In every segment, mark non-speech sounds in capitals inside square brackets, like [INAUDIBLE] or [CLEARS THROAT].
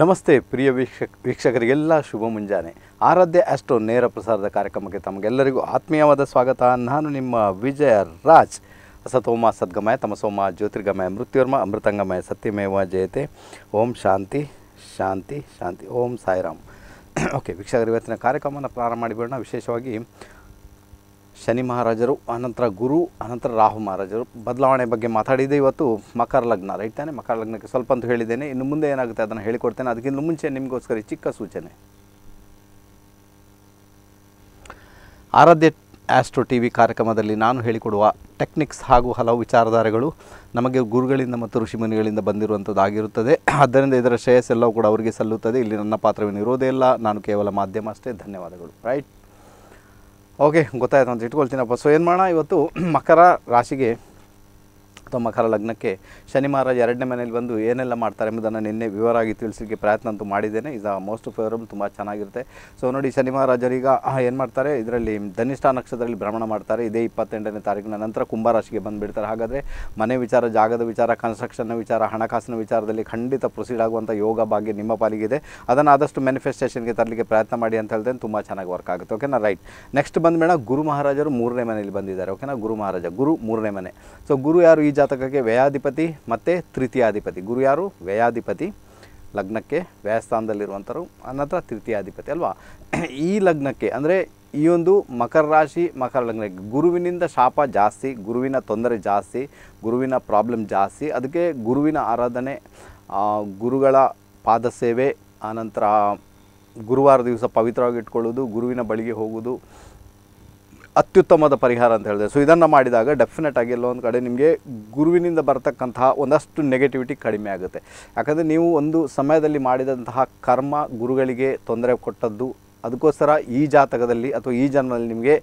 ನಮಸ್ತೆ ಪ್ರಿಯ ವೀಕ್ಷಕ ವೀಕ್ಷಕರಿಗೆಲ್ಲ ಶುಭ ಮುಂಜಾನೆ ಆರಾಧ್ಯ ಅಷ್ಟೋ ನೇರ ಪ್ರಸಾರದ ಕಾರ್ಯಕ್ರಮಕ್ಕೆ ತಮಗೆಲ್ಲರಿಗೂ ಆತ್ಮೀಯವಾದ ಸ್ವಾಗತ ನಾನು ನಿಮ್ಮ ವಿಜಯ ರಾಜ್ ಸತೋಮ ಸದ್ಗಮಯ ತಮಸೋಮ ಜ್ಯೋತಿರ್ಗಮಯ ಮೃತ್ಯುರ್ಮ ಅಮೃತಂಗಮಯ ಸತ್ಯಮೇವ ಜಯತೆ ಓಂ ಶಾಂತಿ ಶಾಂತಿ ಶಾಂತಿ ಓಂ ಸಾಯಿರಾಮ್ ಓಕೆ [COUGHS] ವೀಕ್ಷಕರು ಇವತ್ತಿನ ಕಾರ್ಯಕ್ರಮನ ಪ್ರಾರಂಭ ಮಾಡಿಬಿಡೋಣ ವಿಶೇಷವಾಗಿ ಶನಿ ಮಹಾರಾಜರು ಅನಂತರ ಗುರು ಅನಂತರ ರಾಹು ಮಹಾರಾಜರು ಬದಲಾವಣೆ ಬಗ್ಗೆ ಮಾತಾಡಿದೆ ಇವತ್ತು ಮಕರ ಲಗ್ನ ರೈಟ್ ತಾನೆ ಮಕರ ಲಗ್ನಕ್ಕೆ ಸ್ವಲ್ಪ ಅಂತ ಹೇಳಿದ್ದೇನೆ ಇನ್ನು ಮುಂದೆ ಏನಾಗುತ್ತೆ ಅದನ್ನು ಹೇಳಿಕೊಡ್ತೇನೆ ಅದಕ್ಕಿಂತ ಮುಂಚೆ ನಿಮಗೋಸ್ಕರ ಚಿಕ್ಕ ಸೂಚನೆ ಆರಾಧ್ಯ ಆಸ್ಟ್ರೋ ಟಿ ವಿ ಕಾರ್ಯಕ್ರಮದಲ್ಲಿ ನಾನು ಹೇಳಿಕೊಡುವ ಟೆಕ್ನಿಕ್ಸ್ ಹಾಗೂ ಹಲವು ವಿಚಾರಧಾರೆಗಳು ನಮಗೆ ಗುರುಗಳಿಂದ ಮತ್ತು ಋಷಿಮುನಿಗಳಿಂದ ಬಂದಿರುವಂಥದ್ದಾಗಿರುತ್ತದೆ ಆದ್ದರಿಂದ ಇದರ ಶ್ರೇಯಸ್ಸೆಲ್ಲವೂ ಕೂಡ ಅವರಿಗೆ ಸಲ್ಲುತ್ತದೆ ಇಲ್ಲಿ ನನ್ನ ಪಾತ್ರವೇನು ಇರೋದೇ ಇಲ್ಲ ನಾನು ಕೇವಲ ಮಾಧ್ಯಮ ಅಷ್ಟೇ ಧನ್ಯವಾದಗಳು ರೈಟ್ ಓಕೆ ಗೊತ್ತಾಯ್ತು ಅಂತ ಇಟ್ಕೊಳ್ತೀನಪ್ಪ ಸೊ ಏನು ಮಾಡೋಣ ಇವತ್ತು ಮಕರ ರಾಶಿಗೆ ಅಥವಾ ಮಕರ ಲಗ್ನಕ್ಕೆ ಶನಿ ಮಹಾರಾಜ ಎರಡನೇ ಮನೆಯಲ್ಲಿ ಬಂದು ಏನೆಲ್ಲ ಮಾಡ್ತಾರೆ ಎಂಬುದನ್ನು ನಿನ್ನೆ ವಿವರವಾಗಿ ತಿಳಿಸಲಿಕ್ಕೆ ಪ್ರಯತ್ನ ಅಂತೂ ಮಾಡಿದ್ದೇನೆ ಇದು ಮೋಸ್ಟ್ ಫೇವರಬಲ್ ತುಂಬ ಚೆನ್ನಾಗಿರುತ್ತೆ ಸೊ ನೋಡಿ ಶನಿ ಮಹಾರಾಜರೀಗ ಏನು ಮಾಡ್ತಾರೆ ಇದರಲ್ಲಿ ಧನಿಷ್ಠ ನಕ್ಷತ್ರದಲ್ಲಿ ಭ್ರಮಣ ಮಾಡ್ತಾರೆ ಇದೇ ಇಪ್ಪತ್ತೆಂಟನೇ ತಾರೀಕಿನ ನಂತರ ಕುಂಭರಾಶಿಗೆ ಬಂದುಬಿಡ್ತಾರೆ ಹಾಗಾದರೆ ಮನೆ ವಿಚಾರ ಜಾಗದ ವಿಚಾರ ಕನ್ಸ್ಟ್ರಕ್ಷನ್ ವಿಚಾರ ಹಣಕಾಸಿನ ವಿಚಾರದಲ್ಲಿ ಖಂಡಿತ ಪ್ರೊಸೀಡ್ ಆಗುವಂಥ ಯೋಗ ಭಾಗ್ಯ ನಿಮ್ಮ ಪಾಲಿಗಿದೆ ಅದನ್ನು ಆದಷ್ಟು ಮ್ಯಾನಿಫೆಸ್ಟೇಷನ್ಗೆ ತರಲಿಕ್ಕೆ ಪ್ರಯತ್ನ ಮಾಡಿ ಅಂತ ಹೇಳ್ತೇನೆ ತುಂಬ ಚೆನ್ನಾಗಿ ವರ್ಕ್ ಆಗುತ್ತೆ ಓಕೆನಾ ರೈಟ್ ನೆಕ್ಸ್ಟ್ ಬಂದಮೇಣ ಗುರು ಮಹಾರಾಜರು ಮೂರನೇ ಮನೆಯಲ್ಲಿ ಬಂದಿದ್ದಾರೆ ಓಕೆನಾ ಗುರು ಮಹಾರಾಜ ಗುರು ಮೂರನೇ ಮನೆ ಸೊ ಗುರು ಯಾರು ಈ ಜಾತಕಕ್ಕೆ ವ್ಯಯಾಧಿಪತಿ ಮತ್ತು ತೃತೀಯಾಧಿಪತಿ ಗುರು ಯಾರು ವ್ಯಯಾಧಿಪತಿ ಲಗ್ನಕ್ಕೆ ವ್ಯಯಸ್ಥಾನದಲ್ಲಿರುವಂಥರು ಅನಂತರ ತೃತೀಯಾಧಿಪತಿ ಅಲ್ವಾ ಈ ಲಗ್ನಕ್ಕೆ ಅಂದರೆ ಈ ಒಂದು ಮಕರ ರಾಶಿ ಮಕರ ಲಗ್ನ ಗುರುವಿನಿಂದ ಶಾಪ ಜಾಸ್ತಿ ಗುರುವಿನ ತೊಂದರೆ ಜಾಸ್ತಿ ಗುರುವಿನ ಪ್ರಾಬ್ಲಮ್ ಜಾಸ್ತಿ ಅದಕ್ಕೆ ಗುರುವಿನ ಆರಾಧನೆ ಗುರುಗಳ ಪಾದ ಸೇವೆ ಆನಂತರ ಗುರುವಾರ ದಿವಸ ಪವಿತ್ರವಾಗಿ ಇಟ್ಕೊಳ್ಳೋದು ಗುರುವಿನ ಬಳಿಗೆ ಹೋಗೋದು ಅತ್ಯುತ್ತಮವಾದ ಪರಿಹಾರ ಅಂತ ಹೇಳಿದೆ ಸೊ ಇದನ್ನು ಮಾಡಿದಾಗ ಡೆಫಿನೆಟ್ ಆಗಿ ಎಲ್ಲೊಂದು ಕಡೆ ನಿಮಗೆ ಗುರುವಿನಿಂದ ಬರತಕ್ಕಂತಹ ಒಂದಷ್ಟು ನೆಗೆಟಿವಿಟಿ ಕಡಿಮೆ ಆಗುತ್ತೆ ಯಾಕಂದರೆ ನೀವು ಒಂದು ಸಮಯದಲ್ಲಿ ಮಾಡಿದಂತಹ ಕರ್ಮ ಗುರುಗಳಿಗೆ ತೊಂದರೆ ಕೊಟ್ಟದ್ದು ಅದಕ್ಕೋಸ್ಕರ ಈ ಜಾತಕದಲ್ಲಿ ಅಥವಾ ಈ ಜನ್ಮದಲ್ಲಿ ನಿಮಗೆ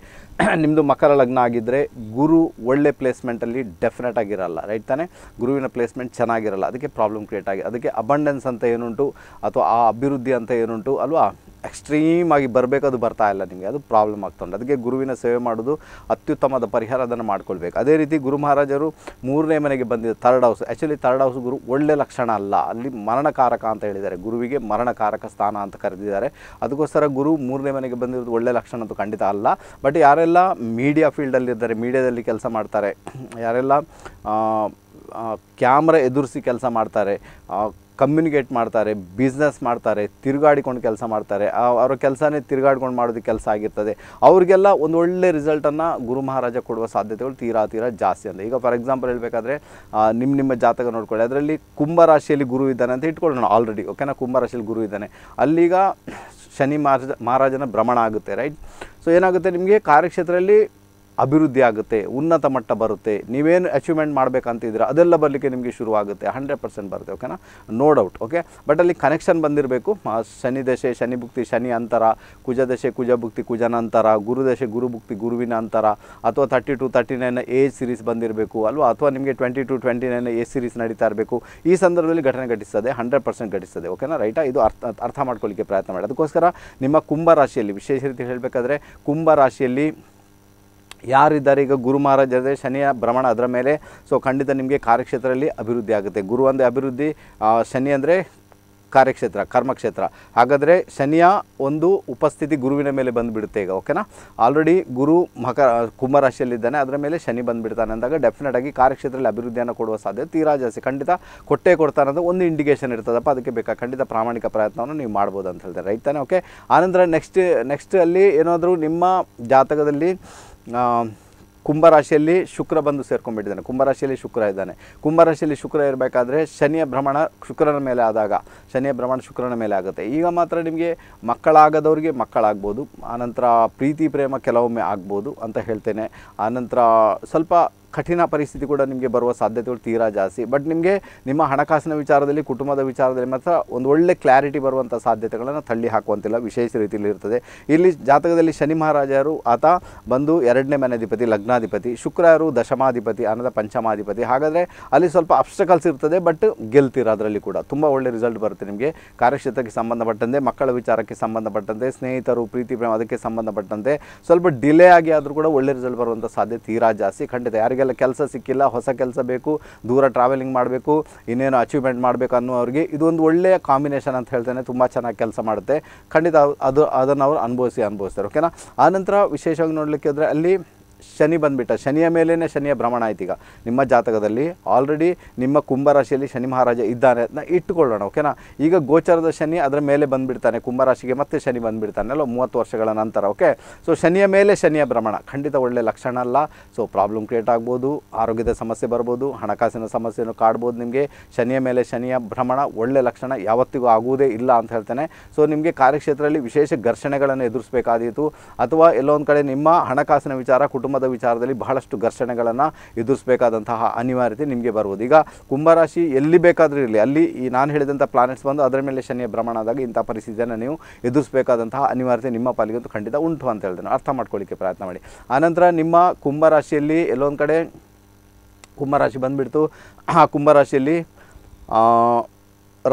[CLEARS THROAT] ನಿಮ್ಮದು ಮಕರ ಲಗ್ನ ಆಗಿದ್ದರೆ ಗುರು ಒಳ್ಳೆ ಪ್ಲೇಸ್ಮೆಂಟಲ್ಲಿ ಡೆಫಿನೆಟ್ ಆಗಿರಲ್ಲ ರೈಟ್ ತಾನೇ ಗುರುವಿನ ಪ್ಲೇಸ್ಮೆಂಟ್ ಚೆನ್ನಾಗಿರಲ್ಲ ಅದಕ್ಕೆ ಪ್ರಾಬ್ಲಮ್ ಕ್ರಿಯೇಟ್ ಆಗಿ ಅದಕ್ಕೆ ಅಬಂಡೆನ್ಸ್ ಅಂತ ಏನುಂಟು ಅಥವಾ ಆ ಅಭಿವೃದ್ಧಿ ಅಂತ ಏನುಂಟು ಅಲ್ವಾ ಎಕ್ಸ್ಟ್ರೀಮ್ ಆಗಿ ಬರಬೇಕು ಅದು ಬರ್ತಾ ಇಲ್ಲ ನಿಮಗೆ ಅದು ಪ್ರಾಬ್ಲಮ್ ಆಗ್ತಾ ಉಂಟು ಅದಕ್ಕೆ ಗುರುವಿನ ಸೇವೆ ಮಾಡೋದು ಅತ್ಯುತ್ತಮದ ಪರಿಹಾರ ಅದನ್ನು ಮಾಡ್ಕೊಳ್ಬೇಕು ಅದೇ ರೀತಿ ಗುರು ಮಹಾರಾಜರು ಮೂರನೇ ಮನೆಗೆ ಬಂದಿದ್ದ third house actually third house Guru ಒಳ್ಳೆ ಲಕ್ಷಣ ಅಲ್ಲ ಅಲ್ಲಿ ಮರಣಕಾರಕ ಅಂತ ಹೇಳಿದ್ದಾರೆ ಗುರುವಿಗೆ ಮರಣಕಾರಕ ಸ್ಥಾನ ಅಂತ ಕರೆದಿದ್ದಾರೆ ಅದಕ್ಕೋಸ್ಕರ ಗುರು ಮೂರನೇ ಮನೆಗೆ ಬಂದಿರೋದು ಒಳ್ಳೆ ಲಕ್ಷಣ ಅಂತೂ ಖಂಡಿತ ಅಲ್ಲ ಬಟ್ ಯಾರೆಲ್ಲ ಯಾರೆಲ್ಲ ಮೀಡಿಯಾ ಫೀಲ್ಡಲ್ಲಿದ್ದಾರೆ ಮೀಡಿಯಾದಲ್ಲಿ ಕೆಲಸ ಮಾಡ್ತಾರೆ ಯಾರೆಲ್ಲ ಕ್ಯಾಮ್ರ ಎದುರಿಸಿ ಕೆಲಸ ಮಾಡ್ತಾರೆ ಕಮ್ಯುನಿಕೇಟ್ ಮಾಡ್ತಾರೆ ಬಿಸ್ನೆಸ್ ಮಾಡ್ತಾರೆ ತಿರುಗಾಡಿಕೊಂಡು ಕೆಲಸ ಮಾಡ್ತಾರೆ ಅವರ ಕೆಲಸನೇ ತಿರುಗಾಡ್ಕೊಂಡು ಮಾಡೋದು ಕೆಲಸ ಆಗಿರ್ತದೆ ಅವರಿಗೆಲ್ಲ ಒಂದು ಒಳ್ಳೆ ರಿಸಲ್ಟನ್ನು ಗುರು ಮಹಾರಾಜ ಕೊಡುವ ಸಾಧ್ಯತೆಗಳು ತೀರಾ ತೀರಾ ಜಾಸ್ತಿ ಅಂತ ಈಗ ಫಾರ್ ಎಕ್ಸಾಂಪಲ್ ಹೇಳಬೇಕಾದ್ರೆ ನಿಮ್ಮ ನಿಮ್ಮ ಜಾತಕ ನೋಡ್ಕೊಳ್ಳಿ ಅದರಲ್ಲಿ ಕುಂಭರಾಶಿಯಲ್ಲಿ ಗುರು ಇದ್ದಾನೆ ಅಂತ ಇಟ್ಕೊಳ್ಳೋಣ ಆಲ್ರೆಡಿ ಓಕೆನಾ ಕುಂಭರಾಶಿಯಲ್ಲಿ ಗುರು ಇದ್ದಾನೆ ಅಲ್ಲಿಗ ಶನಿ ಮಹಾರಾಜ ಮಹಾರಾಜನ ಭ್ರಮಣ ಆಗುತ್ತೆ ರೈಟ್ ಏನಾಗುತ್ತೆ ನಿಮಗೆ ಕಾರ್ಯಕ್ಷೇತ್ರದಲ್ಲಿ ಅಭಿವೃದ್ಧಿ ಆಗುತ್ತೆ ಉನ್ನತ ಮಟ್ಟ ಬರುತ್ತೆ ನೀವೇನು ಅಚೀವ್ಮೆಂಟ್ ಮಾಡಬೇಕಂತಿದ್ದೀರ ಅದೆಲ್ಲ ಬರಲಿಕ್ಕೆ ನಿಮಗೆ ಶುರುವಾಗುತ್ತೆ ಹಂಡ್ರೆಡ್ ಪರ್ಸೆಂಟ್ ಬರುತ್ತೆ ಓಕೆನಾ ನೋ ಡೌಟ್ ಓಕೆ ಬಟ್ ಅಲ್ಲಿ ಕನೆಕ್ಷನ್ ಬಂದಿರಬೇಕು ಶನಿ ದಶೆ ಶನಿ ಭುಕ್ತಿ ಶನಿ ಅಂತರ ಕುಜ ದಶೆ ಕುಜ ಭುಕ್ತಿ ಗುರುದಶೆ ಗುರುಭುಕ್ತಿ ಗುರುವಿನ ಅಂತರ ಅಥವಾ thirty to thirty nine age series ಬಂದಿರಬೇಕು ಅಲ್ವಾ ಅಥವಾ ನಿಮಗೆ twenty to twenty nine age series ನಡೀತಾ ಇರಬೇಕು ಈ ಸಂದರ್ಭದಲ್ಲಿ ಘಟನೆ ಘಟಿಸ್ತದೆ ಹಂಡ್ರೆಡ್ ಪರ್ಸೆಂಟ್ ಘಟಿಸ್ತದೆ ಓಕೆನಾ ರೈಟಾ ಇದು ಅರ್ಥ ಅರ್ಥ ಮಾಡ್ಕೊಳ್ಳಿಕ್ಕೆ ಪ್ರಯತ್ನ ಮಾಡಿ ಅದಕ್ಕೋಸ್ಕರ ನಿಮ್ಮ ಕುಂಭ ರಾಶಿಯಲ್ಲಿ ವಿಶೇಷ ರೀತಿ ಹೇಳಬೇಕಾದ್ರೆ ಕುಂಭ ರಾಶಿಯಲ್ಲಿ ಯಾರಿದ್ದಾರೆ ಈಗ ಗುರು ಮಹಾರಾಜರೇ ಶನಿಯ ಭ್ರಮಣ ಅದರ ಮೇಲೆ ಸೊ ಖಂಡಿತ ನಿಮಗೆ ಕಾರ್ಯಕ್ಷೇತ್ರದಲ್ಲಿ ಅಭಿವೃದ್ಧಿ ಆಗುತ್ತೆ ಗುರು ಅಂದರೆ ಅಭಿವೃದ್ಧಿ ಶನಿ ಅಂದರೆ ಕಾರ್ಯಕ್ಷೇತ್ರ ಕರ್ಮಕ್ಷೇತ್ರ ಹಾಗಾದರೆ ಶನಿಯ ಒಂದು ಉಪಸ್ಥಿತಿ ಗುರುವಿನ ಮೇಲೆ ಬಂದುಬಿಡುತ್ತೆ ಈಗ ಓಕೆನಾ ಆಲ್ರೆಡಿ ಗುರು ಮಕರ ಕುಂಭರಾಶಿಯಲ್ಲಿದ್ದಾನೆ ಅದರ ಮೇಲೆ ಶನಿ ಬಂದುಬಿಡ್ತಾನೆ ಅಂದಾಗ ಡೆಫಿನೆಟಾಗಿ ಕಾರ್ಯಕ್ಷೇತ್ರದಲ್ಲಿ ಅಭಿವೃದ್ಧಿಯನ್ನು ಕೊಡುವ ಸಾಧ್ಯತೆ ತೀರಾ ಜಾಸ್ತಿ ಖಂಡಿತ ಕೊಟ್ಟೆ ಕೊಡ್ತಾನೆ ಅಂತ ಒಂದು ಇಂಡಿಕೇಷನ್ ಇರ್ತದಪ್ಪ ಅದಕ್ಕೆ ಬೇಕಾ ಖಂಡಿತ ಪ್ರಾಮಾಣಿಕ ಪ್ರಯತ್ನವನ್ನು ನೀವು ಮಾಡ್ಬೋದು ಅಂತ ಹೇಳ್ತಾರೆ ರೈತಾನೆ ಓಕೆ ಆನಂತರ ನೆಕ್ಸ್ಟ್ ನೆಕ್ಸ್ಟ್ ಅಲ್ಲಿ ಏನಾದರೂ ನಿಮ್ಮ ಜಾತಕದಲ್ಲಿ ಕುಂಭರಾಶಿಯಲ್ಲಿ ಶುಕ್ರ ಬಂದು ಸೇರ್ಕೊಂಡ್ಬಿಟ್ಟಿದ್ದಾನೆ ಕುಂಭರಾಶಿಯಲ್ಲಿ ಶುಕ್ರ ಇದ್ದಾನೆ ಕುಂಭರಾಶಿಯಲ್ಲಿ ಶುಕ್ರ ಇರಬೇಕಾದ್ರೆ ಶನಿಯ ಭ್ರಮಣ ಶುಕ್ರನ ಮೇಲೆ ಆದಾಗ ಶನಿಯ ಭ್ರಮಣ ಶುಕ್ರನ ಮೇಲೆ ಆಗುತ್ತೆ ಈಗ ಮಾತ್ರ ನಿಮಗೆ ಮಕ್ಕಳಾಗದವ್ರಿಗೆ ಮಕ್ಕಳಾಗ್ಬೋದು ಆನಂತರ ಪ್ರೀತಿ ಪ್ರೇಮ ಕೆಲವೊಮ್ಮೆ ಆಗ್ಬೋದು ಅಂತ ಹೇಳ್ತೇನೆ ಆನಂತರ ಸ್ವಲ್ಪ ಕಠಿಣ ಪರಿಸ್ಥಿತಿ ಕೂಡ ನಿಮಗೆ ಬರುವ ಸಾಧ್ಯತೆಗಳು ತೀರಾ ಜಾಸ್ತಿ ಬಟ್ ನಿಮಗೆ ನಿಮ್ಮ ಹಣಕಾಸಿನ ವಿಚಾರದಲ್ಲಿ ಕುಟುಂಬದ ವಿಚಾರದಲ್ಲಿ ಮಾತ್ರ ಒಂದು ಒಳ್ಳೆ ಕ್ಲಾರಿಟಿ ಬರುವಂಥ ಸಾಧ್ಯತೆಗಳನ್ನು ತಳ್ಳಿ ಹಾಕುವಂತಿಲ್ಲ ವಿಶೇಷ ರೀತಿಯಲ್ಲಿ ಇರ್ತದೆ ಇಲ್ಲಿ ಜಾತಕದಲ್ಲಿ ಶನಿ ಮಹಾರಾಜರು ಆತ ಬಂದು ಎರಡನೇ ಮನೆಧಿಪತಿ ಲಗ್ನಾಧಿಪತಿ ಶುಕ್ರರು ದಶಮಾಧಿಪತಿ ಅನ್ನದ ಪಂಚಮಾಧಿಪತಿ ಹಾಗಾದರೆ ಅಲ್ಲಿ ಸ್ವಲ್ಪ ಅಪ್ಸ್ಟಕಲ್ಸ್ ಇರ್ತದೆ ಬಟ್ ಗೆಲ್ತೀರ ಅದರಲ್ಲಿ ಕೂಡ ತುಂಬ ಒಳ್ಳೆ ರಿಸಲ್ಟ್ ಬರುತ್ತೆ ನಿಮಗೆ ಕಾರ್ಯಕ್ಷೇತ್ರಕ್ಕೆ ಸಂಬಂಧಪಟ್ಟಂತೆ ಮಕ್ಕಳ ವಿಚಾರಕ್ಕೆ ಸಂಬಂಧಪಟ್ಟಂತೆ ಸ್ನೇಹಿತರು ಪ್ರೀತಿ ಪ್ರೇಮ ಅದಕ್ಕೆ ಸಂಬಂಧಪಟ್ಟಂತೆ ಸ್ವಲ್ಪ ಡಿಲೇ ಆಗಿ ಆದರೂ ಕೂಡ ಒಳ್ಳೆ ರಿಸಲ್ಟ್ ಬರುವಂಥ ಸಾಧ್ಯತೆ ತೀರಾ ಜಾಸ್ತಿ ಖಂಡಿತ ಯಾರಿಗೆ ಕೆಲಸ ಸಿಕ್ಕಿಲ್ಲ ಹೊಸ ಕೆಲಸ ಬೇಕು ದೂರ ಟ್ರಾವೆಲಿಂಗ್ ಮಾಡಬೇಕು ಇನ್ನೇನು ಅಚೀವ್ಮೆಂಟ್ ಮಾಡಬೇಕು ಅನ್ನೋರಿಗೆ ಇದೊಂದು ಒಳ್ಳೆಯ ಕಾಂಬಿನೇಷನ್ ಅಂತ ಹೇಳ್ತೇನೆ ತುಂಬ ಚೆನ್ನಾಗಿ ಕೆಲಸ ಮಾಡುತ್ತೆ ಖಂಡಿತ ಅದು ಅದನ್ನು ಅವರು ಅನುಭವಿಸಿ ಅನುಭವಿಸ್ತಾರೆ ಓಕೆನಾ ಆನಂತರ ವಿಶೇಷವಾಗಿ ನೋಡಲಿಕ್ಕೆ ಅಂದರೆ ಅಲ್ಲಿ ಶನಿ ಬಂದುಬಿಟ್ಟ ಶನಿಯ ಮೇಲೇ ಶನಿಯ ಭ್ರಮಣ ಆಯ್ತು ಈಗ ನಿಮ್ಮ ಜಾತಕದಲ್ಲಿ ಆಲ್ರೆಡಿ ನಿಮ್ಮ ಕುಂಭರಾಶಿಯಲ್ಲಿ ಶನಿ ಮಹಾರಾಜ ಇದ್ದಾನೆ ಅದನ್ನ ಇಟ್ಟುಕೊಳ್ಳೋಣ ಓಕೆನಾ ಈಗ ಗೋಚರದ ಶನಿ ಅದರ ಮೇಲೆ ಬಂದುಬಿಡ್ತಾನೆ ಕುಂಭರಾಶಿಗೆ ಮತ್ತೆ ಶನಿ ಬಂದುಬಿಡ್ತಾನೆ ಅಲ್ಲೋ ಮೂವತ್ತು ವರ್ಷಗಳ ನಂತರ ಓಕೆ ಸೊ ಶನಿಯ ಮೇಲೆ ಶನಿಯ ಭ್ರಮಣ ಖಂಡಿತ ಒಳ್ಳೆಯ ಲಕ್ಷಣ ಅಲ್ಲ ಸೊ ಪ್ರಾಬ್ಲಮ್ ಕ್ರಿಯೇಟ್ ಆಗ್ಬೋದು ಆರೋಗ್ಯದ ಸಮಸ್ಯೆ ಬರ್ಬೋದು ಹಣಕಾಸಿನ ಸಮಸ್ಯೆಯನ್ನು ಕಾಡ್ಬೋದು ನಿಮಗೆ ಶನಿಯ ಮೇಲೆ ಶನಿಯ ಭ್ರಮಣ ಒಳ್ಳೆಯ ಲಕ್ಷಣ ಯಾವತ್ತಿಗೂ ಆಗುವುದೇ ಇಲ್ಲ ಅಂತ ಹೇಳ್ತಾನೆ ಸೊ ನಿಮಗೆ ಕಾರ್ಯಕ್ಷೇತ್ರದಲ್ಲಿ ವಿಶೇಷ ಘರ್ಷಣೆಗಳನ್ನು ಎದುರಿಸಬೇಕಾದೀತು ಅಥವಾ ಎಲ್ಲೊಂದು ಕಡೆ ನಿಮ್ಮ ಹಣಕಾಸಿನ ವಿಚಾರ ಕುಟುಂಬ ಕುಟುಂಬದ ವಿಚಾರದಲ್ಲಿ ಬಹಳಷ್ಟು ಘರ್ಷಣೆಗಳನ್ನು ಎದುರಿಸಬೇಕಾದಂತಹ ಅನಿವಾರ್ಯತೆ ನಿಮಗೆ ಬರುವುದು ಈಗ ಕುಂಭರಾಶಿ ಎಲ್ಲಿ ಬೇಕಾದರೂ ಇರಲಿ ಅಲ್ಲಿ ಈ ನಾನು ಹೇಳಿದಂಥ ಪ್ಲಾನೆಟ್ಸ್ ಬಂದು ಅದರ ಮೇಲೆ ಶನಿಯ ಭ್ರಮಣ ಆದಾಗ ಇಂಥ ಪರಿಸ್ಥಿತಿಯನ್ನು ನೀವು ಎದುರಿಸಬೇಕಾದಂತಹ ಅನಿವಾರ್ಯತೆ ನಿಮ್ಮ ಪಾಲಿಗಂತೂ ಖಂಡಿತ ಉಂಟು ಅಂತ ಹೇಳ್ತೇನೆ ಅರ್ಥ ಮಾಡ್ಕೊಳ್ಳಿಕ್ಕೆ ಪ್ರಯತ್ನ ಮಾಡಿ ಆನಂತರ ನಿಮ್ಮ ಕುಂಭರಾಶಿಯಲ್ಲಿ ಎಲ್ಲೊಂದು ಕಡೆ ಕುಂಭರಾಶಿ ಬಂದುಬಿಡ್ತು ಆ ಕುಂಭರಾಶಿಯಲ್ಲಿ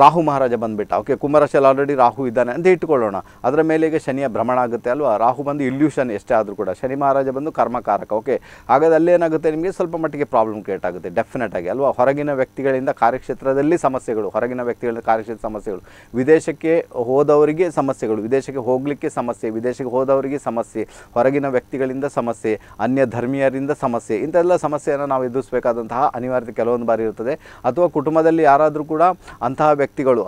ರಾಹು ಮಹಾರಾಜ ಬಂದುಬಿಟ್ಟ ಓಕೆ ಕುಂಭರಾಶಿಯಲ್ಲಿ ಆಲ್ರೆಡಿ ರಾಹು ಇದ್ದಾನೆ ಅಂತ ಇಟ್ಕೊಳ್ಳೋಣ ಅದರ ಮೇಲೆ ಈಗ ಶನಿಯ ಭ್ರಮಣ ಆಗುತ್ತೆ ಅಲ್ವಾ ರಾಹು ಬಂದು ಇಲ್ಯೂಷನ್ ಎಷ್ಟೇ ಆದರೂ ಕೂಡ ಶನಿ ಮಹಾರಾಜ ಬಂದು ಕರ್ಮಕಾರಕ ಓಕೆ ಹಾಗಾದ್ರೆ ಅಲ್ಲೇನಾಗುತ್ತೆ ನಿಮಗೆ ಸ್ವಲ್ಪ ಮಟ್ಟಿಗೆ ಪ್ರಾಬ್ಲಮ್ ಕ್ರಿಯೇಟ್ ಆಗುತ್ತೆ ಡೆಫಿನೆಟ್ ಆಗಿ ಅಲ್ವಾ ಹೊರಗಿನ ವ್ಯಕ್ತಿಗಳಿಂದ ಕಾರ್ಯಕ್ಷೇತ್ರದಲ್ಲಿ ಸಮಸ್ಯೆಗಳು ಹೊರಗಿನ ವ್ಯಕ್ತಿಗಳಿಂದ ಕಾರ್ಯಕ್ಷೇತ್ರ ಸಮಸ್ಯೆಗಳು ವಿದೇಶಕ್ಕೆ ಹೋದವರಿಗೆ ಸಮಸ್ಯೆಗಳು ವಿದೇಶಕ್ಕೆ ಹೋಗಲಿಕ್ಕೆ ಸಮಸ್ಯೆ ವಿದೇಶಕ್ಕೆ ಹೋದವರಿಗೆ ಸಮಸ್ಯೆ ಹೊರಗಿನ ವ್ಯಕ್ತಿಗಳಿಂದ ಸಮಸ್ಯೆ ಅನ್ಯ ಧರ್ಮೀಯರಿಂದ ಸಮಸ್ಯೆ ಇಂಥೆಲ್ಲ ಸಮಸ್ಯೆಯನ್ನು ನಾವು ಎದುರಿಸಬೇಕಾದಂತಹ ಅನಿವಾರ್ಯತೆ ಕೆಲವೊಂದು ಬಾರಿ ಇರುತ್ತದೆ ಅಥವಾ ಕುಟುಂಬದಲ್ಲಿ ಯಾರಾದರೂ ಕೂಡ ಅಂತಹ ವ್ಯಕ್ತಿಗಳು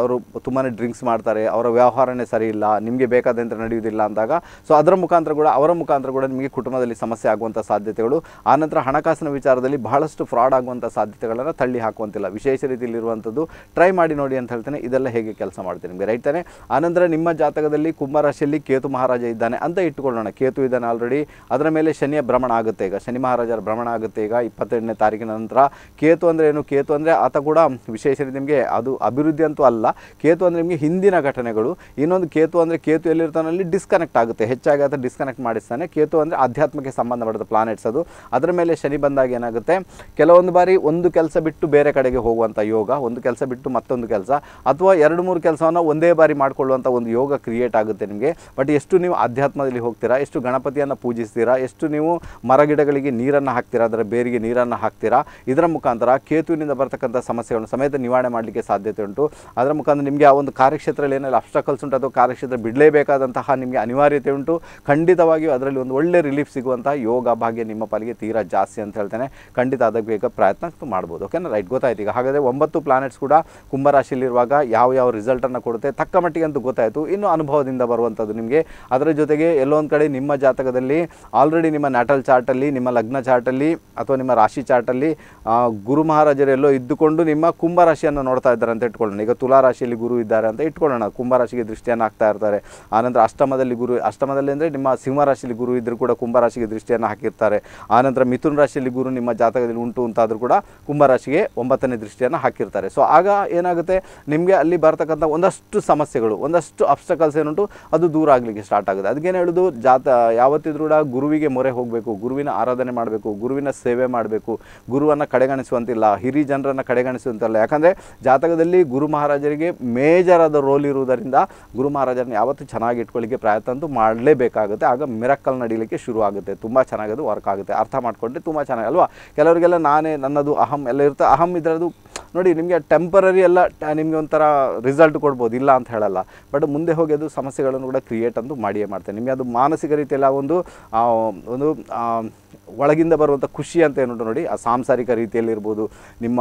ಅವರು ತುಂಬಾ ಡ್ರಿಂಕ್ಸ್ ಮಾಡ್ತಾರೆ ಅವರ ವ್ಯವಹಾರನೇ ಸರಿ ಇಲ್ಲ ನಿಮಗೆ ಬೇಕಾದಂತೆ ನಡೆಯುವುದಿಲ್ಲ ಅಂದಾಗ ಸೊ ಅದರ ಮುಖಾಂತರ ಕೂಡ ಅವರ ಮುಖಾಂತರ ಕೂಡ ನಿಮಗೆ ಕುಟುಂಬದಲ್ಲಿ ಸಮಸ್ಯೆ ಆಗುವಂಥ ಸಾಧ್ಯತೆಗಳು ಆನಂತರ ಹಣಕಾಸಿನ ವಿಚಾರದಲ್ಲಿ ಬಹಳಷ್ಟು ಫ್ರಾಡ್ ಆಗುವಂಥ ಸಾಧ್ಯತೆಗಳನ್ನು ತಳ್ಳಿ ಹಾಕುವಂತಿಲ್ಲ ವಿಶೇಷ ರೀತಿಯಲ್ಲಿ ಇರುವಂಥದ್ದು ಟ್ರೈ ಮಾಡಿ ನೋಡಿ ಅಂತ ಹೇಳ್ತೇನೆ ಇದೆಲ್ಲ ಹೇಗೆ ಕೆಲಸ ಮಾಡ್ತೀನಿ ನಿಮಗೆ ರೈಟ್ ತಾನೆ ಆನಂತರ ನಿಮ್ಮ ಜಾತಕದಲ್ಲಿ ಕುಂಭರಾಶಿಯಲ್ಲಿ ಕೇತು ಮಹಾರಾಜ ಇದ್ದಾನೆ ಅಂತ ಇಟ್ಟುಕೊಳ್ಳೋಣ ಕೇತು ಇದ್ದಾನೆ ಆಲ್ರೆಡಿ ಅದರ ಮೇಲೆ ಶನಿಯ ಭ್ರಮಣ ಆಗುತ್ತೆ ಈಗ ಶನಿ ಮಹಾರಾಜರ ಭ್ರಮಣ ಆಗುತ್ತೆ ಈಗ ಇಪ್ಪತ್ತೆರಡನೇ ತಾರೀಕಿನ ನಂತರ ಕೇತು ಅಂದರೆ ಏನು ಕೇತು ಅಂದರೆ ಆತ ಕೂಡ ವಿಶೇಷ ನಿಮಗೆ ಅದು ಅಭಿವೃದ್ಧಿ ಅಂತೂ ಅಲ್ಲ ಕೇತು ಅಂದರೆ ನಿಮಗೆ ಹಿಂದಿನ ಘಟನೆಗಳು ಇನ್ನೊಂದು ಕೇತು ಅಂದರೆ ಕೇತು ಎಲ್ಲಿರ್ತಾನಲ್ಲಿ ಡಿಸ್ಕನೆಕ್ಟ್ ಆಗುತ್ತೆ ಹೆಚ್ಚಾಗಿ ಅಥವಾ ಡಿಸ್ಕನೆಕ್ಟ್ ಮಾಡಿಸ್ತಾನೆ ಕೇತು ಅಂದರೆ ಆಧ್ಯಾತ್ಮಕ್ಕೆ ಸಂಬಂಧಪಟ್ಟದ ಪ್ಲಾನೆಟ್ಸ್ ಅದು ಅದರ ಮೇಲೆ ಶನಿ ಬಂದಾಗ ಏನಾಗುತ್ತೆ ಕೆಲವೊಂದು ಬಾರಿ ಒಂದು ಕೆಲಸ ಬಿಟ್ಟು ಬೇರೆ ಕಡೆಗೆ ಹೋಗುವಂಥ ಯೋಗ ಒಂದು ಕೆಲಸ ಬಿಟ್ಟು ಮತ್ತೊಂದು ಕೆಲಸ ಅಥವಾ ಎರಡು ಮೂರು ಕೆಲಸವನ್ನು ಒಂದೇ ಬಾರಿ ಮಾಡಿಕೊಳ್ಳುವಂಥ ಒಂದು ಯೋಗ ಕ್ರಿಯೇಟ್ ಆಗುತ್ತೆ ನಿಮಗೆ ಬಟ್ ಎಷ್ಟು ನೀವು ಅಧ್ಯಾತ್ಮದಲ್ಲಿ ಹೋಗ್ತೀರಾ ಎಷ್ಟು ಗಣಪತಿಯನ್ನು ಪೂಜಿಸ್ತೀರಾ ಎಷ್ಟು ನೀವು ಮರಗಿಡಗಳಿಗೆ ನೀರನ್ನು ಹಾಕ್ತೀರಾ ಅದರ ಬೇರಿಗೆ ನೀರನ್ನು ಹಾಕ್ತೀರಾ ಇದರ ಮುಖಾಂತರ ಕೇತುವಿನಿಂದ ಬರತಕ್ಕಂಥ ಸಮಸ್ಯೆಗಳನ್ನು ಸಮೇತ ನಿವಾರಣೆ ಮಾಡಲಿಕ್ಕೆ ಸಾಧ್ಯತೆ ಉಂಟು ಅದರ ಮುಖಾಂತರ ನಿಮಗೆ ಆ ಒಂದು ಕಾರ್ಯಕ್ಷೇತ್ರದಲ್ಲಿ ಏನೆಲ್ಲ ಅಬ್ಸ್ಟಕಲ್ಸ್ ಉಂಟು ಅಥವಾ ಕಾರ್ಯಕ್ಷೇತ್ರ ಬಿಡಲೇಬೇಕಾದಂತಹ ನಿಮಗೆ ಅನಿವಾರ್ಯತೆ ಉಂಟು ಖಂಡಿತವಾಗಿಯೂ ಅದರಲ್ಲಿ ಒಂದು ಒಳ್ಳೆ ರಿಲೀಫ್ ಸಿಗುವಂತಹ ಯೋಗ ಭಾಗ್ಯ ನಿಮ್ಮ ಪಾಲಿಗೆ ತೀರಾ ಜಾಸ್ತಿ ಅಂತ ಹೇಳ್ತೇನೆ ಖಂಡಿತ ಅದಕ್ಕೆ ಬೇಗ ಪ್ರಯತ್ನ ಮಾಡ್ಬೋದು ಓಕೆನಾ ರೈಟ್ ಗೊತ್ತಾಯ್ತು ಈಗ ಹಾಗಾದರೆ ಒಂಬತ್ತು ಪ್ಲಾನೆಟ್ಸ್ ಕೂಡ ಕುಂಭರಾಶಿಯಲ್ಲಿರುವಾಗ ಯಾವ ಯಾವ ರಿಸಲ್ಟನ್ನು ಕೊಡುತ್ತೆ ತಕ್ಕ ಮಟ್ಟಿಗೆ ಅಂತೂ ಗೊತ್ತಾಯಿತು ಇನ್ನು ಅನುಭವದಿಂದ ಬರುವಂಥದ್ದು ನಿಮಗೆ ಅದರ ಜೊತೆಗೆ ಎಲ್ಲೋ ಒಂದು ಕಡೆ ನಿಮ್ಮ ಜಾತಕದಲ್ಲಿ ಆಲ್ರೆಡಿ ನಿಮ್ಮ ನ್ಯಾಟಲ್ ಚಾರ್ಟಲ್ಲಿ ನಿಮ್ಮ ಲಗ್ನ ಚಾರ್ಟಲ್ಲಿ ಅಥವಾ ನಿಮ್ಮ ರಾಶಿ ಚಾರ್ಟಲ್ಲಿ ಗುರು ಮಹಾರಾಜರೆಲ್ಲೋ ಇದ್ದುಕೊಂಡು ನಿಮ್ಮ ಕುಂಭರಾಶಿಯನ್ನು ನೋಡ್ತಾ ಇದ್ದಾರೆ ಅಂತ ಇಟ್ಕೊಳ್ಳೋಣ ಈಗ ತುಲಾರಾಶಿಯಲ್ಲಿ ಗುರು ಇದ್ದಾರೆ ಅಂತ ಇಟ್ಕೊಳ್ಳೋಣ ಕುಂಭರಾಶಿಗೆ ದೃಷ್ಟಿಯನ್ನು ಹಾಕ್ತಾ ಇರ್ತಾರೆ ಆನಂತರ ಅಷ್ಟಮದಲ್ಲಿ ಗುರು ಅಷ್ಟಮದಲ್ಲಿ ಅಂದರೆ ನಿಮ್ಮ ಸಿಂಹರಾಶಿಯಲ್ಲಿ ಗುರು ಇದ್ದರೂ ಕೂಡ ಕುಂಭರಾಶಿಗೆ ದೃಷ್ಟಿಯನ್ನು ಹಾಕಿರ್ತಾರೆ ಆನಂತರ ಮಿಥುನ ರಾಶಿಯಲ್ಲಿ ಗುರು ನಿಮ್ಮ ಜಾತಕದಲ್ಲಿ ಉಂಟು ಅಂತಾದರೂ ಕೂಡ ಕುಂಭರಾಶಿಗೆ ಒಂಬತ್ತನೇ ದೃಷ್ಟಿಯನ್ನು ಹಾಕಿರ್ತಾರೆ ಸೊ ಆಗ ಏನಾಗುತ್ತೆ ನಿಮಗೆ ಅಲ್ಲಿ ಬರ್ತಕ್ಕಂಥ ಒಂದಷ್ಟು ಸಮಸ್ಯೆಗಳು ಒಂದಷ್ಟು ಅಬ್ಸ್ಟಕಲ್ಸ್ ಏನುಂಟು ಅದು ದೂರ ಆಗಲಿಕ್ಕೆ ಸ್ಟಾರ್ಟ್ ಆಗುತ್ತೆ ಅದಕ್ಕೇನು ಹೇಳೋದು ಜಾತ ಯಾವತ್ತಿದ್ರೂ ಕೂಡ ಗುರುವಿಗೆ ಮೊರೆ ಹೋಗಬೇಕು ಗುರುವಿನ ಆರಾಧನೆ ಮಾಡಬೇಕು ಗುರುವಿನ ಸೇವೆ ಮಾಡಬೇಕು ಗುರುವನ್ನು ಕಡೆಗಣಿಸುವಂತಿಲ್ಲ ಹಿರಿಯ ಜನರನ್ನು ಕಡೆಗಣಿಸುವಂತಿಲ್ಲ ಯಾಕಂದರೆ ಜಾತಕ ಜಾತಕದಲ್ಲಿ ಗುರು ಮಹಾರಾಜರಿಗೆ ಮೇಜರಾದ ರೋಲ್ ಇರುವುದರಿಂದ ಗುರು ಮಹಾರಾಜರನ್ನು ಯಾವತ್ತೂ ಚೆನ್ನಾಗಿ ಇಟ್ಕೊಳ್ಳಿಕ್ಕೆ ಪ್ರಯತ್ನ ಮಾಡಲೇಬೇಕಾಗುತ್ತೆ ಆಗ ಮಿರಕ್ಕಲ್ ನಡೀಲಿಕ್ಕೆ ಶುರು ಆಗುತ್ತೆ ತುಂಬ ಚೆನ್ನಾಗದು ವರ್ಕ್ ಆಗುತ್ತೆ ಅರ್ಥ ಮಾಡಿಕೊಂಡ್ರೆ ತುಂಬ ಚೆನ್ನಾಗಿ ಅಲ್ವಾ ಕೆಲವರಿಗೆಲ್ಲ ನಾನೇ ನನ್ನದು ಅಹಂ ಎಲ್ಲ ಇರುತ್ತೆ ಅಹಂ ಇದರದು ನೋಡಿ ನಿಮಗೆ ಟೆಂಪರರಿ ಎಲ್ಲ ನಿಮಗೆ ಒಂಥರ ರಿಸಲ್ಟ್ ಕೊಡ್ಬೋದು ಇಲ್ಲ ಅಂತ ಹೇಳಲ್ಲ ಬಟ್ ಮುಂದೆ ಹೋಗಿ ಅದು ಸಮಸ್ಯೆಗಳನ್ನು ಕೂಡ ಕ್ರಿಯೇಟ್ ಅಂತೂ ಮಾಡಿಯೇ ಮಾಡ್ತೇನೆ ನಿಮಗೆ ಅದು ಮಾನಸಿಕ ರೀತಿಯಲ್ಲಿ ಒಂದು ಒಂದು ಒಳಗಿಂದ ಬರುವಂಥ ಖುಷಿ ಅಂತ ಏನುಂಟು ನೋಡಿ ಆ ಸಾಂಸಾರಿಕ ರೀತಿಯಲ್ಲಿರ್ಬೋದು ನಿಮ್ಮ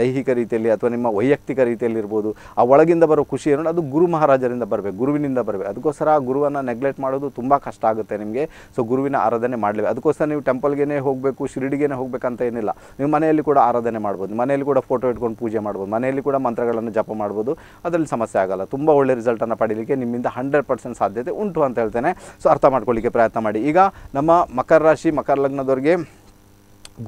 ದೈಹಿಕ ರೀತಿಯಲ್ಲಿ ಅಥವಾ ನಿಮ್ಮ ವೈಯಕ್ತಿಕ ರೀತಿಯಲ್ಲಿರ್ಬೋದು ಆ ಒಳಗಿಂದ ಬರೋ ಖುಷಿ ಏನು ಅದು ಗುರು ಮಹಾರಾಜರಿಂದ ಬರಬೇಕು ಗುರುವಿನಿಂದ ಬರಬೇಕು ಅದಕ್ಕೋಸ್ಕರ ಆ ಗುರುವನ್ನು ನೆಗ್ಲೆಕ್ಟ್ ಮಾಡೋದು ತುಂಬ ಕಷ್ಟ ಆಗುತ್ತೆ ನಿಮಗೆ ಸೊ ಗುರುವಿನ ಆರಾಧನೆ ಮಾಡಲಿ ಅದಕ್ಕೋಸ್ಕರ ನೀವು ಟೆಂಪಲ್ಗೇ ಹೋಗಬೇಕು ಶಿರಡಿಗೇನೆ ಹೋಗಬೇಕಂತ ಏನಿಲ್ಲ ನೀವು ಮನೆಯಲ್ಲಿ ಕೂಡ ಆರಾಧನೆ ಮಾಡ್ಬೋದು ಮನೆಯಲ್ಲಿ ಕೂಡ ಫೋಟೋ ಇಟ್ಕೊಂಡು ಪೂಜೆ ಮಾಡ್ಬೋದು ಮನೆಯಲ್ಲಿ ಕೂಡ ಮಂತ್ರಗಳನ್ನು ಜಪ ಮಾಡ್ಬೋದು ಅದರಲ್ಲಿ ಸಮಸ್ಯೆ ಆಗಲ್ಲ ತುಂಬ ಒಳ್ಳೆ ರಿಸಲ್ಟನ್ನು ಪಡೀಲಿಕ್ಕೆ ನಿಮ್ಮಿಂದ ಹಂಡ್ರೆಡ್ ಪರ್ಸೆಂಟ್ ಸಾಧ್ಯತೆ ಉಂಟು ಅಂತ ಹೇಳ್ತೇನೆ ಸೊ ಅರ್ಥ ಮಾಡ್ಕೊಳ್ಳಿಕ್ಕೆ ಪ್ರಯತ್ನ ಮಾಡಿ ಈಗ ನಮ್ಮ ಮಕರ ರಾಶಿ ಮಕರ ನ ದವರಿಗೆ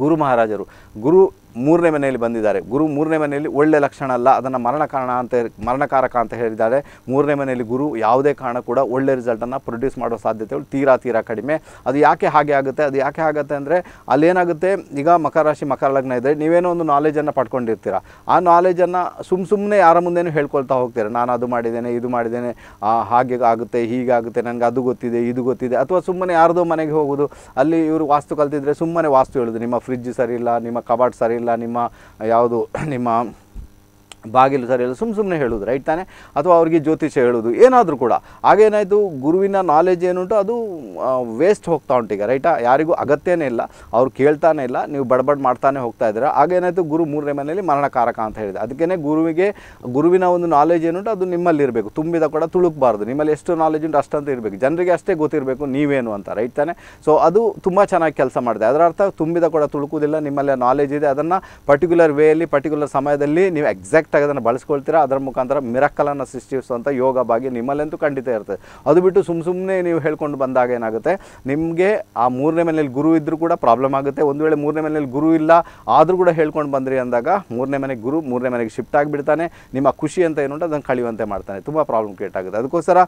ಗುರು ಮಹಾರಾಜರು ಗುರು ಮೂರನೇ ಮನೆಯಲ್ಲಿ ಬಂದಿದ್ದಾರೆ ಗುರು ಮೂರನೇ ಮನೆಯಲ್ಲಿ ಒಳ್ಳೆ ಲಕ್ಷಣ ಅಲ್ಲ ಅದನ್ನು ಮರಣಕಾರಣ ಅಂತ ಮರಣಕಾರಕ ಅಂತ ಹೇಳಿದ್ದಾರೆ ಮೂರನೇ ಮನೆಯಲ್ಲಿ ಗುರು ಯಾವುದೇ ಕಾರಣ ಕೂಡ ಒಳ್ಳೆ ರಿಸಲ್ಟನ್ನು ಪ್ರೊಡ್ಯೂಸ್ ಮಾಡೋ ಸಾಧ್ಯತೆಗಳು ತೀರಾ ತೀರಾ ಕಡಿಮೆ ಅದು ಯಾಕೆ ಹಾಗೆ ಆಗುತ್ತೆ ಅದು ಯಾಕೆ ಆಗುತ್ತೆ ಅಂದರೆ ಅಲ್ಲೇನಾಗುತ್ತೆ ಈಗ ಮಕರ ರಾಶಿ ಮಕರ ಲಗ್ನ ಇದ್ದರೆ ನೀವೇನೋ ಒಂದು ನಾಲೆಜನ್ನು ಪಡ್ಕೊಂಡಿರ್ತೀರ ಆ ನಾಲೆಜನ್ನು ಸುಮ್ಮ ಸುಮ್ಮನೆ ಯಾರ ಮುಂದೆನೂ ಹೇಳ್ಕೊಳ್ತಾ ಹೋಗ್ತೀರ ನಾನು ಅದು ಮಾಡಿದ್ದೇನೆ ಇದು ಮಾಡಿದ್ದೇನೆ ಹಾಗೆ ಆಗುತ್ತೆ ಹೀಗಾಗುತ್ತೆ ನನಗೆ ಅದು ಗೊತ್ತಿದೆ ಇದು ಗೊತ್ತಿದೆ ಅಥವಾ ಸುಮ್ಮನೆ ಯಾರದೋ ಮನೆಗೆ ಹೋಗೋದು ಅಲ್ಲಿ ಇವರು ವಾಸ್ತು ಕಲ್ತಿದ್ರೆ ಸುಮ್ಮನೆ ವಾಸ್ತು ಹೇಳೋದು ನಿಮ್ಮ ಫ್ರಿಜ್ ಸರಿ ಇಲ್ಲ ನಿಮ್ಮ ಕಬಾಟ್ ಸರಿ ಇಲ್ಲ ನಿಮ್ಮ ಯಾವುದು ನಿಮ್ಮ ಬಾಗಿಲು ಸರಿ ಇಲ್ಲ ಸುಮ್ಮ ಸುಮ್ಮನೆ ಹೇಳೋದು ರೈಟ್ ತಾನೆ ಅಥವಾ ಅವರಿಗೆ ಜ್ಯೋತಿಷ್ಯ ಹೇಳೋದು ಏನಾದರೂ ಕೂಡ ಹಾಗೇನಾಯಿತು ಗುರುವಿನ ನಾಲೆಜ್ ಏನುಂಟು ಅದು ವೇಸ್ಟ್ ಹೋಗ್ತಾ ಉಂಟು ಈಗ ರೈಟಾ ಯಾರಿಗೂ ಅಗತ್ಯನೇ ಇಲ್ಲ ಅವ್ರು ಕೇಳ್ತಾನೆ ಇಲ್ಲ ನೀವು ಬಡಬಡ್ ಮಾಡ್ತಾನೆ ಹೋಗ್ತಾ ಇದ್ದೀರ ಹಾಗೇನಾಯಿತು ಗುರು ಮೂರನೇ ಮನೆಯಲ್ಲಿ ಮರಣಕಾರಕ ಅಂತ ಹೇಳಿದೆ ಅದಕ್ಕೇ ಗುರುವಿಗೆ ಗುರುವಿನ ಒಂದು ನಾಲೆಜ್ ಏನುಂಟು ಅದು ನಿಮ್ಮಲ್ಲಿರಬೇಕು ತುಂಬಿದ ಕೂಡ ತುಳುಕಬಾರ್ದು ನಿಮ್ಮಲ್ಲಿ ಎಷ್ಟು ನಾಲೆಜ್ ಉಂಟು ಅಷ್ಟಂತ ಇರಬೇಕು ಜನರಿಗೆ ಅಷ್ಟೇ ಗೊತ್ತಿರಬೇಕು ನೀವೇನು ಅಂತ ರೈಟ್ ತಾನೆ ಸೊ ಅದು ತುಂಬ ಚೆನ್ನಾಗಿ ಕೆಲಸ ಮಾಡಿದೆ ಅದರ ಅರ್ಥ ತುಂಬಿದ ಕೂಡ ತುಳುಕುವುದಿಲ್ಲ ನಿಮ್ಮಲ್ಲಿ ನಾಲೆಜ್ ಇದೆ ಅದನ್ನು ಪರ್ಟಿಕ್ಯುಲರ್ ವೇಯಲ್ಲಿ ಪರ್ಟಿಕ್ಯುಲರ್ ಸಮಯದಲ್ಲಿ ನೀವು ಎಕ್ಸಾಕ್ಟ್ ಕರೆಕ್ಟಾಗಿ ಅದನ್ನು ಬಳಸ್ಕೊಳ್ತೀರಾ ಅದರ ಮುಖಾಂತರ ಮಿರಕ್ಕಲನ್ನು ಸೃಷ್ಟಿಸುವಂಥ ಯೋಗ ಭಾಗ್ಯ ನಿಮ್ಮಲ್ಲಂತೂ ಖಂಡಿತ ಇರುತ್ತೆ ಅದು ಬಿಟ್ಟು ಸುಮ್ಮ ಸುಮ್ಮನೆ ನೀವು ಹೇಳ್ಕೊಂಡು ಬಂದಾಗ ಏನಾಗುತ್ತೆ ನಿಮಗೆ ಆ ಮೂರನೇ ಮನೆಯಲ್ಲಿ ಗುರು ಇದ್ದರೂ ಕೂಡ ಪ್ರಾಬ್ಲಮ್ ಆಗುತ್ತೆ ಒಂದು ವೇಳೆ ಮೂರನೇ ಮನೆಯಲ್ಲಿ ಗುರು ಇಲ್ಲ ಆದರೂ ಕೂಡ ಹೇಳ್ಕೊಂಡು ಬಂದ್ರಿ ಅಂದಾಗ ಮೂರನೇ ಮನೆಗೆ ಗುರು ಮೂರನೇ ಮನೆಗೆ ಶಿಫ್ಟ್ ಆಗಿಬಿಡ್ತಾನೆ ನಿಮ್ಮ ಖುಷಿ ಅಂತ ಏನು ಉಂಟು ಅದನ್ನು ಕಳಿಯುವಂತೆ ಮಾಡ್ತಾನೆ ತುಂಬ ಪ್ರಾಬ್ಲಮ್ ಕ್ರಿಯೇಟ್ ಆಗುತ್ತೆ ಅದಕ್ಕೋಸ್ಕರ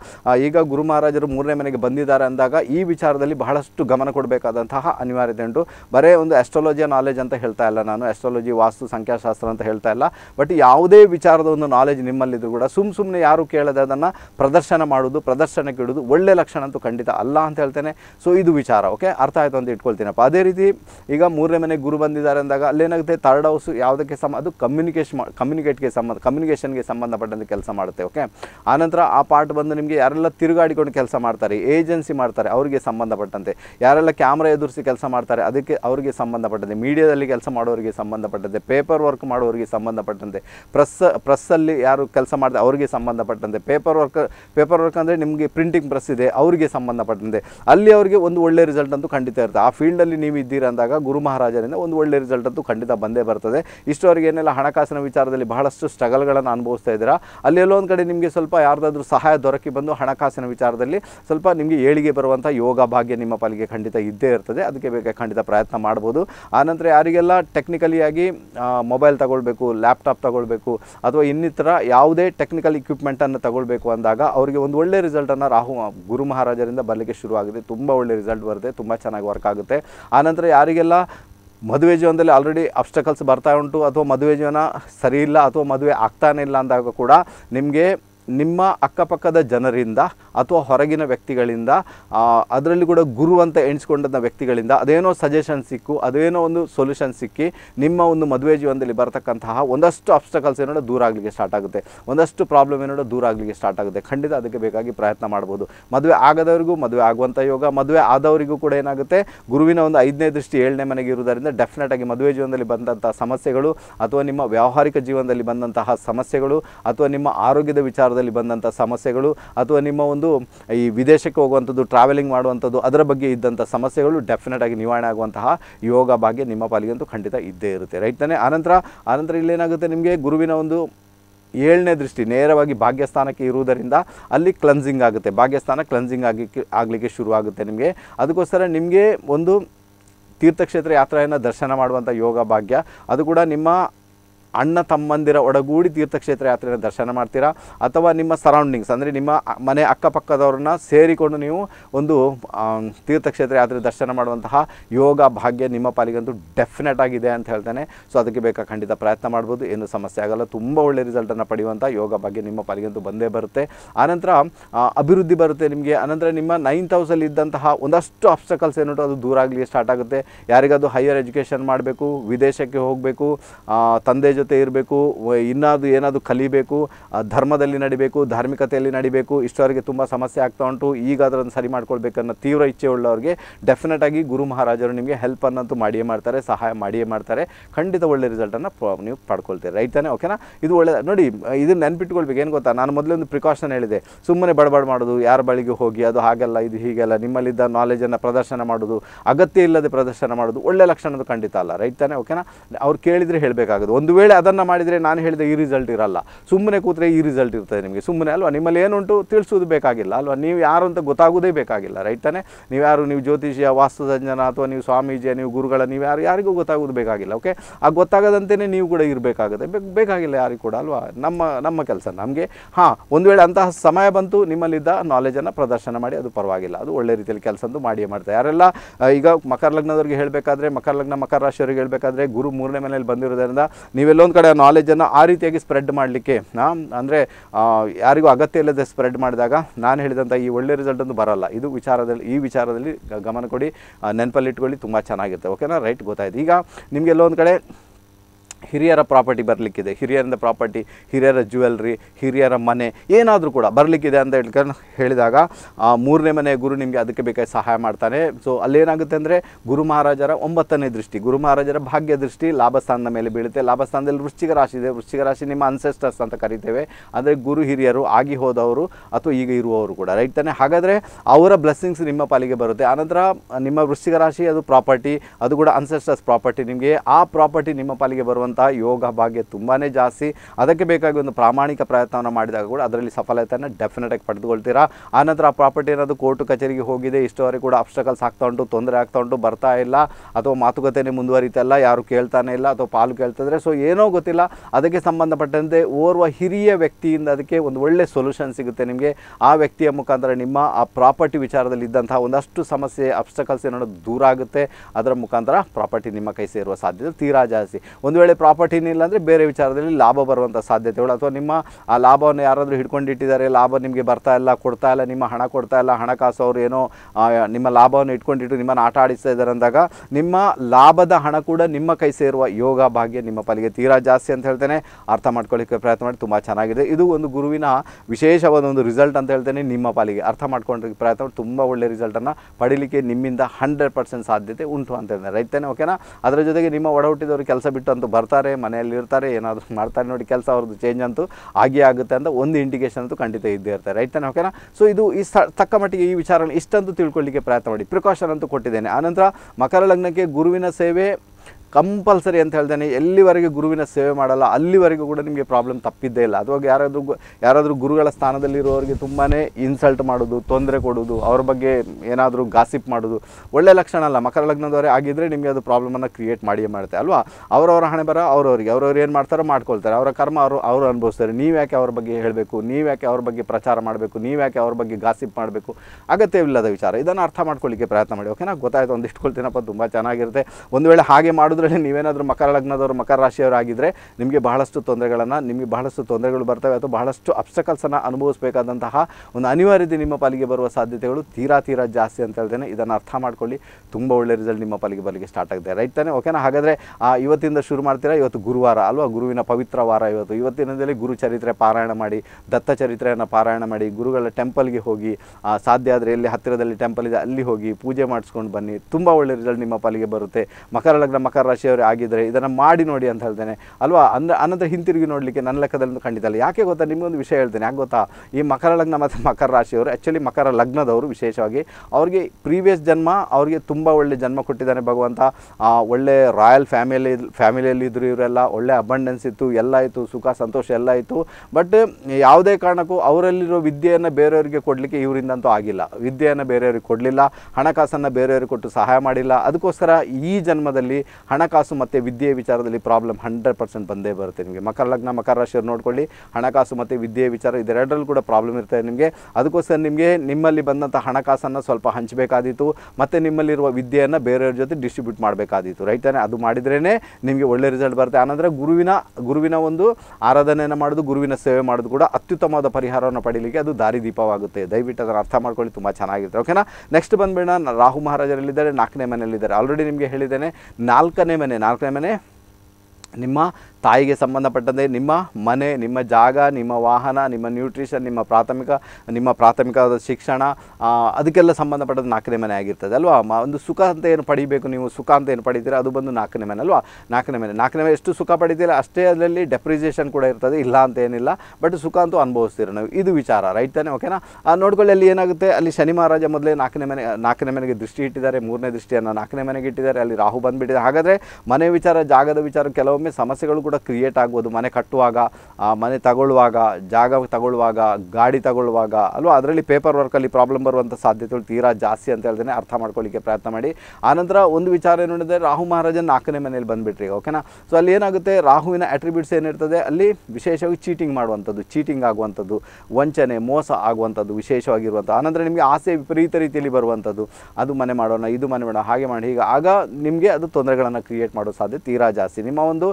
ಈಗ ಗುರು ಮಹಾರಾಜರು ಮೂರನೇ ಮನೆಗೆ ಬಂದಿದ್ದಾರೆ ಅಂದಾಗ ಈ ವಿಚಾರದಲ್ಲಿ ಬಹಳಷ್ಟು ಗಮನ ಕೊಡಬೇಕಾದಂತಹ ಅನಿವಾರ್ಯತೆ ಉಂಟು ಬರೇ ಒಂದು ಆಸ್ಟ್ರಾಲಜಿಯ ನಾಲೆಜ್ ಅಂತ ಹೇಳ್ತಾ ಇಲ್ಲ ನಾನು ಆಸ್ಟ್ರಾಲಜಿ ವಾಸ್ತು ಸಂಖ್ಯಾಶಾಸ್ತ್ರ ಅಂತ ಹೇಳ್ತಾ ಇಲ್ಲ ಬಟ್ ಯಾವುದೇ ಯಾವುದೇ ವಿಚಾರದ ಒಂದು ನಾಲೆಜ್ ನಿಮ್ಮಲ್ಲಿದ್ದರೂ ಕೂಡ ಸುಮ್ ಸುಮ್ಮನೆ ಯಾರು ಕೇಳದೆ ಅದನ್ನು ಪ್ರದರ್ಶನ ಮಾಡೋದು ಪ್ರದರ್ಶನಕ್ಕೆ ಇಡೋದು ಒಳ್ಳೆ ಲಕ್ಷಣ ಅಂತೂ ಖಂಡಿತ ಅಲ್ಲ ಅಂತ ಹೇಳ್ತೇನೆ ಸೊ ಇದು ವಿಚಾರ ಓಕೆ ಅರ್ಥ ಆಯಿತು ಅಂತ ಇಟ್ಕೊಳ್ತೀನಪ್ಪ ಅದೇ ರೀತಿ ಈಗ ಮೂರನೇ ಮನೆಗೆ ಗುರು ಬಂದಿದ್ದಾರೆ ಅಂದಾಗ ಅಲ್ಲೇನಾಗುತ್ತೆ ಥರ್ಡ್ ಹೌಸ್ ಯಾವುದಕ್ಕೆ ಸಮ ಅದು ಕಮ್ಯುನಿಕೇಶನ್ ಕಮ್ಯುನಿಕೇಟ್ಗೆ ಸಂಬಂಧ ಕಮ್ಯುನಿಕೇಷನ್ಗೆ ಸಂಬಂಧಪಟ್ಟಂತೆ ಕೆಲಸ ಮಾಡುತ್ತೆ ಓಕೆ ಆನಂತರ ಆ ಪಾರ್ಟ್ ಬಂದು ನಿಮಗೆ ಯಾರೆಲ್ಲ ತಿರುಗಾಡಿಕೊಂಡು ಕೆಲಸ ಮಾಡ್ತಾರೆ ಏಜೆನ್ಸಿ ಮಾಡ್ತಾರೆ ಅವರಿಗೆ ಸಂಬಂಧಪಟ್ಟಂತೆ ಯಾರೆಲ್ಲ ಕ್ಯಾಮ್ರಾ ಎದುರಿಸಿ ಕೆಲಸ ಮಾಡ್ತಾರೆ ಅದಕ್ಕೆ ಅವರಿಗೆ ಸಂಬಂಧಪಟ್ಟಂತೆ ಮೀಡಿಯಾದಲ್ಲಿ ಕೆಲಸ ಮಾಡೋರಿಗೆ ಸಂಬಂಧಪಟ್ಟಂತೆ ಪೇಪರ್ ವರ್ಕ್ ಮಾಡೋರಿಗೆ ಸಂಬಂಧಪಟ್ಟಂತೆ ಪ್ರೆಸ್ ಪ್ರೆಸ್ಸಲ್ಲಿ ಯಾರು ಕೆಲಸ ಮಾಡಿದೆ ಅವರಿಗೆ ಸಂಬಂಧಪಟ್ಟಂತೆ ಪೇಪರ್ ವರ್ಕ್ ಪೇಪರ್ ವರ್ಕ್ ಅಂದರೆ ನಿಮಗೆ ಪ್ರಿಂಟಿಂಗ್ ಪ್ರೆಸ್ ಇದೆ ಅವರಿಗೆ ಸಂಬಂಧಪಟ್ಟಂತೆ ಅಲ್ಲಿ ಅವರಿಗೆ ಒಂದು ಒಳ್ಳೆ ರಿಸಲ್ಟ್ ಅಂತೂ ಖಂಡಿತ ಇರುತ್ತೆ ಆ ಫೀಲ್ಡಲ್ಲಿ ನೀವು ಇದ್ದೀರಾ ಅಂದಾಗ ಗುರು ಮಹಾರಾಜರಿಂದ ಒಂದು ಒಳ್ಳೆ ರಿಸಲ್ಟ್ ಅಂತೂ ಖಂಡಿತ ಬಂದೇ ಬರ್ತದೆ ಇಷ್ಟವರಿಗೆ ಏನೆಲ್ಲ ಹಣಕಾಸಿನ ವಿಚಾರದಲ್ಲಿ ಬಹಳಷ್ಟು ಸ್ಟ್ರಗಲ್ಗಳನ್ನು ಅನುಭವಿಸ್ತಾ ಇದ್ದೀರಾ ಅಲ್ಲಿ ಎಲ್ಲೋ ಒಂದು ಕಡೆ ನಿಮಗೆ ಸ್ವಲ್ಪ ಯಾರ್ದಾದ್ರೂ ಸಹಾಯ ದೊರಕಿ ಬಂದು ಹಣಕಾಸಿನ ವಿಚಾರದಲ್ಲಿ ಸ್ವಲ್ಪ ನಿಮಗೆ ಏಳಿಗೆ ಬರುವಂಥ ಯೋಗ ಭಾಗ್ಯ ನಿಮ್ಮ ಪಾಲಿಗೆ ಖಂಡಿತ ಇದ್ದೇ ಇರ್ತದೆ ಅದಕ್ಕೆ ಬೇಗ ಖಂಡಿತ ಪ್ರಯತ್ನ ಮಾಡ್ಬೋದು ಆನಂತರ ಯಾರಿಗೆಲ್ಲ ಟೆಕ್ನಿಕಲಿಯಾಗಿ ಮೊಬೈಲ್ ತಗೊಳ್ಬೇಕು ಲ್ಯಾಪ್ಟಾಪ್ ತಗೊಳ್ಬೇಕು ಮಾಡಬೇಕು ಅಥವಾ ಇನ್ನಿತರ ಯಾವುದೇ ಟೆಕ್ನಿಕಲ್ ಇಕ್ವಿಪ್ಮೆಂಟನ್ನು ತಗೊಳ್ಬೇಕು ಅಂದಾಗ ಅವರಿಗೆ ಒಂದು ಒಳ್ಳೆ ರಿಸಲ್ಟನ್ನು ರಾಹು ಗುರು ಮಹಾರಾಜರಿಂದ ಬರಲಿಕ್ಕೆ ಶುರುವಾಗಿದೆ ತುಂಬ ಒಳ್ಳೆ ರಿಸಲ್ಟ್ ಬರುತ್ತೆ ತುಂಬ ಚೆನ್ನಾಗಿ ವರ್ಕ್ ಆಗುತ್ತೆ ಆನಂತರ ಯಾರಿಗೆಲ್ಲ ಮದುವೆ ಜೀವನದಲ್ಲಿ ಆಲ್ರೆಡಿ ಅಬ್ಸ್ಟಕಲ್ಸ್ ಬರ್ತಾ ಉಂಟು ಅಥವಾ ಮದುವೆ ಜೀವನ ಸರಿ ಇಲ್ಲ ಅಥವಾ ಮದುವೆ ಆಗ್ತಾನೆ ಇಲ್ಲ ಅಂದಾಗ ಕೂಡ ನಿಮಗೆ ನಿಮ್ಮ ಅಕ್ಕಪಕ್ಕದ ಜನರಿಂದ ಅಥವಾ ಹೊರಗಿನ ವ್ಯಕ್ತಿಗಳಿಂದ ಅದರಲ್ಲಿ ಕೂಡ ಗುರು ಅಂತ ಎಣಿಸ್ಕೊಂಡಂಥ ವ್ಯಕ್ತಿಗಳಿಂದ ಅದೇನೋ ಸಜೆಷನ್ ಸಿಕ್ಕು ಅದೇನೋ ಒಂದು ಸೊಲ್ಯೂಷನ್ ಸಿಕ್ಕಿ ನಿಮ್ಮ ಒಂದು ಮದುವೆ ಜೀವನದಲ್ಲಿ ಬರತಕ್ಕಂತಹ ಒಂದಷ್ಟು ಅಬ್ಸ್ಟಕಲ್ಸ್ ಏನೋ ದೂರ ಆಗಲಿಕ್ಕೆ ಸ್ಟಾರ್ಟ್ ಆಗುತ್ತೆ ಒಂದಷ್ಟು ಪ್ರಾಬ್ಲಮ್ ಏನೋ ದೂರ ಆಗಲಿಕ್ಕೆ ಸ್ಟಾರ್ಟ್ ಆಗುತ್ತೆ ಖಂಡಿತ ಅದಕ್ಕೆ ಬೇಕಾಗಿ ಪ್ರಯತ್ನ ಮಾಡ್ಬೋದು ಮದುವೆ ಆಗದವರಿಗೂ ಮದುವೆ ಆಗುವಂಥ ಯೋಗ ಮದುವೆ ಆದವರಿಗೂ ಕೂಡ ಏನಾಗುತ್ತೆ ಗುರುವಿನ ಒಂದು ಐದನೇ ದೃಷ್ಟಿ ಏಳನೇ ಮನೆಗೆ ಇರುವುದರಿಂದ ಡೆಫಿನೆಟ್ ಆಗಿ ಮದುವೆ ಜೀವನದಲ್ಲಿ ಬಂದಂಥ ಸಮಸ್ಯೆಗಳು ಅಥವಾ ನಿಮ್ಮ ವ್ಯಾವಹಾರಿಕ ಜೀವನದಲ್ಲಿ ಬಂದಂತಹ ಸಮಸ್ಯೆಗಳು ಅಥವಾ ನಿಮ್ಮ ಆರೋಗ್ಯದ ವಿಚಾರದಲ್ಲಿ ಬಂದಂಥ ಸಮಸ್ಯೆಗಳು ಅಥವಾ ನಿಮ್ಮ ಒಂದು ಈ ವಿದೇಶಕ್ಕೆ ಹೋಗುವಂಥದ್ದು ಟ್ರಾವೆಲಿಂಗ್ ಮಾಡುವಂಥದ್ದು ಅದರ ಬಗ್ಗೆ ಇದ್ದಂಥ ಸಮಸ್ಯೆಗಳು ಡೆಫಿನೆಟ್ ಆಗಿ ನಿವಾರಣೆ ಆಗುವಂತಹ ಯೋಗ ಭಾಗ್ಯ ನಿಮ್ಮ ಪಾಲಿಗಂತೂ ಖಂಡಿತ ಇದ್ದೇ ಇರುತ್ತೆ ರೈಟ್ ತಾನೆ ಆನಂತರ ಆನಂತರ ಇಲ್ಲೇನಾಗುತ್ತೆ ನಿಮಗೆ ಗುರುವಿನ ಒಂದು ಏಳನೇ ದೃಷ್ಟಿ ನೇರವಾಗಿ ಭಾಗ್ಯಸ್ಥಾನಕ್ಕೆ ಇರುವುದರಿಂದ ಅಲ್ಲಿ ಕ್ಲನ್ಸಿಂಗ್ ಆಗುತ್ತೆ ಭಾಗ್ಯಸ್ಥಾನ ಕ್ಲನ್ಸಿಂಗ್ ಆಗಲಿಕ್ಕೆ ಆಗಲಿಕ್ಕೆ ಶುರುವಾಗುತ್ತೆ ನಿಮಗೆ ಅದಕ್ಕೋಸ್ಕರ ನಿಮಗೆ ಒಂದು ತೀರ್ಥಕ್ಷೇತ್ರ ಯಾತ್ರೆಯನ್ನು ದರ್ಶನ ಮಾಡುವಂಥ ಯೋಗ ಭಾಗ್ಯ ಅದು ಕೂಡ ನಿಮ್ಮ ಅಣ್ಣ ತಮ್ಮಂದಿರ ಒಡಗೂಡಿ ತೀರ್ಥಕ್ಷೇತ್ರ ಯಾತ್ರೆ ದರ್ಶನ ಮಾಡ್ತೀರಾ ಅಥವಾ ನಿಮ್ಮ ಸರೌಂಡಿಂಗ್ಸ್ ಅಂದರೆ ನಿಮ್ಮ ಮನೆ ಅಕ್ಕಪಕ್ಕದವ್ರನ್ನ ಸೇರಿಕೊಂಡು ನೀವು ಒಂದು ತೀರ್ಥಕ್ಷೇತ್ರ ಯಾತ್ರೆ ದರ್ಶನ ಮಾಡುವಂತಹ ಯೋಗ ಭಾಗ್ಯ ನಿಮ್ಮ ಪಾಲಿಗಂತೂ ಡೆಫಿನೆಟ್ ಆಗಿದೆ ಅಂತ ಹೇಳ್ತೇನೆ ಸೊ ಅದಕ್ಕೆ ಬೇಕಾ ಖಂಡಿತ ಪ್ರಯತ್ನ ಮಾಡ್ಬೋದು ಏನು ಸಮಸ್ಯೆ ಆಗಲ್ಲ ತುಂಬ ಒಳ್ಳೆ ರಿಸಲ್ಟನ್ನು ಪಡೆಯುವಂಥ ಯೋಗ ಭಾಗ್ಯ ನಿಮ್ಮ ಪಾಲಿಗಂತೂ ಬಂದೇ ಬರುತ್ತೆ ಆನಂತರ ಅಭಿವೃದ್ಧಿ ಬರುತ್ತೆ ನಿಮಗೆ ಆನಂತರ ನಿಮ್ಮ ನೈನ್ತ್ ಹೌಸಲ್ಲಿದ್ದಂತಹ ಇದ್ದಂತಹ ಒಂದಷ್ಟು ಆಬ್ಸ್ಟಕಲ್ಸ್ ಏನುಂಟು ಅದು ದೂರ ಆಗಲಿ ಸ್ಟಾರ್ಟ್ ಆಗುತ್ತೆ ಯಾರಿಗಾದ್ರೂ ಹೈಯರ್ ಎಜುಕೇಷನ್ ಮಾಡಬೇಕು ವಿದೇಶಕ್ಕೆ ಹೋಗಬೇಕು ತಂದೆ ಜೊತೆ ಜೊತೆ ಇರಬೇಕು ಇನ್ನಾದರೂ ಏನಾದರೂ ಕಲಿಬೇಕು ಧರ್ಮದಲ್ಲಿ ನಡಿಬೇಕು ಧಾರ್ಮಿಕತೆಯಲ್ಲಿ ನಡಿಬೇಕು ಇಷ್ಟವರೆಗೆ ತುಂಬ ಸಮಸ್ಯೆ ಆಗ್ತಾ ಉಂಟು ಈಗ ಅದನ್ನು ಸರಿ ಮಾಡ್ಕೊಳ್ಬೇಕನ್ನೋ ತೀವ್ರ ಇಚ್ಛೆ ಉಳ್ಳವರಿಗೆ ಡೆಫಿನೆಟಾಗಿ ಗುರು ಮಹಾರಾಜರು ನಿಮಗೆ ಹೆಲ್ಪ್ ಅನ್ನಂತೂ ಮಾಡಿಯೇ ಮಾಡ್ತಾರೆ ಸಹಾಯ ಮಾಡಿಯೇ ಮಾಡ್ತಾರೆ ಖಂಡಿತ ಒಳ್ಳೆ ರಿಸಲ್ಟನ್ನು ನೀವು ಪಡ್ಕೊಳ್ತೀರಿ ರೈಟ್ ಓಕೆನಾ ಇದು ಒಳ್ಳೆ ನೋಡಿ ಇದನ್ನು ನೆನ್ಪಿಟ್ಕೊಳ್ಬೇಕು ಏನು ಗೊತ್ತಾ ನಾನು ಮೊದಲೊಂದು ಪ್ರಿಕಾಷನ್ ಹೇಳಿದೆ ಸುಮ್ಮನೆ ಬಡಬಡ ಮಾಡೋದು ಯಾರ ಬಳಿಗೆ ಹೋಗಿ ಅದು ಹಾಗೆಲ್ಲ ಇದು ಹೀಗೆಲ್ಲ ನಿಮ್ಮಲ್ಲಿದ್ದ ನಾಲೆಜನ್ನು ಪ್ರದರ್ಶನ ಮಾಡೋದು ಅಗತ್ಯ ಇಲ್ಲದೆ ಪ್ರದರ್ಶನ ಮಾಡೋದು ಒಳ್ಳೆ ಲಕ್ಷಣದ ಖಂಡಿತ ಅಲ್ಲ ರೈಟ್ ಓಕೆನಾ ಅವ್ರು ಕೇಳಿದರೆ ಹೇಳಬೇಕಾಗದು ಒಂದು ವೇಳೆ ವೇಳೆ ಅದನ್ನು ಮಾಡಿದರೆ ನಾನು ಹೇಳಿದ ಈ ರಿಸಲ್ಟ್ ಇರಲ್ಲ ಸುಮ್ಮನೆ ಕೂತ್ರೆ ಈ ರಿಸಲ್ಟ್ ಇರ್ತದೆ ನಿಮಗೆ ಸುಮ್ಮನೆ ಅಲ್ವಾ ನಿಮ್ಮಲ್ಲಿ ಏನುಂಟು ತಿಳಿಸೋದು ಬೇಕಾಗಿಲ್ಲ ಅಲ್ವಾ ನೀವು ಯಾರು ಅಂತ ಗೊತ್ತಾಗೋದೇ ಬೇಕಾಗಿಲ್ಲ ರೈಟ್ ತಾನೆ ನೀವು ಯಾರು ನೀವು ಜ್ಯೋತಿಷಿಯ ವಾಸ್ತುಸಂಜನ ಅಥವಾ ನೀವು ಸ್ವಾಮೀಜಿಯ ನೀವು ಗುರುಗಳ ನೀವು ಯಾರು ಯಾರಿಗೂ ಗೊತ್ತಾಗೋದು ಬೇಕಾಗಿಲ್ಲ ಓಕೆ ಆ ಗೊತ್ತಾಗದಂತೆಯೇ ನೀವು ಕೂಡ ಇರಬೇಕಾಗುತ್ತೆ ಬೇಕಾಗಿಲ್ಲ ಯಾರಿಗೂ ಕೂಡ ಅಲ್ವಾ ನಮ್ಮ ನಮ್ಮ ಕೆಲಸ ನಮಗೆ ಹಾಂ ಒಂದು ವೇಳೆ ಅಂತಹ ಸಮಯ ಬಂತು ನಿಮ್ಮಲ್ಲಿದ್ದ ನಾಲೆಜನ್ನು ಪ್ರದರ್ಶನ ಮಾಡಿ ಅದು ಪರವಾಗಿಲ್ಲ ಅದು ಒಳ್ಳೆ ರೀತಿಯಲ್ಲಿ ಕೆಲಸ ಅಂತೂ ಮಾಡಿಯೇ ಮಾಡ್ತಾರೆ ಯಾರೆಲ್ಲ ಈಗ ಮಕರ ಲಗ್ನದವ್ರಿಗೆ ಹೇಳಬೇಕಾದ್ರೆ ಮಕರ ಲಗ್ನ ಮಕರ ರಾಶಿಯವರಿಗೆ ಹೇಳಬೇಕಾದ್ರೆ ಗುರು ಮೂರನೇ ಮನೆಯಲ್ಲಿ ಬಂದಿರೋದ್ರಿಂದ ನೀವೆಲ್ಲ ಎಲ್ಲೊಂದು ಕಡೆ ನಾಲೆಜನ್ನು ಆ ರೀತಿಯಾಗಿ ಸ್ಪ್ರೆಡ್ ಮಾಡಲಿಕ್ಕೆ ಅಂದರೆ ಯಾರಿಗೂ ಅಗತ್ಯ ಇಲ್ಲದೆ ಸ್ಪ್ರೆಡ್ ಮಾಡಿದಾಗ ನಾನು ಹೇಳಿದಂಥ ಈ ಒಳ್ಳೆ ರಿಸಲ್ಟ್ ರಿಸಲ್ಟನ್ನು ಬರಲ್ಲ ಇದು ವಿಚಾರದಲ್ಲಿ ಈ ವಿಚಾರದಲ್ಲಿ ಗಮನ ಕೊಡಿ ಇಟ್ಕೊಳ್ಳಿ ತುಂಬ ಚೆನ್ನಾಗಿರುತ್ತೆ ಓಕೆನಾ ರೈಟ್ ಗೊತ್ತಾಯಿತು ಈಗ ನಿಮಗೆಲ್ಲೊಂದು ಕಡೆ ಹಿರಿಯರ ಪ್ರಾಪರ್ಟಿ ಬರಲಿಕ್ಕಿದೆ ಹಿರಿಯರಿಂದ ಪ್ರಾಪರ್ಟಿ ಹಿರಿಯರ ಜ್ಯುವೆಲ್ರಿ ಹಿರಿಯರ ಮನೆ ಏನಾದರೂ ಕೂಡ ಬರಲಿಕ್ಕಿದೆ ಅಂತ ಹೇಳ್ಕೊಂಡು ಹೇಳಿದಾಗ ಮೂರನೇ ಮನೆ ಗುರು ನಿಮಗೆ ಅದಕ್ಕೆ ಬೇಕಾಗಿ ಸಹಾಯ ಮಾಡ್ತಾನೆ ಸೊ ಅಲ್ಲೇನಾಗುತ್ತೆ ಅಂದರೆ ಗುರು ಮಹಾರಾಜರ ಒಂಬತ್ತನೇ ದೃಷ್ಟಿ ಗುರು ಮಹಾರಾಜರ ಭಾಗ್ಯ ದೃಷ್ಟಿ ಲಾಭಸ್ಥಾನದ ಮೇಲೆ ಬೀಳುತ್ತೆ ಲಾಭಸ್ಥಾನದಲ್ಲಿ ವೃಶ್ಚಿಕ ರಾಶಿ ಇದೆ ವೃಶ್ಚಿಕ ರಾಶಿ ನಿಮ್ಮ ಅನ್ಸೆಸ್ಟರ್ಸ್ ಅಂತ ಕರಿತೇವೆ ಅಂದರೆ ಗುರು ಹಿರಿಯರು ಆಗಿ ಹೋದವರು ಅಥವಾ ಈಗ ಇರುವವರು ಕೂಡ ರೈಟ್ ತಾನೆ ಹಾಗಾದರೆ ಅವರ ಬ್ಲೆಸ್ಸಿಂಗ್ಸ್ ನಿಮ್ಮ ಪಾಲಿಗೆ ಬರುತ್ತೆ ಆನಂತರ ನಿಮ್ಮ ವೃಶ್ಚಿಕ ರಾಶಿ ಅದು ಪ್ರಾಪರ್ಟಿ ಅದು ಕೂಡ ಅನ್ಸೆಸ್ಟರ್ಸ್ ಪ್ರಾಪರ್ಟಿ ನಿಮಗೆ ಆ ಪ್ರಾಪರ್ಟಿ ನಿಮ್ಮ ಪಾಲಿಗೆ ಬರುವಂಥ ಇರ್ತಕ್ಕಂತಹ ಯೋಗ ಭಾಗ್ಯ ತುಂಬಾ ಜಾಸ್ತಿ ಅದಕ್ಕೆ ಬೇಕಾಗಿ ಒಂದು ಪ್ರಾಮಾಣಿಕ ಪ್ರಯತ್ನವನ್ನು ಮಾಡಿದಾಗ ಕೂಡ ಅದರಲ್ಲಿ ಸಫಲತೆಯನ್ನು ಆಗಿ ಪಡೆದುಕೊಳ್ತೀರಾ ಆನಂತರ ಆ ಪ್ರಾಪರ್ಟಿ ಅನ್ನೋದು ಕೋರ್ಟ್ ಕಚೇರಿಗೆ ಹೋಗಿದೆ ಇಷ್ಟವರೆಗೆ ಕೂಡ ಅಬ್ಸ್ಟಕಲ್ಸ್ ಆಗ್ತಾ ಉಂಟು ತೊಂದರೆ ಆಗ್ತಾ ಉಂಟು ಬರ್ತಾ ಇಲ್ಲ ಅಥವಾ ಮಾತುಕತೆನೇ ಮುಂದುವರಿತಲ್ಲ ಯಾರು ಕೇಳ್ತಾನೆ ಇಲ್ಲ ಅಥವಾ ಪಾಲು ಕೇಳ್ತಿದ್ರೆ ಸೊ ಏನೋ ಗೊತ್ತಿಲ್ಲ ಅದಕ್ಕೆ ಸಂಬಂಧಪಟ್ಟಂತೆ ಓರ್ವ ಹಿರಿಯ ವ್ಯಕ್ತಿಯಿಂದ ಅದಕ್ಕೆ ಒಂದು ಒಳ್ಳೆ ಸೊಲ್ಯೂಷನ್ ಸಿಗುತ್ತೆ ನಿಮಗೆ ಆ ವ್ಯಕ್ತಿಯ ಮುಖಾಂತರ ನಿಮ್ಮ ಆ ಪ್ರಾಪರ್ಟಿ ವಿಚಾರದಲ್ಲಿ ಇದ್ದಂತಹ ಒಂದಷ್ಟು ಸಮಸ್ಯೆ ಅಬ್ಸ್ಟಕಲ್ಸ್ ಏನೋ ದೂರ ಆಗುತ್ತೆ ಅದರ ಮುಖಾಂತರ ಪ್ರಾಪರ್ಟಿ ನಿಮ್ಮ ಕೈ ಸೇರುವ ಸಾಧ್ಯತೆ ತೀರಾ ಜಾಸ್ತಿ ಒಂದು ವೇಳೆ ಪ್ರಾಪರ್ಟಿನೇ ಇಲ್ಲ ಅಂದರೆ ಬೇರೆ ವಿಚಾರದಲ್ಲಿ ಲಾಭ ಬರುವಂಥ ಸಾಧ್ಯತೆಗಳು ಅಥವಾ ನಿಮ್ಮ ಆ ಲಾಭವನ್ನು ಯಾರಾದರೂ ಹಿಡ್ಕೊಂಡಿಟ್ಟಿದ್ದಾರೆ ಲಾಭ ನಿಮಗೆ ಬರ್ತಾ ಇಲ್ಲ ಕೊಡ್ತಾ ಇಲ್ಲ ನಿಮ್ಮ ಹಣ ಕೊಡ್ತಾ ಇಲ್ಲ ಹಣಕಾಸು ಅವರು ಏನೋ ನಿಮ್ಮ ಲಾಭವನ್ನು ಇಟ್ಕೊಂಡಿಟ್ಟು ನಿಮ್ಮನ್ನು ಆಟ ಆಡಿಸ್ತಾ ಇದ್ದಾರೆ ಅಂದಾಗ ನಿಮ್ಮ ಲಾಭದ ಹಣ ಕೂಡ ನಿಮ್ಮ ಕೈ ಸೇರುವ ಯೋಗ ಭಾಗ್ಯ ನಿಮ್ಮ ಪಾಲಿಗೆ ತೀರಾ ಜಾಸ್ತಿ ಅಂತ ಹೇಳ್ತೇನೆ ಅರ್ಥ ಮಾಡ್ಕೊಳ್ಳಿಕ್ಕೆ ಪ್ರಯತ್ನ ಮಾಡಿ ತುಂಬ ಚೆನ್ನಾಗಿದೆ ಇದು ಒಂದು ಗುರುವಿನ ವಿಶೇಷವಾದ ಒಂದು ರಿಸಲ್ಟ್ ಅಂತ ಹೇಳ್ತೇನೆ ನಿಮ್ಮ ಪಾಲಿಗೆ ಅರ್ಥ ಮಾಡ್ಕೊಂಡ್ರಿಗೆ ಪ್ರಯತ್ನ ಮಾಡಿ ತುಂಬ ಒಳ್ಳೆಯ ರಿಸಲ್ಟನ್ನು ಪಡೀಲಿಕ್ಕೆ ನಿಮ್ಮಿಂದ ಹಂಡ್ರೆಡ್ ಪರ್ಸೆಂಟ್ ಸಾಧ್ಯತೆ ಉಂಟು ಅಂತ ಹೇಳ್ತಾರೆ ರೈತನೇ ಓಕೆನಾ ಅದರ ಜೊತೆಗೆ ನಿಮ್ಮ ಒಡ ಹುಟ್ಟಿದವರು ಕೆಲಸ ಬಿಟ್ಟು ಅಂತ ಬರ್ತಾರೆ ಮನೆಯಲ್ಲಿ ಇರ್ತಾರೆ ಏನಾದರೂ [LAUGHS] ಮಾಡ್ತಾರೆ ನೋಡಿ ಕೆಲಸ ಅವ್ರದ್ದು ಚೇಂಜ್ ಅಂತೂ ಆಗಿ ಆಗುತ್ತೆ ಅಂತ ಒಂದು ಇಂಡಿಕೇಶನ್ ಅಂತೂ ಖಂಡಿತ ಇದ್ದೇ ಇರ್ತಾರೆ ರೈಟ್ ತಾನೆ ಓಕೆನಾ ಸೊ ಇದು ಈ ತಕ್ಕ ಮಟ್ಟಿಗೆ ಈ ವಿಚಾರ ಇಷ್ಟಂತೂ ತಿಳ್ಕೊಳ್ಳಿಕ್ಕೆ ಪ್ರಯತ್ನ ಮಾಡಿ ಪ್ರಿಕಾಷನ್ ಅಂತೂ ಕೊಟ್ಟಿದ್ದೇನೆ ಆನಂತರ ಮಕರ ಲಗ್ನಕ್ಕೆ ಗುರುವಿನ ಸೇವೆ ಕಂಪಲ್ಸರಿ ಅಂತ ಹೇಳ್ದೇನೆ ಎಲ್ಲಿವರೆಗೆ ಗುರುವಿನ ಸೇವೆ ಮಾಡಲ್ಲ ಅಲ್ಲಿವರೆಗೂ ಕೂಡ ನಿಮಗೆ ಪ್ರಾಬ್ಲಮ್ ತಪ್ಪಿದ್ದೇ ಇಲ್ಲ ಅಥವಾ ಯಾರಾದರೂ ಯಾರಾದರೂ ಗುರುಗಳ ಸ್ಥಾನದಲ್ಲಿರೋರಿಗೆ ತುಂಬಾ ಇನ್ಸಲ್ಟ್ ಮಾಡೋದು ತೊಂದರೆ ಕೊಡೋದು ಅವ್ರ ಬಗ್ಗೆ ಏನಾದರೂ ಗಾಸಿಪ್ ಮಾಡೋದು ಒಳ್ಳೆ ಲಕ್ಷಣ ಅಲ್ಲ ಮಕರ ಲಗ್ನದವರೇ ಆಗಿದ್ದರೆ ನಿಮಗೆ ಅದು ಪ್ರಾಬ್ಲಮನ್ನು ಕ್ರಿಯೇಟ್ ಮಾಡಿಯೇ ಮಾಡುತ್ತೆ ಅಲ್ವಾ ಅವರವರ ಹಣೆ ಬರ ಅವ್ರವ್ರಿಗೆ ಅವ್ರವ್ರು ಏನು ಮಾಡ್ತಾರೋ ಮಾಡ್ಕೊಳ್ತಾರೆ ಅವರ ಕರ್ಮ ಅವರು ಅವರು ಅನುಭವಿಸ್ತಾರೆ ನೀವು ಯಾಕೆ ಅವ್ರ ಬಗ್ಗೆ ಹೇಳಬೇಕು ನೀವು ಯಾಕೆ ಅವ್ರ ಬಗ್ಗೆ ಪ್ರಚಾರ ಮಾಡಬೇಕು ನೀವು ಯಾಕೆ ಅವ್ರ ಬಗ್ಗೆ ಗಾಸಿಪ್ ಮಾಡಬೇಕು ಅಗತ್ಯವಿಲ್ಲದ ವಿಚಾರ ಇದನ್ನು ಅರ್ಥ ಮಾಡ್ಕೊಳ್ಳಿಕ್ಕೆ ಪ್ರಯತ್ನ ಮಾಡಿ ಓಕೆನಾ ಗೊತ್ತಾಯಿತು ಒಂದಿಷ್ಟು ಕೊಳ್ತೀನಪ್ಪ ತುಂಬ ಚೆನ್ನಾಗಿರುತ್ತೆ ಒಂದು ವೇಳೆ ಹಾಗೆ ಮಾಡಿದ್ರೆ ಅದರಲ್ಲಿ ನೀವೇನಾದರೂ ಮಕರ ಲಗ್ನದವರು ಮಕರ ರಾಶಿಯವರು ಆಗಿದ್ದರೆ ನಿಮಗೆ ಬಹಳಷ್ಟು ತೊಂದರೆಗಳನ್ನು ನಿಮಗೆ ಬಹಳಷ್ಟು ತೊಂದರೆಗಳು ಬರ್ತವೆ ಅಥವಾ ಬಹಳಷ್ಟು ಅಬ್ಸ್ಟಕಲ್ಸನ್ನು ಅನುಭವಿಸಬೇಕಾದಂತಹ ಒಂದು ಅನಿವಾರ್ಯತೆ ನಿಮ್ಮ ಪಾಲಿಗೆ ಬರುವ ಸಾಧ್ಯತೆಗಳು ತೀರಾ ತೀರಾ ಜಾಸ್ತಿ ಅಂತ ಹೇಳ್ತೇನೆ ಇದನ್ನು ಅರ್ಥ ಮಾಡ್ಕೊಳ್ಳಿ ತುಂಬ ಒಳ್ಳೆ ರಿಸಲ್ಟ್ ನಿಮ್ಮ ಪಾಲಿಗೆ ಬರಲಿಕ್ಕೆ ಸ್ಟಾರ್ಟ್ ಆಗಿದೆ ರೈಟ್ ತಾನೆ ಓಕೆನಾ ಹಾಗಾದರೆ ಇವತ್ತಿಂದ ಶುರು ಮಾಡ್ತೀರಾ ಇವತ್ತು ಗುರುವಾರ ಅಲ್ವಾ ಗುರುವಿನ ಪವಿತ್ರ ವಾರ ಇವತ್ತು ಇವತ್ತಿನದಲ್ಲಿ ಗುರು ಚರಿತ್ರೆ ಪಾರಾಯಣ ಮಾಡಿ ದತ್ತ ಚರಿತ್ರೆಯನ್ನು ಪಾರಾಯಣ ಮಾಡಿ ಗುರುಗಳ ಟೆಂಪಲ್ಗೆ ಹೋಗಿ ಸಾಧ್ಯ ಆದರೆ ಎಲ್ಲಿ ಹತ್ತಿರದಲ್ಲಿ ಟೆಂಪಲ್ ಇದೆ ಅಲ್ಲಿ ಹೋಗಿ ಪೂಜೆ ಮಾಡಿಸ್ಕೊಂಡು ಬನ್ನಿ ತುಂಬ ಒಳ್ಳೆ ರಿಸಲ್ಟ್ ನಿಮ್ಮ ಪಾಲಿಗೆ ಬರುತ್ತೆ ಮಕರ ಲಗ್ನ ಮಕರ ರಾಶಿಯವರೇ ಆಗಿದ್ದರೆ ಇದನ್ನು ಮಾಡಿ ನೋಡಿ ಅಂತ ಹೇಳ್ತೇನೆ ಅಲ್ವಾ ಅಂದ್ರೆ ಅನ್ನಂತರ ಹಿಂತಿರುಗಿ ನೋಡಲಿಕ್ಕೆ ನನ್ನ ಲೆಕ್ಕದಲ್ಲಿ ಖಂಡಿತ ಯಾಕೆ ಗೊತ್ತಾ ನಿಮಗೊಂದು ವಿಷಯ ಹೇಳ್ತೇನೆ ಯಾಕೆ ಗೊತ್ತಾ ಈ ಮಕರ ಲಗ್ನ ಮತ್ತು ಮಕರ ರಾಶಿಯವರು ಆ್ಯಕ್ಚುಲಿ ಮಕರ ಲಗ್ನದವರು ವಿಶೇಷವಾಗಿ ಅವರಿಗೆ ಪ್ರೀವಿಯಸ್ ಜನ್ಮ ಅವರಿಗೆ ತುಂಬ ಒಳ್ಳೆ ಜನ್ಮ ಕೊಟ್ಟಿದ್ದಾನೆ ಭಗವಂತ ಒಳ್ಳೆ ರಾಯಲ್ ಫ್ಯಾಮಿಲಿ ಫ್ಯಾಮಿಲಿಯಲ್ಲಿ ಇದ್ದರು ಇವರೆಲ್ಲ ಒಳ್ಳೆ ಅಬಂಡೆನ್ಸ್ ಇತ್ತು ಎಲ್ಲ ಇತ್ತು ಸುಖ ಸಂತೋಷ ಎಲ್ಲ ಇತ್ತು ಬಟ್ ಯಾವುದೇ ಕಾರಣಕ್ಕೂ ಅವರಲ್ಲಿರೋ ವಿದ್ಯೆಯನ್ನು ಬೇರೆಯವರಿಗೆ ಕೊಡಲಿಕ್ಕೆ ಇವರಿಂದಂತೂ ಆಗಿಲ್ಲ ವಿದ್ಯೆಯನ್ನು ಬೇರೆಯವ್ರಿಗೆ ಕೊಡಲಿಲ್ಲ ಹಣಕಾಸನ್ನು ಬೇರೆಯವ್ರಿಗೆ ಕೊಟ್ಟು ಸಹಾಯ ಮಾಡಿಲ್ಲ ಅದಕ್ಕೋಸ್ಕರ ಈ ಜನ್ಮದಲ್ಲಿ ಹಣಕಾಸು ಮತ್ತು ವಿದ್ಯೆಯ ವಿಚಾರದಲ್ಲಿ ಪ್ರಾಬ್ಲಮ್ ಹಂಡ್ರೆಡ್ ಪರ್ಸೆಂಟ್ ಬಂದೇ ಬರುತ್ತೆ ನಿಮಗೆ ಮಕರ ಲಗ್ನ ಮಕರ ರಾಶಿಯವ್ರು ನೋಡ್ಕೊಳ್ಳಿ ಹಣಕಾಸು ಮತ್ತು ವಿದ್ಯೆಯ ವಿಚಾರ ಇದೆರಡರಲ್ಲೂ ಕೂಡ ಪ್ರಾಬ್ಲಮ್ ಇರ್ತದೆ ನಿಮಗೆ ಅದಕ್ಕೋಸ್ಕರ ನಿಮಗೆ ನಿಮ್ಮಲ್ಲಿ ಬಂದಂಥ ಹಣಕಾಸನ್ನು ಸ್ವಲ್ಪ ಹಂಚಬೇಕಾದೀತು ಮತ್ತು ನಿಮ್ಮಲ್ಲಿರುವ ವಿದ್ಯೆಯನ್ನು ಬೇರೆಯವ್ರ ಜೊತೆ ಡಿಸ್ಟ್ರಿಬ್ಯೂಟ್ ಮಾಡಬೇಕಾದೀತು ರೈತನೇ ಅದು ಮಾಡಿದ್ರೇ ನಿಮಗೆ ಒಳ್ಳೆ ರಿಸಲ್ಟ್ ಬರುತ್ತೆ ಆನಂತರ ಗುರುವಿನ ಗುರುವಿನ ಒಂದು ಆರಾಧನೆಯನ್ನು ಮಾಡೋದು ಗುರುವಿನ ಸೇವೆ ಮಾಡೋದು ಕೂಡ ಅತ್ಯುತ್ತಮವಾದ ಪರಿಹಾರವನ್ನು ಪಡೀಲಿಕ್ಕೆ ಅದು ದಾರಿದೀಪವಾಗುತ್ತೆ ದಯವಿಟ್ಟು ಅದನ್ನು ಅರ್ಥ ಮಾಡ್ಕೊಳ್ಳಿ ತುಂಬ ಚೆನ್ನಾಗಿರುತ್ತೆ ಓಕೆನಾ ನೆಕ್ಸ್ಟ್ ಬಂದ್ಬೇಡ ರಾಹು ಮಹಾರಾಜರಲ್ಲಿದ್ದಾರೆ ನಾಲ್ಕನೇ ಮನೆಯಲ್ಲಿದ್ದಾರೆ ಆಲ್ರೆಡಿ ನಿಮಗೆ ಹೇಳಿದ್ದೇನೆ ನಾಲ್ಕು ಐದನೇ ಮನೆ ನಾಲ್ಕನೇ ಮನೆ ನಿಮ್ಮ ತಾಯಿಗೆ ಸಂಬಂಧಪಟ್ಟಂತೆ ನಿಮ್ಮ ಮನೆ ನಿಮ್ಮ ಜಾಗ ನಿಮ್ಮ ವಾಹನ ನಿಮ್ಮ ನ್ಯೂಟ್ರಿಷನ್ ನಿಮ್ಮ ಪ್ರಾಥಮಿಕ ನಿಮ್ಮ ಪ್ರಾಥಮಿಕ ಶಿಕ್ಷಣ ಅದಕ್ಕೆಲ್ಲ ಸಂಬಂಧಪಟ್ಟದ್ದು ನಾಲ್ಕನೇ ಮನೆ ಆಗಿರ್ತದೆ ಅಲ್ವಾ ಒಂದು ಸುಖ ಅಂತ ಏನು ಪಡಿಬೇಕು ನೀವು ಸುಖ ಅಂತ ಏನು ಪಡಿತೀರಾ ಅದು ಬಂದು ನಾಲ್ಕನೇ ಮನೆ ಅಲ್ವಾ ನಾಲ್ಕನೇ ಮನೆ ನಾಲ್ಕನೇ ಮನೆ ಎಷ್ಟು ಸುಖ ಪಡಿತೀರ ಅಷ್ಟೇ ಅದರಲ್ಲಿ ಡೆಪ್ರಿಸಿಯೇಷನ್ ಕೂಡ ಇರ್ತದೆ ಇಲ್ಲ ಅಂತ ಏನಿಲ್ಲ ಬಟ್ ಸುಖ ಅಂತೂ ಅನುಭವಿಸ್ತೀರ ನಾವು ಇದು ವಿಚಾರ ರೈಟ್ ತಾನೆ ಓಕೆನಾ ನೋಡ್ಕೊಳ್ಳಿ ಅಲ್ಲಿ ಏನಾಗುತ್ತೆ ಅಲ್ಲಿ ಶನಿ ಮಹಾರಾಜ ಮೊದಲೇ ನಾಲ್ಕನೇ ಮನೆ ನಾಲ್ಕನೇ ಮನೆಗೆ ದೃಷ್ಟಿ ಇಟ್ಟಿದ್ದಾರೆ ಮೂರನೇ ದೃಷ್ಟಿಯನ್ನು ನಾಲ್ಕನೇ ಮನೆಗೆ ಇಟ್ಟಿದ್ದಾರೆ ಅಲ್ಲಿ ರಾಹು ಬಂದುಬಿಟ್ಟಿದೆ ಹಾಗಾದರೆ ಮನೆ ವಿಚಾರ ಜಾಗದ ವಿಚಾರ ಕೆಲವೊಮ್ಮೆ ಸಮಸ್ಯೆಗಳು ಕೂಡ ಕೂಡ ಕ್ರಿಯೇಟ್ ಆಗ್ಬೋದು ಮನೆ ಕಟ್ಟುವಾಗ ಮನೆ ತಗೊಳ್ಳುವಾಗ ಜಾಗ ತಗೊಳ್ಳುವಾಗ ಗಾಡಿ ತಗೊಳ್ಳುವಾಗ ಅಲ್ವಾ ಅದರಲ್ಲಿ ಪೇಪರ್ ವರ್ಕಲ್ಲಿ ಪ್ರಾಬ್ಲಮ್ ಬರುವಂಥ ಸಾಧ್ಯತೆಗಳು ತೀರಾ ಜಾಸ್ತಿ ಅಂತ ಹೇಳ್ತೇನೆ ಅರ್ಥ ಮಾಡ್ಕೊಳ್ಳಿಕ್ಕೆ ಪ್ರಯತ್ನ ಮಾಡಿ ಆನಂತರ ಒಂದು ವಿಚಾರ ಏನು ಹೇಳಿದ್ರೆ ರಾಹು ಮಹಾರಾಜನ ನಾಲ್ಕನೇ ಮನೆಯಲ್ಲಿ ಬಂದುಬಿಟ್ರಿ ಓಕೆನಾ ಸೊ ಅಲ್ಲಿ ಏನಾಗುತ್ತೆ ರಾಹುವಿನ ಅಟ್ರಿಬ್ಯೂಟ್ಸ್ ಏನಿರ್ತದೆ ಅಲ್ಲಿ ವಿಶೇಷವಾಗಿ ಚೀಟಿಂಗ್ ಮಾಡುವಂಥದ್ದು ಚೀಟಿಂಗ್ ಆಗುವಂಥದ್ದು ವಂಚನೆ ಮೋಸ ಆಗುವಂಥದ್ದು ವಿಶೇಷವಾಗಿರುವಂಥ ಆನಂತರ ನಿಮಗೆ ಆಸೆ ವಿಪರೀತ ರೀತಿಯಲ್ಲಿ ಬರುವಂಥದ್ದು ಅದು ಮನೆ ಮಾಡೋಣ ಇದು ಮನೆ ಮಾಡೋಣ ಹಾಗೆ ಮಾಡಿ ಹೀಗೆ ಆಗ ನಿಮಗೆ ಅದು ತೊಂದರೆಗಳನ್ನು ಕ್ರಿಯೇಟ್ ಮಾಡೋ ಸಾಧ್ಯತೆ ತೀರಾ ಜಾಸ್ತಿ ನಿಮ್ಮ ಒಂದು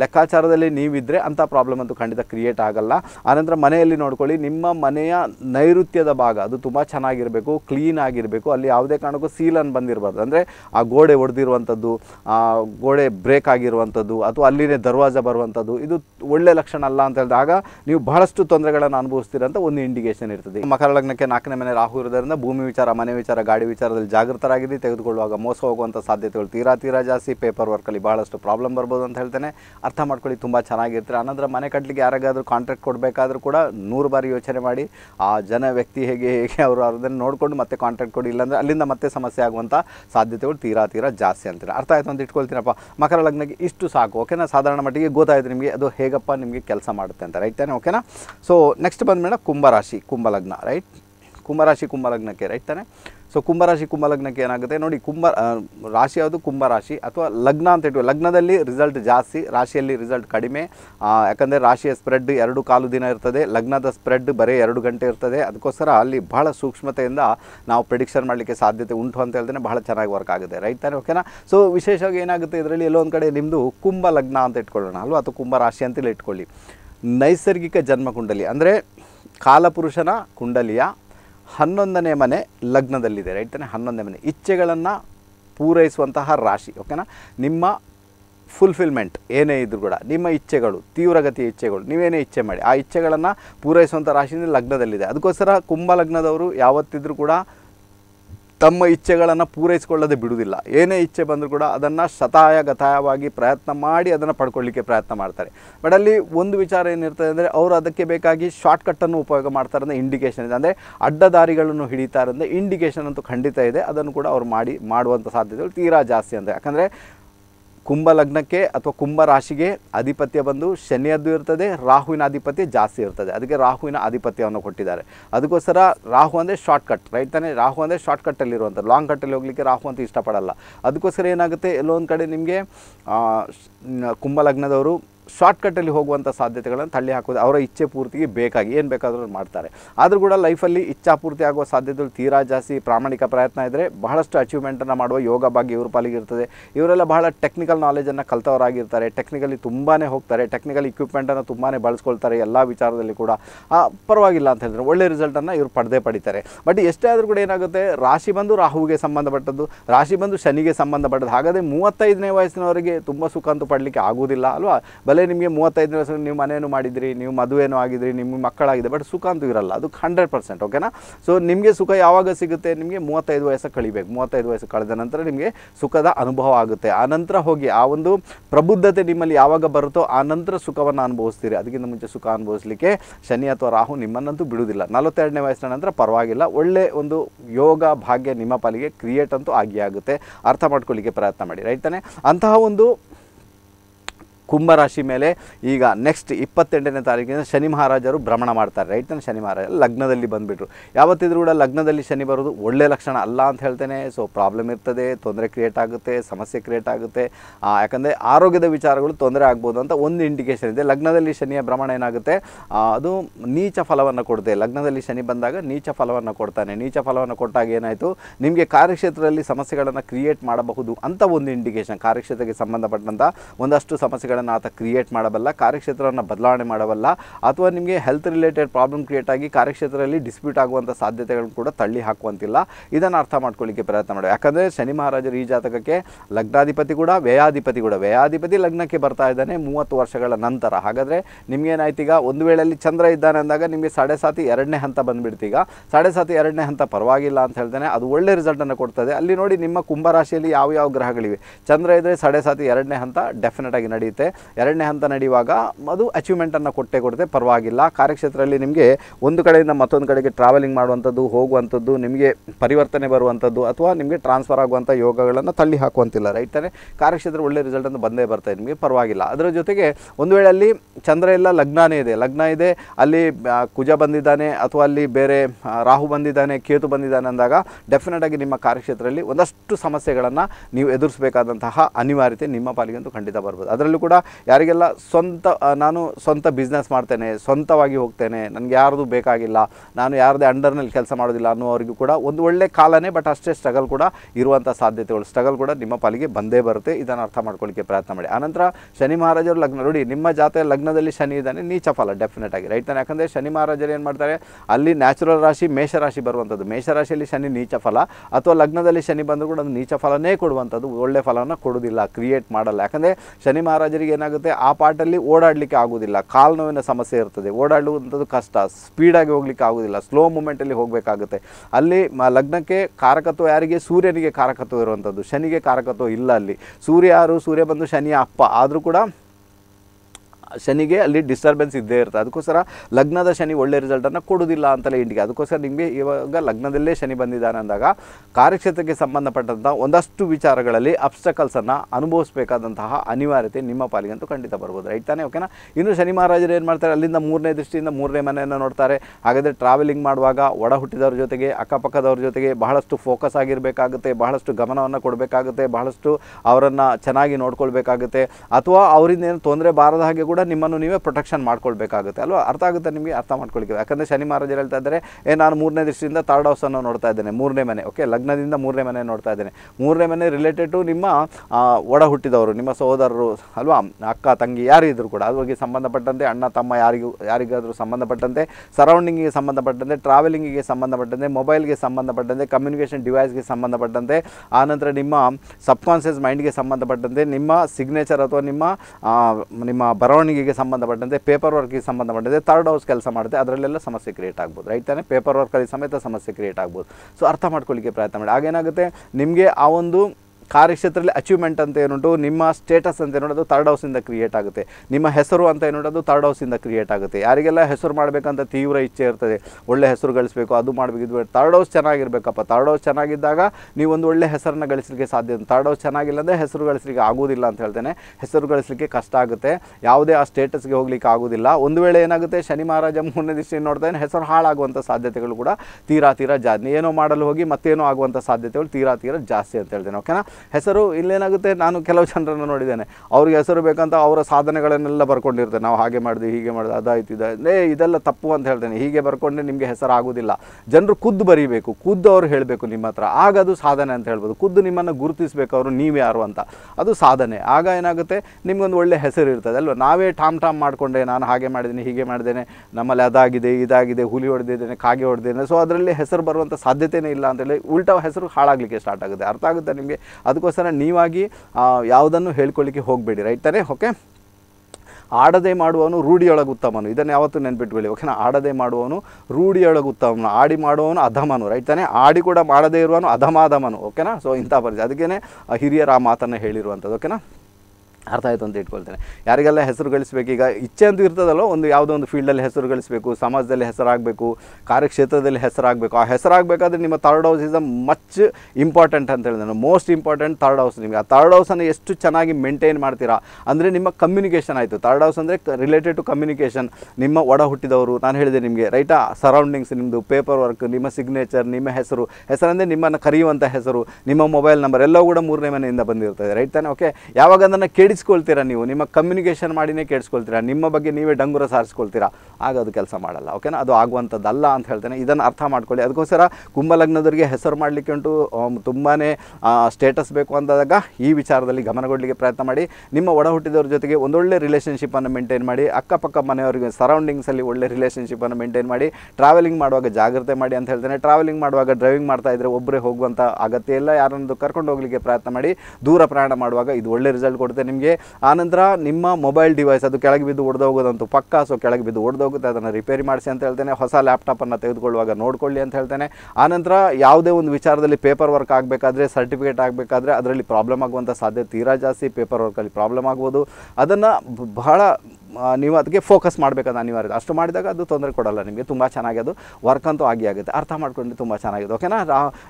ಲೆಕ್ಕ ಲೆಕ್ಕಾಚಾರದಲ್ಲಿ ನೀವಿದ್ದರೆ ಅಂಥ ಪ್ರಾಬ್ಲಮ್ ಅಂತೂ ಖಂಡಿತ ಕ್ರಿಯೇಟ್ ಆಗಲ್ಲ ಆನಂತರ ಮನೆಯಲ್ಲಿ ನೋಡ್ಕೊಳ್ಳಿ ನಿಮ್ಮ ಮನೆಯ ನೈಋತ್ಯದ ಭಾಗ ಅದು ತುಂಬ ಚೆನ್ನಾಗಿರಬೇಕು ಕ್ಲೀನ್ ಆಗಿರಬೇಕು ಅಲ್ಲಿ ಯಾವುದೇ ಕಾರಣಕ್ಕೂ ಸೀಲನ್ನು ಬಂದಿರಬಾರ್ದು ಅಂದರೆ ಆ ಗೋಡೆ ಒಡೆದಿರುವಂಥದ್ದು ಆ ಗೋಡೆ ಬ್ರೇಕ್ ಆಗಿರುವಂಥದ್ದು ಅಥವಾ ಅಲ್ಲಿನೇ ದರ್ವಾಜ ಬರುವಂಥದ್ದು ಇದು ಒಳ್ಳೆ ಲಕ್ಷಣ ಅಲ್ಲ ಅಂತ ಹೇಳಿದಾಗ ನೀವು ಬಹಳಷ್ಟು ತೊಂದರೆಗಳನ್ನು ಅನುಭವಿಸ್ತೀರ ಅಂತ ಒಂದು ಇಂಡಿಕೇಶನ್ ಇರ್ತದೆ ಮಕರ ಲಗ್ನಕ್ಕೆ ನಾಲ್ಕನೇ ಮನೆ ರಾಹು ಇರೋದರಿಂದ ಭೂಮಿ ವಿಚಾರ ಮನೆ ವಿಚಾರ ಗಾಡಿ ವಿಚಾರದಲ್ಲಿ ಜಾಗೃತರಾಗಿದ್ದು ತೆಗೆದುಕೊಳ್ಳುವಾಗ ಮೋಸ ಹೋಗುವಂಥ ಸಾಧ್ಯತೆಗಳು ತೀರಾ ತೀರಾ ಜಾಸ್ತಿ ಪೇಪರ್ ವರ್ಕಲ್ಲಿ ಬಹಳಷ್ಟು ಪ್ರಾಬ್ಲಮ್ ಬರ್ಬೋದು ಅಂತ ಹೇಳ್ತೇನೆ ಅರ್ಥ ಅರ್ಥ ಮಾಡ್ಕೊಳ್ಳಿ ತುಂಬ ಚೆನ್ನಾಗಿರ್ತಾರೆ ಆನಂದ್ರೆ ಮನೆ ಕಟ್ಟಲಿಕ್ಕೆ ಯಾರಿಗಾದರೂ ಕಾಂಟ್ರಾಕ್ಟ್ ಕೊಡಬೇಕಾದ್ರೂ ಕೂಡ ನೂರು ಬಾರಿ ಯೋಚನೆ ಮಾಡಿ ಆ ಜನ ವ್ಯಕ್ತಿ ಹೇಗೆ ಹೇಗೆ ಅವರು ಅದನ್ನು ನೋಡಿಕೊಂಡು ಮತ್ತೆ ಕಾಂಟ್ರಾಕ್ಟ್ ಕೊಡಿ ಇಲ್ಲಾಂದರೆ ಅಲ್ಲಿಂದ ಮತ್ತೆ ಸಮಸ್ಯೆ ಆಗುವಂಥ ಸಾಧ್ಯತೆಗಳು ತೀರಾ ತೀರಾ ಜಾಸ್ತಿ ಅಂತಾರೆ ಅರ್ಥ ಆಯಿತು ಅಂತ ಇಟ್ಕೊಳ್ತೀನಪ್ಪ ಮಕರ ಲಗ್ನಕ್ಕೆ ಇಷ್ಟು ಸಾಕು ಓಕೆನಾ ಸಾಧಾರಣ ಮಟ್ಟಿಗೆ ಗೊತ್ತಾಯಿತು ನಿಮಗೆ ಅದು ಹೇಗಪ್ಪ ನಿಮಗೆ ಕೆಲಸ ಮಾಡುತ್ತೆ ಅಂತ ರೈಟ್ ತಾನೆ ಓಕೆನಾ ಸೊ ನೆಕ್ಸ್ಟ್ ಬಂದ ಮೇಡಮ್ ಕುಂಭರಾಶಿ ಕುಂಭಲಗ್ನ ರೈಟ್ ಕುಂಭರಾಶಿ ಕುಂಭಲಗ್ನಕ್ಕೆ ರೈಟ್ ತಾನೆ ಸೊ ಕುಂಭರಾಶಿ ಕುಂಭ ಲಗ್ನಕ್ಕೆ ಏನಾಗುತ್ತೆ ನೋಡಿ ಕುಂಭ ರಾಶಿ ಯಾವುದು ಕುಂಭರಾಶಿ ಅಥವಾ ಲಗ್ನ ಅಂತ ಇಟ್ಟು ಲಗ್ನದಲ್ಲಿ ರಿಸಲ್ಟ್ ಜಾಸ್ತಿ ರಾಶಿಯಲ್ಲಿ ರಿಸಲ್ಟ್ ಕಡಿಮೆ ಯಾಕಂದರೆ ರಾಶಿಯ ಸ್ಪ್ರೆಡ್ ಎರಡು ಕಾಲು ದಿನ ಇರ್ತದೆ ಲಗ್ನದ ಸ್ಪ್ರೆಡ್ ಬರೀ ಎರಡು ಗಂಟೆ ಇರ್ತದೆ ಅದಕ್ಕೋಸ್ಕರ ಅಲ್ಲಿ ಬಹಳ ಸೂಕ್ಷ್ಮತೆಯಿಂದ ನಾವು ಪ್ರಿಡಿಕ್ಷನ್ ಮಾಡಲಿಕ್ಕೆ ಸಾಧ್ಯತೆ ಉಂಟು ಅಂತ ಹೇಳಿದ್ರೆ ಬಹಳ ಚೆನ್ನಾಗಿ ವರ್ಕ್ ಆಗುತ್ತೆ ರೈಟ್ ತಾನೆ ಓಕೆನಾ ಸೊ ವಿಶೇಷವಾಗಿ ಏನಾಗುತ್ತೆ ಇದರಲ್ಲಿ ಎಲ್ಲೊಂದು ಕಡೆ ನಿಮ್ಮದು ಕುಂಭ ಲಗ್ನ ಅಂತ ಇಟ್ಕೊಳ್ಳೋಣ ಅಲ್ವಾ ಅಥವಾ ಕುಂಭ ರಾಶಿ ಅಂತೇಳಿ ಇಟ್ಕೊಳ್ಳಿ ನೈಸರ್ಗಿಕ ಜನ್ಮಕುಂಡಲಿ ಅಂದರೆ ಕಾಲಪುರುಷನ ಕುಂಡಲಿಯ ಹನ್ನೊಂದನೇ ಮನೆ ಲಗ್ನದಲ್ಲಿದೆ ರೈಟ್ ತಾನೆ ಹನ್ನೊಂದನೇ ಮನೆ ಇಚ್ಛೆಗಳನ್ನು ಪೂರೈಸುವಂತಹ ರಾಶಿ ಓಕೆನಾ ನಿಮ್ಮ ಫುಲ್ಫಿಲ್ಮೆಂಟ್ ಏನೇ ಇದ್ದರೂ ಕೂಡ ನಿಮ್ಮ ಇಚ್ಛೆಗಳು ತೀವ್ರಗತಿಯ ಇಚ್ಛೆಗಳು ನೀವೇನೇ ಇಚ್ಛೆ ಮಾಡಿ ಆ ಇಚ್ಛೆಗಳನ್ನು ಪೂರೈಸುವಂಥ ರಾಶಿನೇ ಲಗ್ನದಲ್ಲಿದೆ ಅದಕ್ಕೋಸ್ಕರ ಕುಂಭ ಲಗ್ನದವರು ಯಾವತ್ತಿದ್ರೂ ಕೂಡ ತಮ್ಮ ಇಚ್ಛೆಗಳನ್ನು ಪೂರೈಸಿಕೊಳ್ಳದೆ ಬಿಡುವುದಿಲ್ಲ ಏನೇ ಇಚ್ಛೆ ಬಂದರೂ ಕೂಡ ಅದನ್ನು ಶತಾಯ ಗತಾಯವಾಗಿ ಪ್ರಯತ್ನ ಮಾಡಿ ಅದನ್ನು ಪಡ್ಕೊಳ್ಳಿಕ್ಕೆ ಪ್ರಯತ್ನ ಮಾಡ್ತಾರೆ ಬಟ್ ಅಲ್ಲಿ ಒಂದು ವಿಚಾರ ಏನಿರ್ತದೆ ಅಂದರೆ ಅವರು ಅದಕ್ಕೆ ಬೇಕಾಗಿ ಶಾರ್ಟ್ಕಟ್ಟನ್ನು ಉಪಯೋಗ ಮಾಡ್ತಾರೆ ಅಂದರೆ ಇಂಡಿಕೇಷನ್ ಇದೆ ಅಂದರೆ ಅಡ್ಡದಾರಿಗಳನ್ನು ಹಿಡಿತಾರೆ ಅಂದರೆ ಇಂಡಿಕೇಷನ್ ಅಂತೂ ಖಂಡಿತ ಇದೆ ಅದನ್ನು ಕೂಡ ಅವ್ರು ಮಾಡಿ ಮಾಡುವಂಥ ಸಾಧ್ಯತೆಗಳು ತೀರಾ ಜಾಸ್ತಿ ಅಂದರೆ ಯಾಕಂದರೆ ಕುಂಭ ಲಗ್ನಕ್ಕೆ ಅಥವಾ ಕುಂಭ ರಾಶಿಗೆ ಆಧಿಪತ್ಯ ಬಂದು ಶನಿಯದ್ದು ಇರ್ತದೆ ರಾಹುವಿನ ಆಧಿಪತ್ಯ ಜಾಸ್ತಿ ಇರ್ತದೆ ಅದಕ್ಕೆ ರಾಹುವಿನ ಆಧಿಪತ್ಯವನ್ನು ಕೊಟ್ಟಿದ್ದಾರೆ ಅದಕ್ಕೋಸ್ಕರ ರಾಹು ಅಂದರೆ ಶಾರ್ಟ್ಕಟ್ ರೈಟ್ ತಾನೇ ರಾಹು ಅಂದರೆ ಶಾರ್ಟ್ಕಟ್ಟಲ್ಲಿರುವಂಥ ಲಾಂಗ್ ಕಟ್ಟಲ್ಲಿ ಹೋಗಲಿಕ್ಕೆ ರಾಹು ಅಂತ ಇಷ್ಟಪಡಲ್ಲ ಅದಕ್ಕೋಸ್ಕರ ಏನಾಗುತ್ತೆ ಎಲ್ಲೊಂದು ಕಡೆ ನಿಮಗೆ ಕುಂಭ ಲಗ್ನದವರು ಶಾರ್ಟ್ಕಟ್ಟಲ್ಲಿ ಹೋಗುವಂಥ ಸಾಧ್ಯತೆಗಳನ್ನು ತಳ್ಳಿ ಹಾಕೋದು ಅವರ ಇಚ್ಛೆ ಪೂರ್ತಿಗೆ ಬೇಕಾಗಿ ಏನು ಬೇಕಾದರೂ ಮಾಡ್ತಾರೆ ಆದರೂ ಕೂಡ ಲೈಫಲ್ಲಿ ಇಚ್ಛಾಪೂರ್ತಿ ಆಗುವ ಸಾಧ್ಯತೆಗಳು ತೀರಾ ಜಾಸ್ತಿ ಪ್ರಾಮಾಣಿಕ ಪ್ರಯತ್ನ ಇದ್ದರೆ ಬಹಳಷ್ಟು ಅಚೀವ್ಮೆಂಟನ್ನು ಮಾಡುವ ಯೋಗ ಭಾಗ್ಯ ಇವ್ರ ಪಾಲಿಗೆ ಇರ್ತದೆ ಇವರೆಲ್ಲ ಬಹಳ ಟೆಕ್ನಿಕಲ್ ನಾಲೆಜನ್ನು ಕಲ್ತವರಾಗಿರ್ತಾರೆ ಟೆಕ್ನಿಕಲಿ ತುಂಬಾ ಹೋಗ್ತಾರೆ ಟೆಕ್ನಿಕಲ್ ಇಕ್ವಿಪ್ಮೆಂಟನ್ನು ತುಂಬಾ ಬಳಸ್ಕೊಳ್ತಾರೆ ಎಲ್ಲ ವಿಚಾರದಲ್ಲಿ ಕೂಡ ಪರವಾಗಿಲ್ಲ ಅಂತ ಹೇಳಿದ್ರೆ ಒಳ್ಳೆ ರಿಸಲ್ಟನ್ನು ಇವರು ಪಡೆದೇ ಪಡಿತಾರೆ ಬಟ್ ಎಷ್ಟೇ ಆದರೂ ಕೂಡ ಏನಾಗುತ್ತೆ ರಾಶಿ ಬಂದು ರಾಹುಗೆ ಸಂಬಂಧಪಟ್ಟದ್ದು ರಾಶಿ ಬಂದು ಶನಿಗೆ ಸಂಬಂಧಪಟ್ಟದ್ದು ಹಾಗಾದರೆ ಮೂವತ್ತೈದನೇ ವಯಸ್ಸಿನವರಿಗೆ ತುಂಬ ಸುಖ ಅಂತೂ ಪಡಲಿಕ್ಕೆ ಆಗೋದಿಲ್ಲ ಅಲ್ವಾ ಬಲಿ ನಿಮಗೆ ಮೂವತ್ತೈದು ವರ್ಷ ನೀವು ಮನೇನು ಮಾಡಿದ್ರಿ ನೀವು ಮದುವೆನು ಆಗಿದ್ರಿ ನಿಮ್ಮ ಮಕ್ಕಳಾಗಿದೆ ಬಟ್ ಸುಖ ಅಂತೂ ಇರಲ್ಲ ಅದು ಹಂಡ್ರೆಡ್ ಪರ್ಸೆಂಟ್ ಓಕೆನಾ ಸೊ ನಿಮಗೆ ಸುಖ ಯಾವಾಗ ಸಿಗುತ್ತೆ ನಿಮಗೆ ಮೂವತ್ತೈದು ವಯಸ್ಸು ಕಳಿಬೇಕು ಮೂವತ್ತೈದು ವಯಸ್ಸು ಕಳೆದ ನಂತರ ನಿಮಗೆ ಸುಖದ ಅನುಭವ ಆಗುತ್ತೆ ಆ ನಂತರ ಹೋಗಿ ಆ ಒಂದು ಪ್ರಬುದ್ಧತೆ ನಿಮ್ಮಲ್ಲಿ ಯಾವಾಗ ಬರುತ್ತೋ ಆ ನಂತರ ಸುಖವನ್ನು ಅನುಭವಿಸ್ತೀರಿ ಅದಕ್ಕಿಂತ ಮುಂಚೆ ಸುಖ ಅನುಭವಿಸಲಿಕ್ಕೆ ಶನಿ ಅಥವಾ ರಾಹು ನಿಮ್ಮನ್ನಂತೂ ಬಿಡುವುದಿಲ್ಲ ನಲವತ್ತೆರಡನೇ ವಯಸ್ಸಿನ ನಂತರ ಪರವಾಗಿಲ್ಲ ಒಳ್ಳೆ ಒಂದು ಯೋಗ ಭಾಗ್ಯ ನಿಮ್ಮ ಪಾಲಿಗೆ ಕ್ರಿಯೇಟ್ ಅಂತೂ ಆಗಿ ಆಗುತ್ತೆ ಅರ್ಥ ಮಾಡ್ಕೊಳ್ಳಿಕ್ಕೆ ಪ್ರಯತ್ನ ಮಾಡಿ ರೈಟ್ ತಾನೆ ಅಂತಹ ಒಂದು ಕುಂಭರಾಶಿ ಮೇಲೆ ಈಗ ನೆಕ್ಸ್ಟ್ ಇಪ್ಪತ್ತೆಂಟನೇ ತಾರೀಕಿನ ಶನಿ ಮಹಾರಾಜರು ಭ್ರಮಣ ಮಾಡ್ತಾರೆ ರೈಟ್ ನನ್ನ ಶನಿ ಮಹಾರಾಜ ಲಗ್ನದಲ್ಲಿ ಬಂದುಬಿಟ್ರು ಯಾವತ್ತಿದ್ರೂ ಕೂಡ ಲಗ್ನದಲ್ಲಿ ಶನಿ ಬರೋದು ಒಳ್ಳೆಯ ಲಕ್ಷಣ ಅಲ್ಲ ಅಂತ ಹೇಳ್ತೇನೆ ಸೊ ಪ್ರಾಬ್ಲಮ್ ಇರ್ತದೆ ತೊಂದರೆ ಕ್ರಿಯೇಟ್ ಆಗುತ್ತೆ ಸಮಸ್ಯೆ ಕ್ರಿಯೇಟ್ ಆಗುತ್ತೆ ಯಾಕಂದರೆ ಆರೋಗ್ಯದ ವಿಚಾರಗಳು ತೊಂದರೆ ಆಗ್ಬೋದು ಅಂತ ಒಂದು ಇಂಡಿಕೇಷನ್ ಇದೆ ಲಗ್ನದಲ್ಲಿ ಶನಿಯ ಭ್ರಮಣ ಏನಾಗುತ್ತೆ ಅದು ನೀಚ ಫಲವನ್ನು ಕೊಡುತ್ತೆ ಲಗ್ನದಲ್ಲಿ ಶನಿ ಬಂದಾಗ ನೀಚ ಫಲವನ್ನು ಕೊಡ್ತಾನೆ ನೀಚ ಫಲವನ್ನು ಕೊಟ್ಟಾಗ ಏನಾಯಿತು ನಿಮಗೆ ಕಾರ್ಯಕ್ಷೇತ್ರದಲ್ಲಿ ಸಮಸ್ಯೆಗಳನ್ನು ಕ್ರಿಯೇಟ್ ಮಾಡಬಹುದು ಅಂತ ಒಂದು ಇಂಡಿಕೇಷನ್ ಕಾರ್ಯಕ್ಷೇತ್ರಕ್ಕೆ ಸಂಬಂಧಪಟ್ಟಂಥ ಒಂದಷ್ಟು ಸಮಸ್ಯೆಗಳನ್ನು ಸಮಸ್ಯೆಗಳನ್ನು ಆತ ಕ್ರಿಯೇಟ್ ಮಾಡಬಲ್ಲ ಕಾರ್ಯಕ್ಷೇತ್ರವನ್ನು ಬದಲಾವಣೆ ಮಾಡಬಲ್ಲ ಅಥವಾ ನಿಮಗೆ ಹೆಲ್ತ್ ರಿಲೇಟೆಡ್ ಪ್ರಾಬ್ಲಮ್ ಕ್ರಿಯೇಟ್ ಆಗಿ ಕಾರ್ಯಕ್ಷೇತ್ರದಲ್ಲಿ ಡಿಸ್ಪ್ಯೂಟ್ ಆಗುವಂಥ ಸಾಧ್ಯತೆಗಳನ್ನು ಕೂಡ ತಳ್ಳಿ ಹಾಕುವಂತಿಲ್ಲ ಇದನ್ನು ಅರ್ಥ ಮಾಡ್ಕೊಳ್ಳಿಕ್ಕೆ ಪ್ರಯತ್ನ ಮಾಡಿ ಯಾಕಂದರೆ ಶನಿ ಮಹಾರಾಜರು ಈ ಜಾತಕಕ್ಕೆ ಲಗ್ನಾಧಿಪತಿ ಕೂಡ ವ್ಯಯಾಧಿಪತಿ ಕೂಡ ವ್ಯಯಾಧಿಪತಿ ಲಗ್ನಕ್ಕೆ ಬರ್ತಾ ಇದ್ದಾನೆ ಮೂವತ್ತು ವರ್ಷಗಳ ನಂತರ ಹಾಗಾದರೆ ಈಗ ಒಂದು ವೇಳೆಯಲ್ಲಿ ಚಂದ್ರ ಇದ್ದಾನೆ ಅಂದಾಗ ನಿಮಗೆ ಸಾಡೆ ಸಾತಿ ಎರಡನೇ ಹಂತ ಬಂದುಬಿಡ್ತೀಗ ಸಾಡೆ ಸಾತಿ ಎರಡನೇ ಹಂತ ಪರವಾಗಿಲ್ಲ ಅಂತ ಹೇಳ್ತಾನೆ ಅದು ಒಳ್ಳೆ ರಿಸಲ್ಟನ್ನು ಕೊಡ್ತದೆ ಅಲ್ಲಿ ನೋಡಿ ನಿಮ್ಮ ಕುಂಭರಾಶಿಯಲ್ಲಿ ಯಾವ ಯಾವ ಗ್ರಹಗಳಿವೆ ಚಂದ್ರ ಇದ್ದರೆ ಸಾಡೆ ಸಾತಿ ಎರಡನೇ ಹಂತ ಡೆಫಿನೆಟ್ ಆಗಿ ನಡೆಯುತ್ತೆ ಎರಡನೇ ಹಂತ ನಡೆಯುವಾಗ ಅದು ಅಚೀವ್ಮೆಂಟನ್ನು ಕೊಟ್ಟೆ ಕೊಡದೆ ಪರವಾಗಿಲ್ಲ ಕಾರ್ಯಕ್ಷೇತ್ರದಲ್ಲಿ ನಿಮಗೆ ಒಂದು ಕಡೆಯಿಂದ ಮತ್ತೊಂದು ಕಡೆಗೆ ಟ್ರಾವೆಲಿಂಗ್ ಮಾಡುವಂಥದ್ದು ಹೋಗುವಂಥದ್ದು ನಿಮಗೆ ಪರಿವರ್ತನೆ ಬರುವಂಥದ್ದು ಅಥವಾ ನಿಮಗೆ ಟ್ರಾನ್ಸ್ಫರ್ ಆಗುವಂಥ ಯೋಗಗಳನ್ನು ತಳ್ಳಿ ಹಾಕುವಂತಿಲ್ಲ ರೈಟ್ ತಾನೇ ಕಾರ್ಯಕ್ಷೇತ್ರ ಒಳ್ಳೆ ರಿಸಲ್ಟ್ ಅಂತ ಬಂದೇ ಬರ್ತಾಯಿದೆ ನಿಮಗೆ ಪರವಾಗಿಲ್ಲ ಅದರ ಜೊತೆಗೆ ಒಂದು ವೇಳೆ ಅಲ್ಲಿ ಚಂದ್ರ ಇಲ್ಲ ಲಗ್ನನೇ ಇದೆ ಲಗ್ನ ಇದೆ ಅಲ್ಲಿ ಕುಜ ಬಂದಿದ್ದಾನೆ ಅಥವಾ ಅಲ್ಲಿ ಬೇರೆ ರಾಹು ಬಂದಿದ್ದಾನೆ ಕೇತು ಬಂದಿದ್ದಾನೆ ಅಂದಾಗ ಡೆಫಿನೆಟ್ ಆಗಿ ನಿಮ್ಮ ಕಾರ್ಯಕ್ಷೇತ್ರದಲ್ಲಿ ಒಂದಷ್ಟು ಸಮಸ್ಯೆಗಳನ್ನು ನೀವು ಎದುರಿಸಬೇಕಾದಂತಹ ಅನಿವಾರ್ಯತೆ ನಿಮ್ಮ ಅಂತೂ ಖಂಡಿತ ಬರ್ಬೋದು ಅದರಲ್ಲೂ ಕೂಡ ಯಾರಿಗೆಲ್ಲ ಸ್ವಂತ ನಾನು ಸ್ವಂತ ಬಿಸ್ನೆಸ್ ಮಾಡ್ತೇನೆ ಸ್ವಂತವಾಗಿ ಹೋಗ್ತೇನೆ ನನಗೆ ಯಾರ್ದು ಬೇಕಾಗಿಲ್ಲ ನಾನು ಯಾರದೇ ಅಂಡರ್ನಲ್ಲಿ ಕೆಲಸ ಮಾಡೋದಿಲ್ಲ ಅನ್ನೋರಿಗೂ ಕೂಡ ಒಂದು ಒಳ್ಳೆ ಕಾಲನೇ ಬಟ್ ಅಷ್ಟೇ ಸ್ಟ್ರಗಲ್ ಕೂಡ ಇರುವಂಥ ಸಾಧ್ಯತೆಗಳು ಸ್ಟ್ರಗಲ್ ಕೂಡ ನಿಮ್ಮ ಪಾಲಿಗೆ ಬಂದೇ ಬರುತ್ತೆ ಇದನ್ನು ಅರ್ಥ ಮಾಡ್ಕೊಳ್ಳಿಕ್ಕೆ ಪ್ರಯತ್ನ ಮಾಡಿ ಆನಂತರ ಶನಿ ಮಹಾರಾಜರು ಲಗ್ನ ನೋಡಿ ನಿಮ್ಮ ಜಾತೆಯ ಲಗ್ನದಲ್ಲಿ ಶನಿ ಇದ್ದಾನೆ ನೀಚ ಫಲ ಡೆಫಿನೆಟ್ ಆಗಿ ರೈಟ್ ತಾನೆ ಯಾಕಂದರೆ ಶನಿ ಮಹಾರಾಜರು ಏನು ಮಾಡ್ತಾರೆ ಅಲ್ಲಿ ನ್ಯಾಚುರಲ್ ರಾಶಿ ಮೇಷರಾಶಿ ಬರುವಂಥದ್ದು ಮೇಷರಾಶಿಯಲ್ಲಿ ಶನಿ ನೀಚ ಫಲ ಅಥವಾ ಲಗ್ನದಲ್ಲಿ ಶನಿ ಬಂದರೂ ಕೂಡ ಅದು ನೀಚ ಫಲನೇ ಕೊಡುವಂಥದ್ದು ಒಳ್ಳೆ ಫಲವನ್ನು ಕೊಡೋದಿಲ್ಲ ಕ್ರಿಯೇಟ್ ಮಾಡಲ್ಲ ಯಾಕಂದರೆ ಶನಿ ಮಹಾರಾಜ ಮನುಷ್ಯರಿಗೆ ಏನಾಗುತ್ತೆ ಆ ಪಾಟಲ್ಲಿ ಓಡಾಡಲಿಕ್ಕೆ ಆಗೋದಿಲ್ಲ ಕಾಲು ನೋವಿನ ಸಮಸ್ಯೆ ಇರ್ತದೆ ಓಡಾಡುವಂಥದ್ದು ಕಷ್ಟ ಸ್ಪೀಡಾಗಿ ಹೋಗ್ಲಿಕ್ಕೆ ಆಗೋದಿಲ್ಲ ಸ್ಲೋ ಮೂಮೆಂಟಲ್ಲಿ ಹೋಗಬೇಕಾಗುತ್ತೆ ಅಲ್ಲಿ ಲಗ್ನಕ್ಕೆ ಕಾರಕತ್ವ ಯಾರಿಗೆ ಸೂರ್ಯನಿಗೆ ಕಾರಕತ್ವ ಇರುವಂಥದ್ದು ಶನಿಗೆ ಕಾರಕತ್ವ ಇಲ್ಲ ಅಲ್ಲಿ ಸೂರ್ಯ ಯಾರು ಸೂರ್ಯ ಬಂದು ಶನಿಯ ಅಪ್ಪ ಆದರೂ ಕೂಡ ಶನಿಗೆ ಅಲ್ಲಿ ಡಿಸ್ಟರ್ಬೆನ್ಸ್ ಇದ್ದೇ ಇರುತ್ತೆ ಅದಕ್ಕೋಸ್ಕರ ಲಗ್ನದ ಶನಿ ಒಳ್ಳೆ ರಿಸಲ್ಟನ್ನು ಕೊಡೋದಿಲ್ಲ ಅಂತಲೇ ಇಂಡಿಗೆ ಅದಕ್ಕೋಸ್ಕರ ನಿಮಗೆ ಇವಾಗ ಲಗ್ನದಲ್ಲೇ ಶನಿ ಬಂದಿದ್ದಾನೆ ಅಂದಾಗ ಕಾರ್ಯಕ್ಷೇತ್ರಕ್ಕೆ ಸಂಬಂಧಪಟ್ಟಂಥ ಒಂದಷ್ಟು ವಿಚಾರಗಳಲ್ಲಿ ಅಬ್ಸ್ಟಕಲ್ಸನ್ನು ಅನುಭವಿಸಬೇಕಾದಂತಹ ಅನಿವಾರ್ಯತೆ ನಿಮ್ಮ ಪಾಲಿಗಂತೂ ಖಂಡಿತ ಬರ್ಬೋದು ರೈಟ್ ತಾನೇ ಓಕೆನಾ ಇನ್ನು ಶನಿ ಮಹಾರಾಜರು ಏನು ಮಾಡ್ತಾರೆ ಅಲ್ಲಿಂದ ಮೂರನೇ ದೃಷ್ಟಿಯಿಂದ ಮೂರನೇ ಮನೆಯನ್ನು ನೋಡ್ತಾರೆ ಹಾಗಾದರೆ ಟ್ರಾವೆಲಿಂಗ್ ಮಾಡುವಾಗ ಒಡ ಹುಟ್ಟಿದವ್ರ ಜೊತೆಗೆ ಅಕ್ಕಪಕ್ಕದವ್ರ ಜೊತೆಗೆ ಬಹಳಷ್ಟು ಫೋಕಸ್ ಆಗಿರಬೇಕಾಗುತ್ತೆ ಬಹಳಷ್ಟು ಗಮನವನ್ನು ಕೊಡಬೇಕಾಗುತ್ತೆ ಬಹಳಷ್ಟು ಅವರನ್ನು ಚೆನ್ನಾಗಿ ನೋಡ್ಕೊಳ್ಬೇಕಾಗುತ್ತೆ ಅಥವಾ ಅವರಿಂದ ಏನು ತೊಂದರೆ ಬಾರದ ಹಾಗೆ ಕೂಡ ಕೂಡ ನಿಮ್ಮನ್ನು ನೀವೇ ಪ್ರೊಟೆಕ್ಷನ್ ಮಾಡ್ಕೊಳ್ಬೇಕಾಗುತ್ತೆ ಅಲ್ವಾ ಅರ್ಥ ಆಗುತ್ತೆ ನಿಮಗೆ ಅರ್ಥ ಮಾಡ್ಕೊಳ್ಬೇಕು ಯಾಕಂದರೆ ಶನಿ ಮಹಾರಾಜರು ಹೇಳ್ತಾ ಇದ್ದಾರೆ ಏ ನಾನು ಮೂರನೇ ದೃಷ್ಟಿಯಿಂದ ತರ್ಡ್ ಹೌಸನ್ನು ನೋಡ್ತಾ ಇದ್ದೇನೆ ಮೂರನೇ ಮನೆ ಓಕೆ ಲಗ್ನದಿಂದ ಮೂರನೇ ಮನೆ ನೋಡ್ತಾ ಇದ್ದೇನೆ ಮೂರನೇ ಮನೆ ರಿಲೇಟೆಡ್ ಟು ನಿಮ್ಮ ಒಡ ಹುಟ್ಟಿದವರು ನಿಮ್ಮ ಸಹೋದರರು ಅಲ್ವಾ ಅಕ್ಕ ತಂಗಿ ಯಾರಿದ್ರು ಕೂಡ ಅದ್ರಿಗೆ ಸಂಬಂಧಪಟ್ಟಂತೆ ಅಣ್ಣ ತಮ್ಮ ಯಾರಿಗೂ ಯಾರಿಗಾದರೂ ಸಂಬಂಧಪಟ್ಟಂತೆ ಸರೌಂಡಿಂಗಿಗೆ ಸಂಬಂಧಪಟ್ಟಂತೆ ಟ್ರಾವೆಲಿಂಗಿಗೆ ಸಂಬಂಧಪಟ್ಟಂತೆ ಮೊಬೈಲ್ಗೆ ಸಂಬಂಧಪಟ್ಟಂತೆ ಕಮ್ಯುನಿಕೇಷನ್ ಡಿವೈಸ್ಗೆ ಸಂಬಂಧಪಟ್ಟಂತೆ ಆನಂತರ ನಿಮ್ಮ ಸಬ್ಕಾನ್ಷಿಯಸ್ ಮೈಂಡ್ಗೆ ಸಂಬಂಧಪಟ್ಟಂತೆ ನಿಮ್ಮ ಸಿಗ್ನೇಚರ್ ಅಥವಾ ನಿಮ್ಮ ನಿಮ್ಮ ಬರವಣಿಗೆ ಸಂಬಂಧಪಟ್ಟಂತೆ ಪೇಪರ್ ವರ್ಕಿಗೆ ಸಂಬಂಧಪಟ್ಟಂತೆ ಥರ್ಡ್ ಹೌಸ್ ಕೆಲಸ ಮಾಡುತ್ತೆ ಅದರಲ್ಲೆಲ್ಲ ಸಮಸ್ಯೆ ಕ್ರಿಯೇಟ್ ಆಗ್ಬೋದು ರೈಟ್ ತಾನೇ ಪೇಪರ್ ವರ್ಕಲ್ಲಿ ಸಮೇತ ಸಮಸ್ಯೆ ಕ್ರಿಯೇಟ್ ಆಗ್ಬೋದು ಸೊ ಅರ್ಥ ಮಾಡ್ಕೊಳ್ಳಿಕ್ಕೆ ಪ್ರಯತ್ನ ಮಾಡಿ ಹಾಗೇನಾಗುತ್ತೆ ನಿಮಗೆ ಆ ಒಂದು ಕಾರ್ಯಕ್ಷೇತ್ರದಲ್ಲಿ ಅಚೀವ್ಮೆಂಟ್ ಅಂತ ಏನುಂಟು ನಿಮ್ಮ ಸ್ಟೇಟಸ್ ಅಂತ ನೋಡೋದು ತರ್ಡ್ ಹೌಸಿಂದ ಕ್ರಿಯೇಟ್ ಆಗುತ್ತೆ ನಿಮ್ಮ ಹೆಸರು ಅಂತ ಅದು ತರ್ಡ್ ಹೌಸಿಂದ ಕ್ರಿಯೇಟ್ ಆಗುತ್ತೆ ಯಾರಿಗೆಲ್ಲ ಹೆಸರು ಮಾಡಬೇಕಂತ ತೀವ್ರ ಇಚ್ಛೆ ಇರ್ತದೆ ಒಳ್ಳೆ ಹೆಸರು ಗಳಿಸಬೇಕು ಅದು ಮಾಡಬೇಕು ಇದು ತರ್ಡ್ ಹೌಸ್ ಚೆನ್ನಾಗಿರ್ಬೇಕಪ್ಪ ತರ್ಡ್ ಹೌಸ್ ಚೆನ್ನಾಗಿದ್ದಾಗ ನೀವು ಒಂದು ಒಳ್ಳೆ ಹೆಸರನ್ನು ಗಳಿಸಲಿಕ್ಕೆ ಸಾಧ್ಯ ತರ್ಡ್ ಹೌಸ್ ಚೆನ್ನಾಗಿಲ್ಲದೆ ಹೆಸರು ಗಳಿಸಲಿಕ್ಕೆ ಆಗೋದಿಲ್ಲ ಅಂತ ಹೇಳ್ತೇನೆ ಹೆಸರು ಗಳಿಸಲಿಕ್ಕೆ ಕಷ್ಟ ಆಗುತ್ತೆ ಯಾವುದೇ ಆ ಸ್ಟೇಟಸ್ಗೆ ಹೋಗ್ಲಿಕ್ಕೆ ಆಗೋದಿಲ್ಲ ಒಂದು ವೇಳೆ ಏನಾಗುತ್ತೆ ಶನಿ ಮಹಾರಾಜ ಮೂರನೇ ದೃಷ್ಟಿಯನ್ನು ನೋಡ್ತೇನೆ ಹೆಸರು ಹಾಳಾಗುವಂಥ ಸಾಧ್ಯತೆಗಳು ಕೂಡ ತೀರಾ ತೀರಾ ಜಾಸ್ತಿ ಏನೋ ಮಾಡಲು ಹೋಗಿ ಮತ್ತೇನೋ ಆಗುವಂಥ ಸಾಧ್ಯತೆಗಳು ತೀರಾ ತೀರಾ ಜಾಸ್ತಿ ಅಂತ ಹೇಳ್ತೇನೆ ಓಕೆನಾ ಹೆಸರು ಇಲ್ಲೇನಾಗುತ್ತೆ ನಾನು ಕೆಲವು ಜನರನ್ನು ನೋಡಿದ್ದೇನೆ ಅವ್ರಿಗೆ ಹೆಸರು ಬೇಕಂತ ಅವರ ಸಾಧನೆಗಳನ್ನೆಲ್ಲ ಬರ್ಕೊಂಡಿರ್ತೇನೆ ನಾವು ಹಾಗೆ ಮಾಡಿದ್ವಿ ಹೀಗೆ ಮಾಡಿದೆ ಅದಾಯ್ತು ಇದೇ ಇದೆಲ್ಲ ತಪ್ಪು ಅಂತ ಹೇಳ್ತೇನೆ ಹೀಗೆ ಬರ್ಕೊಂಡೆ ನಿಮಗೆ ಹೆಸರು ಆಗೋದಿಲ್ಲ ಜನರು ಖುದ್ದು ಬರೀಬೇಕು ಖುದ್ದು ಅವರು ಹೇಳಬೇಕು ನಿಮ್ಮ ಹತ್ರ ಆಗ ಅದು ಸಾಧನೆ ಅಂತ ಹೇಳ್ಬೋದು ಖುದ್ದು ನಿಮ್ಮನ್ನು ಗುರುತಿಸಬೇಕು ಅವರು ನೀವು ಯಾರು ಅಂತ ಅದು ಸಾಧನೆ ಆಗ ಏನಾಗುತ್ತೆ ನಿಮಗೊಂದು ಒಳ್ಳೆ ಹೆಸರು ಇರ್ತದೆ ಅಲ್ವ ನಾವೇ ಟಾಮ್ ಟಾಮ್ ಮಾಡಿಕೊಂಡೆ ನಾನು ಹಾಗೆ ಮಾಡಿದ್ದೀನಿ ಹೀಗೆ ಮಾಡಿದ್ದೇನೆ ನಮ್ಮಲ್ಲಿ ಅದಾಗಿದೆ ಇದಾಗಿದೆ ಹುಲಿ ಹೊಡೆದಿದ್ದೇನೆ ಕಾಗೆ ಹೊಡೆದಿದ್ದೇನೆ ಸೊ ಅದರಲ್ಲಿ ಹೆಸರು ಬರುವಂಥ ಸಾಧ್ಯತೆಯೇ ಇಲ್ಲ ಅಂತೇಳಿ ಉಲ್ಟಾ ಹೆಸರು ಹಾಳಾಗಲಿಕ್ಕೆ ಸ್ಟಾರ್ಟ್ ಆಗುತ್ತೆ ಅರ್ಥ ಆಗುತ್ತೆ ನಿಮಗೆ ಅದಕ್ಕೋಸ್ಕರ ನೀವಾಗಿ ಯಾವುದನ್ನು ಹೇಳ್ಕೊಳ್ಳಿಕ್ಕೆ ಹೋಗಬೇಡಿ ರೈಟರೇ ಓಕೆ ಆಡದೆ ಮಾಡುವವನು ರೂಢಿಯೊಳಗೆ ಉತ್ತಮನು ಇದನ್ನು ಯಾವತ್ತೂ ನೆನ್ಪಿಟ್ಕೊಳ್ಳಿ ಓಕೆನಾ ಆಡದೆ ಮಾಡುವವನು ರೂಢಿಯೊಳಗೆ ಉತ್ತಮನು ಆಡಿ ಮಾಡುವವನು ಅಧಮನು ರೈತನೇ ಆಡಿ ಕೂಡ ಮಾಡದೇ ಇರುವನು ಅಧಮಾಧಮನು ಓಕೆನಾ ಸೊ ಇಂಥ ಪರಿಸ್ಥಿತಿ ಅದಕ್ಕೇ ಹಿರಿಯರ ಆ ಮಾತನ್ನು ಹೇಳಿರುವಂಥದ್ದು ಓಕೆನಾ ಅರ್ಥ ಆಯಿತು ಅಂತ ಇಟ್ಕೊಳ್ತೇನೆ ಯಾರಿಗೆಲ್ಲ ಹೆಸರು ಗಳಿಸಬೇಕು ಈಗ ಇಚ್ಛೆ ಅಂತೂ ಇರ್ತದಲ್ಲೋ ಒಂದು ಯಾವುದೋ ಒಂದು ಫೀಲ್ಡಲ್ಲಿ ಹೆಸರು ಗಳಿಸಬೇಕು ಸಮಾಜದಲ್ಲಿ ಹೆಸರಾಗಬೇಕು ಕಾರ್ಯಕ್ಷೇತ್ರದಲ್ಲಿ ಹೆಸರಾಗಬೇಕು ಆ ಹೆಸರಾಗಬೇಕಾದ್ರೆ ನಿಮ್ಮ third house is a much important ಅಂತ ನಾನು ಮೋಸ್ಟ್ ಇಂಪಾರ್ಟೆಂಟ್ ಥರ್ಡ್ ಹೌಸ್ ನಿಮಗೆ ಆ ಥರ್ಡ್ ಹೌಸನ್ನು ಎಷ್ಟು ಚೆನ್ನಾಗಿ ಮೇಂಟೈನ್ ಮಾಡ್ತೀರಾ ಅಂದರೆ ನಿಮ್ಮ ಕಮ್ಯುನಿಕೇಷನ್ ಆಯಿತು ಥರ್ಡ್ ಹೌಸ್ ಅಂದರೆ ರಿಲೇಟೆಡ್ ಟು ಕಮ್ಯುನಿಕೇಷನ್ ನಿಮ್ಮ ಒಡ ಹುಟ್ಟಿದವರು ನಾನು ಹೇಳಿದೆ ನಿಮಗೆ ರೈಟಾ ಸರೌಂಡಿಂಗ್ಸ್ ನಿಮ್ಮದು ಪೇಪರ್ ವರ್ಕ್ ನಿಮ್ಮ ಸಿಗ್ನೇಚರ್ ನಿಮ್ಮ ಹೆಸರು ಹೆಸರಂದರೆ ನಿಮ್ಮನ್ನು ಕರೆಯುವಂಥ ಹೆಸರು ನಿಮ್ಮ ಮೊಬೈಲ್ ನಂಬರ್ ಎಲ್ಲವೂ ಕೂಡ ಮೂರನೇ ಮನೆಯಿಂದ ಬಂದಿರ್ತದೆ ರೈಟ್ ತಾನೆ ಓಕೆ ಯಾವಾಗ ಅದನ್ನು ಕೇಳಿ ಕೆಡಿಸ್ಕೊಳ್ತೀರಾ ನೀವು ನಿಮ್ಮ ಕಮ್ಯುನಿಕೇಷನ್ ಮಾಡಿನೇ ಕೆಡಿಸ್ಕೊಳ್ತೀರಾ ನಿಮ್ಮ ಬಗ್ಗೆ ನೀವೇ ಡಂಗುರ ಸಾರಿಸ್ಕೊಳ್ತೀರಾ ಆಗ ಅದು ಕೆಲಸ ಮಾಡಲ್ಲ ಓಕೆನಾ ಅದು ಆಗುವಂಥದ್ದಲ್ಲ ಅಂತ ಹೇಳ್ತೇನೆ ಇದನ್ನು ಅರ್ಥ ಮಾಡ್ಕೊಳ್ಳಿ ಅದಕ್ಕೋಸ್ಕರ ಕುಂಭಲಗ್ನದವರಿಗೆ ಹೆಸರು ಮಾಡಲಿಕ್ಕೆ ಉಂಟು ತುಂಬಾ ಸ್ಟೇಟಸ್ ಬೇಕು ಅಂದಾಗ ಈ ವಿಚಾರದಲ್ಲಿ ಗಮನ ಕೊಡಲಿಕ್ಕೆ ಪ್ರಯತ್ನ ಮಾಡಿ ನಿಮ್ಮ ಒಡ ಹುಟ್ಟಿದವ್ರ ಜೊತೆಗೆ ಒಂದೊಳ್ಳೆ ರಿಲೇಷನ್ಶಿಪ್ಪನ್ನು ಮೇಂಟೈನ್ ಮಾಡಿ ಅಕ್ಕಪಕ್ಕ ಮನೆಯವರಿಗೆ ಸರೌಂಡಿಂಗ್ಸಲ್ಲಿ ಒಳ್ಳೆ ರಿಲೇಷನ್ಶಿಪ್ಪನ್ನು ಮೇಂಟೈನ್ ಮಾಡಿ ಟ್ರಾವೆಲಿಂಗ್ ಮಾಡುವಾಗ ಜಾಗ್ರತೆ ಮಾಡಿ ಅಂತ ಹೇಳ್ತೇನೆ ಟ್ರಾವೆಲಿಂಗ್ ಮಾಡುವಾಗ ಡ್ರೈವಿಂಗ್ ಮಾಡ್ತಾ ಇದ್ದರೆ ಒಬ್ಬರೇ ಹೋಗುವಂಥ ಅಗತ್ಯ ಇಲ್ಲ ಯಾರನ್ನು ಕರ್ಕೊಂಡು ಹೋಗಲಿಕ್ಕೆ ಪ್ರಯತ್ನ ಮಾಡಿ ದೂರ ಪ್ರಯಾಣ ಮಾಡುವಾಗ ಇದು ಒಳ್ಳೆ ರಿಸಲ್ಟ್ ಕೊಡುತ್ತೆ ನಿಮಗೆ ನಿಮಗೆ ಆನಂತರ ನಿಮ್ಮ ಮೊಬೈಲ್ ಡಿವೈಸ್ ಅದು ಕೆಳಗೆ ಬಿದ್ದು ಹೊಡೆದೋಗೋದಂತೂ ಪಕ್ಕ ಸೊ ಕೆಳಗೆ ಬಿದ್ದು ಒಡೆದೋಗುತ್ತೆ ಅದನ್ನು ರಿಪೇರಿ ಮಾಡಿಸಿ ಅಂತ ಹೇಳ್ತೇನೆ ಹೊಸ ಲ್ಯಾಪ್ಟಾಪನ್ನು ತೆಗೆದುಕೊಳ್ಳುವಾಗ ನೋಡಿಕೊಳ್ಳಿ ಅಂತ ಹೇಳ್ತೇನೆ ಆನಂತರ ಯಾವುದೇ ಒಂದು ವಿಚಾರದಲ್ಲಿ ಪೇಪರ್ ವರ್ಕ್ ಆಗಬೇಕಾದ್ರೆ ಸರ್ಟಿಫಿಕೇಟ್ ಆಗಬೇಕಾದ್ರೆ ಅದರಲ್ಲಿ ಪ್ರಾಬ್ಲಮ್ ಆಗುವಂಥ ಸಾಧ್ಯತೆ ತೀರಾ ಜಾಸ್ತಿ ಪೇಪರ್ ವರ್ಕಲ್ಲಿ ಪ್ರಾಬ್ಲಮ್ ಆಗ್ಬೋದು ಅದನ್ನು ಬಹಳ ನೀವು ಅದಕ್ಕೆ ಫೋಕಸ್ ಮಾಡಬೇಕಾದ ಅನಿವಾರ್ಯ ಅಷ್ಟು ಮಾಡಿದಾಗ ಅದು ತೊಂದರೆ ಕೊಡಲ್ಲ ನಿಮಗೆ ತುಂಬ ಚೆನ್ನಾಗಿ ಅದು ವರ್ಕ್ ಅಂತೂ ಆಗಿ ಆಗುತ್ತೆ ಅರ್ಥ ಮಾಡ್ಕೊಂಡು ತುಂಬ ಚೆನ್ನಾಗಿದೆ ಓಕೆನಾ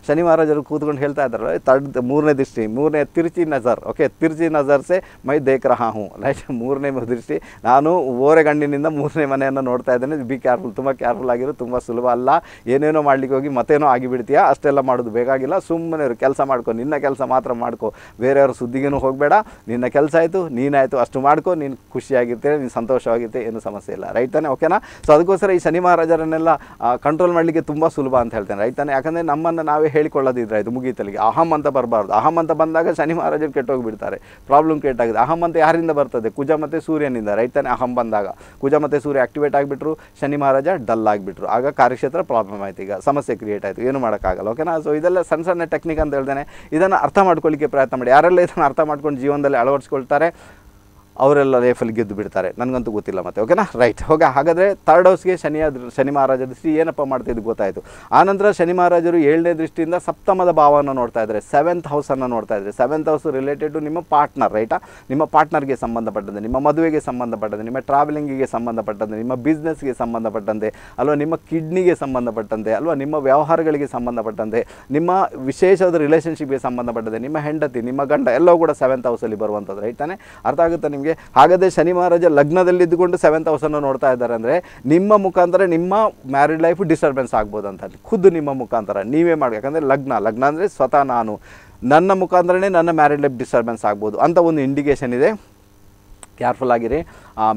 ಶನಿವಾರ ಜನರು ಕೂತ್ಕೊಂಡು ಹೇಳ್ತಾ ಇದ್ದಾರಲ್ಲ ತರ್ಡ್ ಮೂರನೇ ದೃಷ್ಟಿ ಮೂರನೇ ತಿರುಚಿ ನಜರ್ ಓಕೆ ತಿರುಚಿ ನಜರ್ಸೆ ಮೈ ದೇಕ್ರ ಹಾ ಹ್ಞೂ ರೈಟ್ [LAUGHS] ಮೂರನೇ ದೃಷ್ಟಿ ನಾನು ಓರೆಗಣ್ಣಿನಿಂದ ಮೂರನೇ ಮನೆಯನ್ನು ನೋಡ್ತಾ ಇದ್ದೇನೆ ಬಿ ಕೇರ್ಫುಲ್ ತುಂಬ ಕೇರ್ಫುಲ್ ಆಗಿರೋ ತುಂಬ ಸುಲಭ ಅಲ್ಲ ಏನೇನೋ ಮಾಡ್ಲಿಕ್ಕೆ ಹೋಗಿ ಮತ್ತೇನೋ ಆಗಿಬಿಡ್ತೀಯಾ ಅಷ್ಟೆಲ್ಲ ಮಾಡೋದು ಬೇಕಾಗಿಲ್ಲ ಸುಮ್ಮನೆ ಕೆಲಸ ಮಾಡ್ಕೊ ನಿನ್ನ ಕೆಲಸ ಮಾತ್ರ ಮಾಡ್ಕೊ ಬೇರೆಯವ್ರ ಸುದ್ದಿಗೇನು ಹೋಗಬೇಡ ನಿನ್ನ ಕೆಲಸ ಆಯಿತು ನೀನಾಯಿತು ಅಷ್ಟು ಮಾಡ್ಕೊ ನೀನು ಖುಷಿಯಾಗಿರ್ತೀನಿ ನೀನು ನೀವು ಸಂತೋಷವಾಗಿದೆ ಏನು ಸಮಸ್ಯೆ ಇಲ್ಲ ರೈಟ್ ತಾನೆ ಓಕೆನಾ ಸೊ ಅದಕ್ಕೋಸ್ಕರ ಈ ಶನಿ ಮಹಾರಾಜರನ್ನೆಲ್ಲ ಕಂಟ್ರೋಲ್ ಮಾಡಲಿಕ್ಕೆ ತುಂಬ ಸುಲಭ ಅಂತ ಹೇಳ್ತೇನೆ ರೈಟ್ ತಾನೆ ಯಾಕಂದರೆ ನಮ್ಮನ್ನು ನಾವೇ ಹೇಳಿಕೊಳ್ಳೋದಿದ್ರೆ ಇದು ಮುಗೀತಲ್ಲಿಗೆ ಅಹಂ ಅಂತ ಬರಬಾರ್ದು ಅಹಂ ಅಂತ ಬಂದಾಗ ಶನಿ ಮಹಾರಾಜರು ಕೆಟ್ಟೋಗಿಬಿಡ್ತಾರೆ ಪ್ರಾಬ್ಲಮ್ ಆಗಿದೆ ಅಹಂ ಅಂತ ಯಾರಿಂದ ಬರ್ತದೆ ಕುಜ ಮತ್ತು ಸೂರ್ಯನಿಂದ ರೈಟ್ ತಾನೆ ಅಹಂ ಬಂದಾಗ ಕುಜ ಮತ್ತು ಸೂರ್ಯ ಆಕ್ಟಿವೇಟ್ ಆಗಿಬಿಟ್ರು ಶನಿ ಮಹಾರಾಜ ಡಲ್ ಆಗಿಬಿಟ್ರು ಆಗ ಕಾರ್ಯಕ್ಷೇತ್ರ ಪ್ರಾಬ್ಲಮ್ ಆಯಿತು ಈಗ ಸಮಸ್ಯೆ ಕ್ರಿಯೇಟ್ ಆಯಿತು ಏನು ಮಾಡೋಕ್ಕಾಗಲ್ಲ ಓಕೆನಾ ಸೊ ಇದೆಲ್ಲ ಸಣ್ಣ ಸಣ್ಣ ಟೆಕ್ನಿಕ್ ಅಂತ ಹೇಳ್ತೇನೆ ಇದನ್ನು ಅರ್ಥ ಮಾಡ್ಕೊಳ್ಳಿಕ್ಕೆ ಪ್ರಯತ್ನ ಮಾಡಿ ಯಾರೆಲ್ಲ ಇದನ್ನು ಅರ್ಥ ಮಾಡ್ಕೊಂಡು ಜೀವನದಲ್ಲಿ ಅಳವಡಿಸ್ಕೊಳ್ತಾರೆ ಅವರೆಲ್ಲ ಲೈಫಲ್ಲಿ ಗೆದ್ದು ಬಿಡ್ತಾರೆ ನನಗಂತೂ ಗೊತ್ತಿಲ್ಲ ಮತ್ತೆ ಓಕೆನಾ ರೈಟ್ ಹೋಗ ಹಾಗಾದರೆ ಥರ್ಡ್ ಹೌಸ್ಗೆ ಶನಿಯ ಶನಿ ಮಹಾರಾಜ ದೃಷ್ಟಿ ಏನಪ್ಪ ಮಾಡ್ತಿದ್ದು ಗೊತ್ತಾಯಿತು ಆನಂತರ ಶನಿ ಮಹಾರಾಜರು ಏಳನೇ ದೃಷ್ಟಿಯಿಂದ ಸಪ್ತಮದ ಭಾವವನ್ನು ನೋಡ್ತಾ ಇದ್ದಾರೆ ಸೆವೆಂತ್ ಹೌಸನ್ನು ನೋಡ್ತಾ ಇದ್ದಾರೆ ಸೆವೆಂತ್ ಹೌಸ್ ರಿಲೇಟೆಡ್ ಟು ನಿಮ್ಮ ಪಾರ್ಟ್ನರ್ ರೈಟಾ ನಿಮ್ಮ ಪಾರ್ಟ್ನರ್ಗೆ ಸಂಬಂಧಪಟ್ಟಂತೆ ನಿಮ್ಮ ಮದುವೆಗೆ ಸಂಬಂಧಪಟ್ಟಂತೆ ನಿಮ್ಮ ಟ್ರಾವೆಲಿಂಗಿಗೆ ಸಂಬಂಧಪಟ್ಟಂತೆ ನಿಮ್ಮ ಬಿಸ್ನೆಸ್ಗೆ ಸಂಬಂಧಪಟ್ಟಂತೆ ಅಲ್ವಾ ನಿಮ್ಮ ಕಿಡ್ನಿಗೆ ಸಂಬಂಧಪಟ್ಟಂತೆ ಅಲ್ವಾ ನಿಮ್ಮ ವ್ಯವಹಾರಗಳಿಗೆ ಸಂಬಂಧಪಟ್ಟಂತೆ ನಿಮ್ಮ ವಿಶೇಷವಾದ ರಿಲೇಷನ್ಶಿಪ್ಗೆ ಸಂಬಂಧಪಟ್ಟಂತೆ ನಿಮ್ಮ ಹೆಂಡತಿ ನಿಮ್ಮ ಗಂಡ ಎಲ್ಲವೂ ಕೂಡ ಸೆವೆಂತ್ ಹೌಸಲ್ಲಿ ಬರುವಂಥದ್ದು ರೈಟ್ ತಾನೆ ಅರ್ಥ ಆಗುತ್ತೆ ನಿಮಗೆ ಹಾಗೆ ಹಾಗಾದರೆ ಶನಿ ಮಹಾರಾಜ ಇದ್ದುಕೊಂಡು ಸೆವೆಂತ್ ಹೌಸನ್ನು ನೋಡ್ತಾ ಇದ್ದಾರೆ ಅಂದರೆ ನಿಮ್ಮ ಮುಖಾಂತರ ನಿಮ್ಮ ಮ್ಯಾರಿಡ್ ಲೈಫ್ ಡಿಸ್ಟರ್ಬೆನ್ಸ್ ಆಗ್ಬೋದು ಅಂತ ಖುದ್ದು ನಿಮ್ಮ ಮುಖಾಂತರ ನೀವೇ ಮಾಡ್ಬೇಕಂದ್ರೆ ಲಗ್ನ ಲಗ್ನ ಅಂದರೆ ಸ್ವತಃ ನಾನು ನನ್ನ ಮುಖಾಂತರನೇ ನನ್ನ ಮ್ಯಾರಿಡ್ ಲೈಫ್ ಡಿಸ್ಟರ್ಬೆನ್ಸ್ ಆಗ್ಬೋದು ಅಂತ ಒಂದು ಇಂಡಿಕೇಷನ್ ಇದೆ ಕೇರ್ಫುಲ್ ಆಗಿರಿ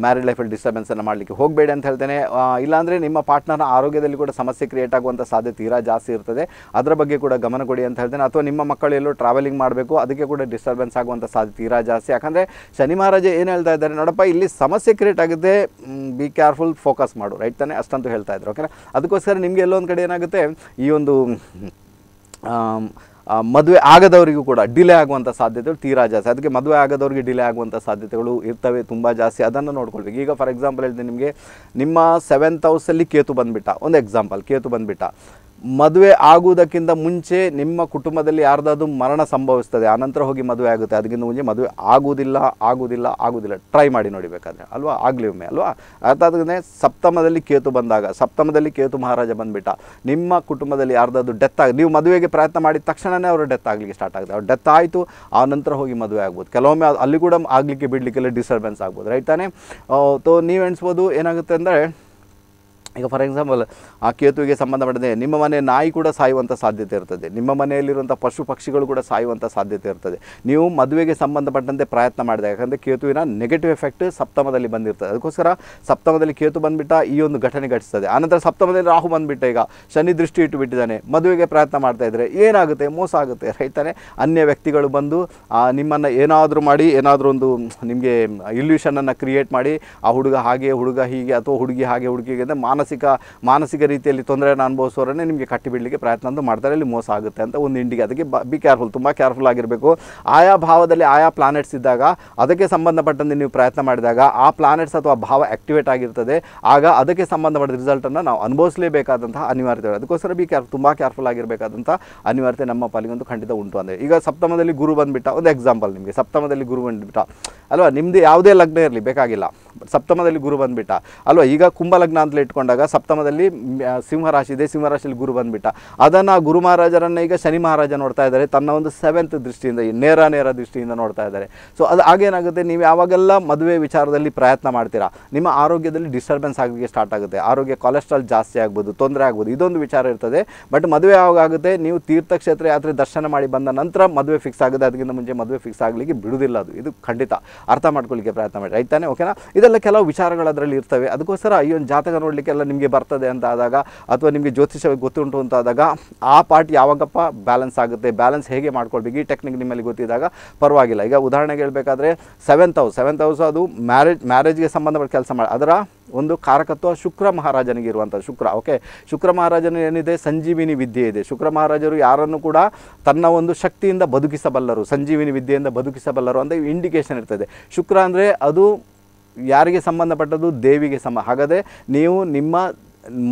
ಮ್ಯಾರಿಡ್ ಲೈಫಲ್ಲಿ ಡಿಸ್ಟರ್ಬೆನ್ಸನ್ನು ಮಾಡಲಿಕ್ಕೆ ಹೋಗಬೇಡಿ ಅಂತ ಹೇಳ್ತೇನೆ ಇಲ್ಲಾಂದರೆ ನಿಮ್ಮ ಪಾರ್ಟ್ನರ್ನ ಆರೋಗ್ಯದಲ್ಲಿ ಕೂಡ ಸಮಸ್ಯೆ ಕ್ರಿಯೇಟ್ ಆಗುವಂಥ ಸಾಧ್ಯತೆ ತೀರಾ ಜಾಸ್ತಿ ಇರ್ತದೆ ಅದರ ಬಗ್ಗೆ ಕೂಡ ಗಮನ ಕೊಡಿ ಅಂತ ಹೇಳ್ತೇನೆ ಅಥವಾ ನಿಮ್ಮ ಮಕ್ಕಳು ಎಲ್ಲೋ ಟ್ರಾವೆಲಿಂಗ್ ಮಾಡಬೇಕು ಅದಕ್ಕೆ ಕೂಡ ಡಿಸ್ಟರ್ಬೆನ್ಸ್ ಆಗುವಂಥ ಸಾಧ್ಯತೆ ತೀರಾ ಜಾಸ್ತಿ ಯಾಕಂದರೆ ಶನಿ ಮಹಾರಾಜ ಏನು ಹೇಳ್ತಾ ಇದ್ದಾರೆ ನೋಡಪ್ಪ ಇಲ್ಲಿ ಸಮಸ್ಯೆ ಕ್ರಿಯೇಟ್ ಆಗುತ್ತೆ ಬಿ ಕೇರ್ಫುಲ್ ಫೋಕಸ್ ಮಾಡು ರೈಟ್ ತಾನೇ ಅಷ್ಟಂತೂ ಹೇಳ್ತಾ ಇದ್ರು ಓಕೆನಾ ಅದಕ್ಕೋಸ್ಕರ ನಿಮಗೆ ಎಲ್ಲೊಂದು ಕಡೆ ಏನಾಗುತ್ತೆ ಈ ಒಂದು ಮದುವೆ ಆಗದವರಿಗೂ ಕೂಡ ಡಿಲೇ ಆಗುವಂಥ ಸಾಧ್ಯತೆಗಳು ತೀರಾ ಜಾಸ್ತಿ ಅದಕ್ಕೆ ಮದುವೆ ಆಗದವ್ರಿಗೆ ಡಿಲೇ ಆಗುವಂಥ ಸಾಧ್ಯತೆಗಳು ಇರ್ತವೆ ತುಂಬ ಜಾಸ್ತಿ ಅದನ್ನು ನೋಡ್ಕೊಳ್ಬೇಕು ಈಗ ಫಾರ್ ಎಕ್ಸಾಂಪಲ್ ಹೇಳಿದೆ ನಿಮಗೆ ನಿಮ್ಮ ಸೆವೆಂತ್ ಹೌಸಲ್ಲಿ ಕೇತು ಬಂದುಬಿಟ್ಟ ಒಂದು ಎಕ್ಸಾಂಪಲ್ ಕೇತು ಬಂದುಬಿಟ್ಟ ಮದುವೆ ಆಗುವುದಕ್ಕಿಂತ ಮುಂಚೆ ನಿಮ್ಮ ಕುಟುಂಬದಲ್ಲಿ ಯಾರ್ದಾದ್ರು ಮರಣ ಸಂಭವಿಸ್ತದೆ ಆನಂತರ ಹೋಗಿ ಮದುವೆ ಆಗುತ್ತೆ ಅದಕ್ಕಿಂತ ಮುಂಚೆ ಮದುವೆ ಆಗುವುದಿಲ್ಲ ಆಗುವುದಿಲ್ಲ ಆಗುವುದಿಲ್ಲ ಟ್ರೈ ಮಾಡಿ ನೋಡಿಬೇಕಾದ್ರೆ ಅಲ್ವಾ ಆಗಲಿ ಒಮ್ಮೆ ಅಲ್ವಾ ಅರ್ಥಾದ್ರೆ ಸಪ್ತಮದಲ್ಲಿ ಕೇತು ಬಂದಾಗ ಸಪ್ತಮದಲ್ಲಿ ಕೇತು ಮಹಾರಾಜ ಬಂದುಬಿಟ್ಟ ನಿಮ್ಮ ಕುಟುಂಬದಲ್ಲಿ ಯಾರ್ದಾದ್ರೂ ಡೆತ್ ಆಗಿ ನೀವು ಮದುವೆಗೆ ಪ್ರಯತ್ನ ಮಾಡಿದ ತಕ್ಷಣವೇ ಅವರು ಡೆತ್ ಆಗಲಿಕ್ಕೆ ಸ್ಟಾರ್ಟ್ ಆಗುತ್ತೆ ಅವ್ರು ಡೆತ್ ಆಯಿತು ಆ ನಂತರ ಹೋಗಿ ಮದುವೆ ಆಗ್ಬೋದು ಕೆಲವೊಮ್ಮೆ ಅಲ್ಲಿ ಕೂಡ ಆಗಲಿಕ್ಕೆ ಬಿಡಲಿಕ್ಕೆಲ್ಲ ಡಿಸ್ಟರ್ಬೆನ್ಸ್ ಆಗ್ಬೋದು ರೈಟ್ ತಾನೆ ತೋ ನೀವು ಎಣಿಸ್ಬೋದು ಏನಾಗುತ್ತೆ ಅಂದರೆ ಈಗ ಫಾರ್ ಎಕ್ಸಾಂಪಲ್ ಆ ಕೇತುವಿಗೆ ಸಂಬಂಧಪಟ್ಟಂತೆ ನಿಮ್ಮ ಮನೆ ನಾಯಿ ಕೂಡ ಸಾಯುವಂಥ ಸಾಧ್ಯತೆ ಇರ್ತದೆ ನಿಮ್ಮ ಮನೆಯಲ್ಲಿರುವಂಥ ಪಶು ಪಕ್ಷಿಗಳು ಕೂಡ ಸಾಯುವಂಥ ಸಾಧ್ಯತೆ ಇರ್ತದೆ ನೀವು ಮದುವೆಗೆ ಸಂಬಂಧಪಟ್ಟಂತೆ ಪ್ರಯತ್ನ ಮಾಡಿದೆ ಯಾಕಂದರೆ ಕೇತುವಿನ ನೆಗೆಟಿವ್ ಎಫೆಕ್ಟ್ ಸಪ್ತಮದಲ್ಲಿ ಬಂದಿರ್ತದೆ ಅದಕ್ಕೋಸ್ಕರ ಸಪ್ತಮದಲ್ಲಿ ಕೇತು ಬಂದುಬಿಟ್ಟ ಈ ಒಂದು ಘಟನೆ ಘಟಿಸ್ತದೆ ಆನಂತರ ಸಪ್ತಮದಲ್ಲಿ ರಾಹು ಬಂದುಬಿಟ್ಟ ಈಗ ಶನಿ ದೃಷ್ಟಿ ಇಟ್ಟುಬಿಟ್ಟಿದ್ದಾನೆ ಮದುವೆಗೆ ಪ್ರಯತ್ನ ಮಾಡ್ತಾ ಇದ್ದರೆ ಏನಾಗುತ್ತೆ ಮೋಸ ಆಗುತ್ತೆ ರೈತನೇ ಅನ್ಯ ವ್ಯಕ್ತಿಗಳು ಬಂದು ನಿಮ್ಮನ್ನು ಏನಾದರೂ ಮಾಡಿ ಏನಾದರೂ ಒಂದು ನಿಮಗೆ ಇಲ್ಯೂಷನನ್ನು ಕ್ರಿಯೇಟ್ ಮಾಡಿ ಆ ಹುಡುಗ ಹಾಗೆ ಹುಡುಗ ಹೀಗೆ ಅಥವಾ ಹುಡುಗಿ ಹಾಗೆ ಹುಡುಗಿಗೆ ಅಂದರೆ ಮಾನಸಿಕ ಮಾನಸಿಕ ರೀತಿಯಲ್ಲಿ ತೊಂದರೆಯನ್ನು ಅನುಭವಿಸೋರನ್ನೇ ನಿಮಗೆ ಕಟ್ಟಿಬಿಡಲಿಕ್ಕೆ ಪ್ರಯತ್ನ ಅಂತ ಮಾಡ್ತಾರೆ ಅಲ್ಲಿ ಮೋಸ ಆಗುತ್ತೆ ಅಂತ ಒಂದು ಇಂಡಿಗೆ ಅದಕ್ಕೆ ಬಿ ಕೇರ್ಫುಲ್ ತುಂಬ ಕೇರ್ಫುಲ್ ಆಗಿರಬೇಕು ಆಯಾ ಭಾವದಲ್ಲಿ ಆಯಾ ಪ್ಲಾನೆಟ್ಸ್ ಇದ್ದಾಗ ಅದಕ್ಕೆ ಸಂಬಂಧಪಟ್ಟಂತೆ ನೀವು ಪ್ರಯತ್ನ ಮಾಡಿದಾಗ ಆ ಪ್ಲಾನೆಟ್ಸ್ ಅಥವಾ ಭಾವ ಆಕ್ಟಿವೇಟ್ ಆಗಿರ್ತದೆ ಆಗ ಅದಕ್ಕೆ ಸಂಬಂಧಪಟ್ಟ ರಿಸಲ್ಟನ್ನು ನಾವು ಅನುಭವಿಸಲೇಬೇಕಾದಂತಹ ಅನಿವಾರ್ಯತೆ ಅದಕ್ಕೋಸ್ಕರ ಬಿ ಕೇರ್ ತುಂಬ ಕೇರ್ಫುಲ್ ಆಗಿರಬೇಕಾದಂಥ ಅನಿವಾರ್ಯತೆ ನಮ್ಮ ಪಾಲಿಗೊಂದು ಖಂಡಿತ ಉಂಟು ಅಂದರೆ ಈಗ ಸಪ್ತಮದಲ್ಲಿ ಗುರು ಬಂದುಬಿಟ್ಟ ಒಂದು ಎಕ್ಸಾಂಪಲ್ ನಿಮಗೆ ಸಪ್ತಮದಲ್ಲಿ ಗುರು ಬಂದುಬಿಟ್ಟ ಅಲ್ವಾ ನಿಮ್ಮದು ಯಾವುದೇ ಲಗ್ನ ಇರಲಿ ಬೇಕಾಗಿಲ್ಲ ಸಪ್ತಮದಲ್ಲಿ ಗುರು ಬಂದುಬಿಟ್ಟ ಅಲ್ವಾ ಈಗ ಕುಂಭ ಲಗ್ನ ಅಂತಲೇ ಇಟ್ಕೊಂಡಾಗ ಸಪ್ತಮದಲ್ಲಿ ಸಿಂಹರಾಶಿ ಇದೆ ಸಿಂಹರಾಶಿಯಲ್ಲಿ ಗುರು ಬಂದುಬಿಟ್ಟ ಅದನ್ನು ಗುರು ಮಹಾರಾಜರನ್ನು ಈಗ ಶನಿ ಮಹಾರಾಜ ನೋಡ್ತಾ ಇದ್ದಾರೆ ತನ್ನ ಒಂದು ಸೆವೆಂತ್ ದೃಷ್ಟಿಯಿಂದ ನೇರ ನೇರ ದೃಷ್ಟಿಯಿಂದ ನೋಡ್ತಾ ಇದ್ದಾರೆ ಸೊ ಅದು ಆಗೇನಾಗುತ್ತೆ ನೀವು ಯಾವಾಗೆಲ್ಲ ಮದುವೆ ವಿಚಾರದಲ್ಲಿ ಪ್ರಯತ್ನ ಮಾಡ್ತೀರಾ ನಿಮ್ಮ ಆರೋಗ್ಯದಲ್ಲಿ ಡಿಸ್ಟರ್ಬೆನ್ಸ್ ಆಗಲಿಕ್ಕೆ ಸ್ಟಾರ್ಟ್ ಆಗುತ್ತೆ ಆರೋಗ್ಯ ಕೊಲೆಸ್ಟ್ರಾಲ್ ಜಾಸ್ತಿ ಆಗ್ಬೋದು ತೊಂದರೆ ಆಗ್ಬೋದು ಇದೊಂದು ವಿಚಾರ ಇರ್ತದೆ ಬಟ್ ಮದುವೆ ಯಾವಾಗ ಆಗುತ್ತೆ ನೀವು ತೀರ್ಥಕ್ಷೇತ್ರ ಯಾತ್ರೆ ದರ್ಶನ ಮಾಡಿ ಬಂದ ನಂತರ ಮದುವೆ ಫಿಕ್ಸ್ ಆಗುತ್ತೆ ಅದಕ್ಕಿಂತ ಮುಂಚೆ ಮದುವೆ ಫಿಕ್ಸ್ ಆಗಲಿಕ್ಕೆ ಬಿಡುವುದಿಲ್ಲ ಅದು ಇದು ಖಂಡಿತ ಅರ್ಥ ಮಾಡ್ಕೊಳ್ಳಿಕ್ಕೆ ಪ್ರಯತ್ನ ಮಾಡಿ ರೈಟ್ ತಾನೆ ಓಕೆನಾ ಇದೆಲ್ಲ ಕೆಲವು ವಿಚಾರಗಳು ಅದರಲ್ಲಿ ಇರ್ತವೆ ಅದಕ್ಕೋಸ್ಕರ ಈ ಒಂದು ಜಾತಕ ನೋಡಲಿಕ್ಕೆಲ್ಲ ನಿಮಗೆ ಬರ್ತದೆ ಅಂತ ಆದಾಗ ಅಥವಾ ನಿಮಗೆ ಜ್ಯೋತಿಷ್ಯ ಗೊತ್ತುಂಟು ಅಂತ ಆದಾಗ ಆ ಪಾರ್ಟ್ ಯಾವಾಗಪ್ಪ ಬ್ಯಾಲೆನ್ಸ್ ಆಗುತ್ತೆ ಬ್ಯಾಲೆನ್ಸ್ ಹೇಗೆ ಮಾಡ್ಕೊಳ್ಬೇಕು ಈ ಟೆಕ್ನಿಕ್ ನಿಮ್ಮಲ್ಲಿ ಗೊತ್ತಿದ್ದಾಗ ಪರವಾಗಿಲ್ಲ ಈಗ ಉದಾಹರಣೆಗೆ ಹೇಳಬೇಕಾದ್ರೆ ಸೆವೆಂತ್ ಹೌಸ್ ಸೆವೆಂತ್ ಹೌಸ್ ಅದು ಮ್ಯಾರೇಜ್ ಮ್ಯಾರೇಜ್ಗೆ ಸಂಬಂಧಪಟ್ಟ ಕೆಲಸ ಮಾಡಿ ಅದರ ಒಂದು ಕಾರಕತ್ವ ಶುಕ್ರ ಮಹಾರಾಜನಿಗೆ ಇರುವಂಥದ್ದು ಶುಕ್ರ ಓಕೆ ಶುಕ್ರ ಮಹಾರಾಜನ ಏನಿದೆ ಸಂಜೀವಿನಿ ವಿದ್ಯೆ ಇದೆ ಶುಕ್ರ ಮಹಾರಾಜರು ಯಾರನ್ನು ಕೂಡ ತನ್ನ ಒಂದು ಶಕ್ತಿಯಿಂದ ಬದುಕಿಸಬಲ್ಲರು ಸಂಜೀವಿನಿ ವಿದ್ಯೆಯಿಂದ ಬದುಕಿಸಬಲ್ಲರು ಅಂತ ಇಂಡಿಕೇಶನ್ ಇರ್ತದೆ ಶುಕ್ರ ಅಂದರೆ ಅದು ಯಾರಿಗೆ ಸಂಬಂಧಪಟ್ಟದ್ದು ದೇವಿಗೆ ಸಮ ಹಾಗಾದರೆ ನೀವು ನಿಮ್ಮ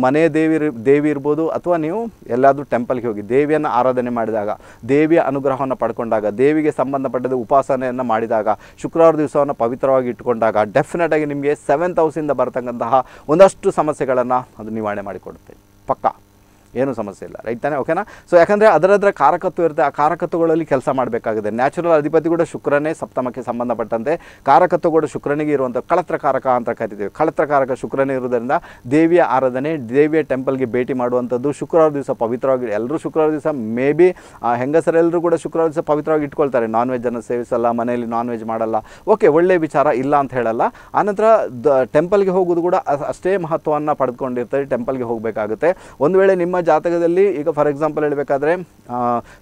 ಮನೆ ದೇವಿ ದೇವಿ ಇರ್ಬೋದು ಅಥವಾ ನೀವು ಎಲ್ಲಾದರೂ ಟೆಂಪಲ್ಗೆ ಹೋಗಿ ದೇವಿಯನ್ನು ಆರಾಧನೆ ಮಾಡಿದಾಗ ದೇವಿಯ ಅನುಗ್ರಹವನ್ನು ಪಡ್ಕೊಂಡಾಗ ದೇವಿಗೆ ಸಂಬಂಧಪಟ್ಟದ ಉಪಾಸನೆಯನ್ನು ಮಾಡಿದಾಗ ಶುಕ್ರವಾರ ದಿವಸವನ್ನು ಪವಿತ್ರವಾಗಿ ಇಟ್ಕೊಂಡಾಗ ಡೆಫಿನೆಟಾಗಿ ನಿಮಗೆ ಸೆವೆಂತ್ ಹೌಸಿಂದ ಬರತಕ್ಕಂತಹ ಒಂದಷ್ಟು ಸಮಸ್ಯೆಗಳನ್ನು ಅದು ನಿವಾರಣೆ ಮಾಡಿಕೊಡುತ್ತೆ ಪಕ್ಕಾ ಏನೂ ಸಮಸ್ಯೆ ಇಲ್ಲ ರೈಟ್ ತಾನೇ ಓಕೆನಾ ಸೊ ಯಾಕಂದರೆ ಅದರದ್ರ ಕಾರಕತ್ವ ಇರುತ್ತೆ ಆ ಕಾರಕತ್ವಗಳಲ್ಲಿ ಕೆಲಸ ಮಾಡಬೇಕಾಗಿದೆ ನ್ಯಾಚುರಲ್ ಅಧಿಪತಿ ಕೂಡ ಶುಕ್ರನೇ ಸಪ್ತಮಕ್ಕೆ ಸಂಬಂಧಪಟ್ಟಂತೆ ಕಾರಕತ್ವ ಕೂಡ ಶುಕ್ರನಿಗೆ ಇರುವಂಥ ಕಳತ್ರಕಾರಕ ಅಂತ ಕರಿತೀವಿ ಕಳತ್ರಕಾರಕ ಶುಕ್ರನೇ ಇರುವುದರಿಂದ ದೇವಿಯ ಆರಾಧನೆ ದೇವಿಯ ಟೆಂಪಲ್ಗೆ ಭೇಟಿ ಮಾಡುವಂಥದ್ದು ಶುಕ್ರವಾರ ದಿವಸ ಪವಿತ್ರವಾಗಿ ಎಲ್ಲರೂ ಶುಕ್ರವಾರ ದಿವಸ ಮೇ ಬಿ ಹೆಂಗಸರೆಲ್ಲರೂ ಕೂಡ ಶುಕ್ರವಾರ ದಿವಸ ಪವಿತ್ರವಾಗಿ ಇಟ್ಕೊಳ್ತಾರೆ ನಾನ್ ವೆಜ್ಜನ್ನು ಸೇವಿಸಲ್ಲ ಮನೆಯಲ್ಲಿ ನಾನ್ ವೆಜ್ ಮಾಡಲ್ಲ ಓಕೆ ಒಳ್ಳೆಯ ವಿಚಾರ ಇಲ್ಲ ಅಂತ ಹೇಳಲ್ಲ ಆನಂತರ ದ ಟೆಂಪಲ್ಗೆ ಹೋಗೋದು ಕೂಡ ಅಷ್ಟೇ ಮಹತ್ವವನ್ನು ಪಡೆದುಕೊಂಡಿರ್ತಾರೆ ಟೆಂಪಲ್ಗೆ ಹೋಗಬೇಕಾಗುತ್ತೆ ಒಂದು ವೇಳೆ ನಿಮ್ಮ ಜಾತಕದಲ್ಲಿ ಈಗ ಫಾರ್ ಎಕ್ಸಾಂಪಲ್ ಹೇಳಬೇಕಾದ್ರೆ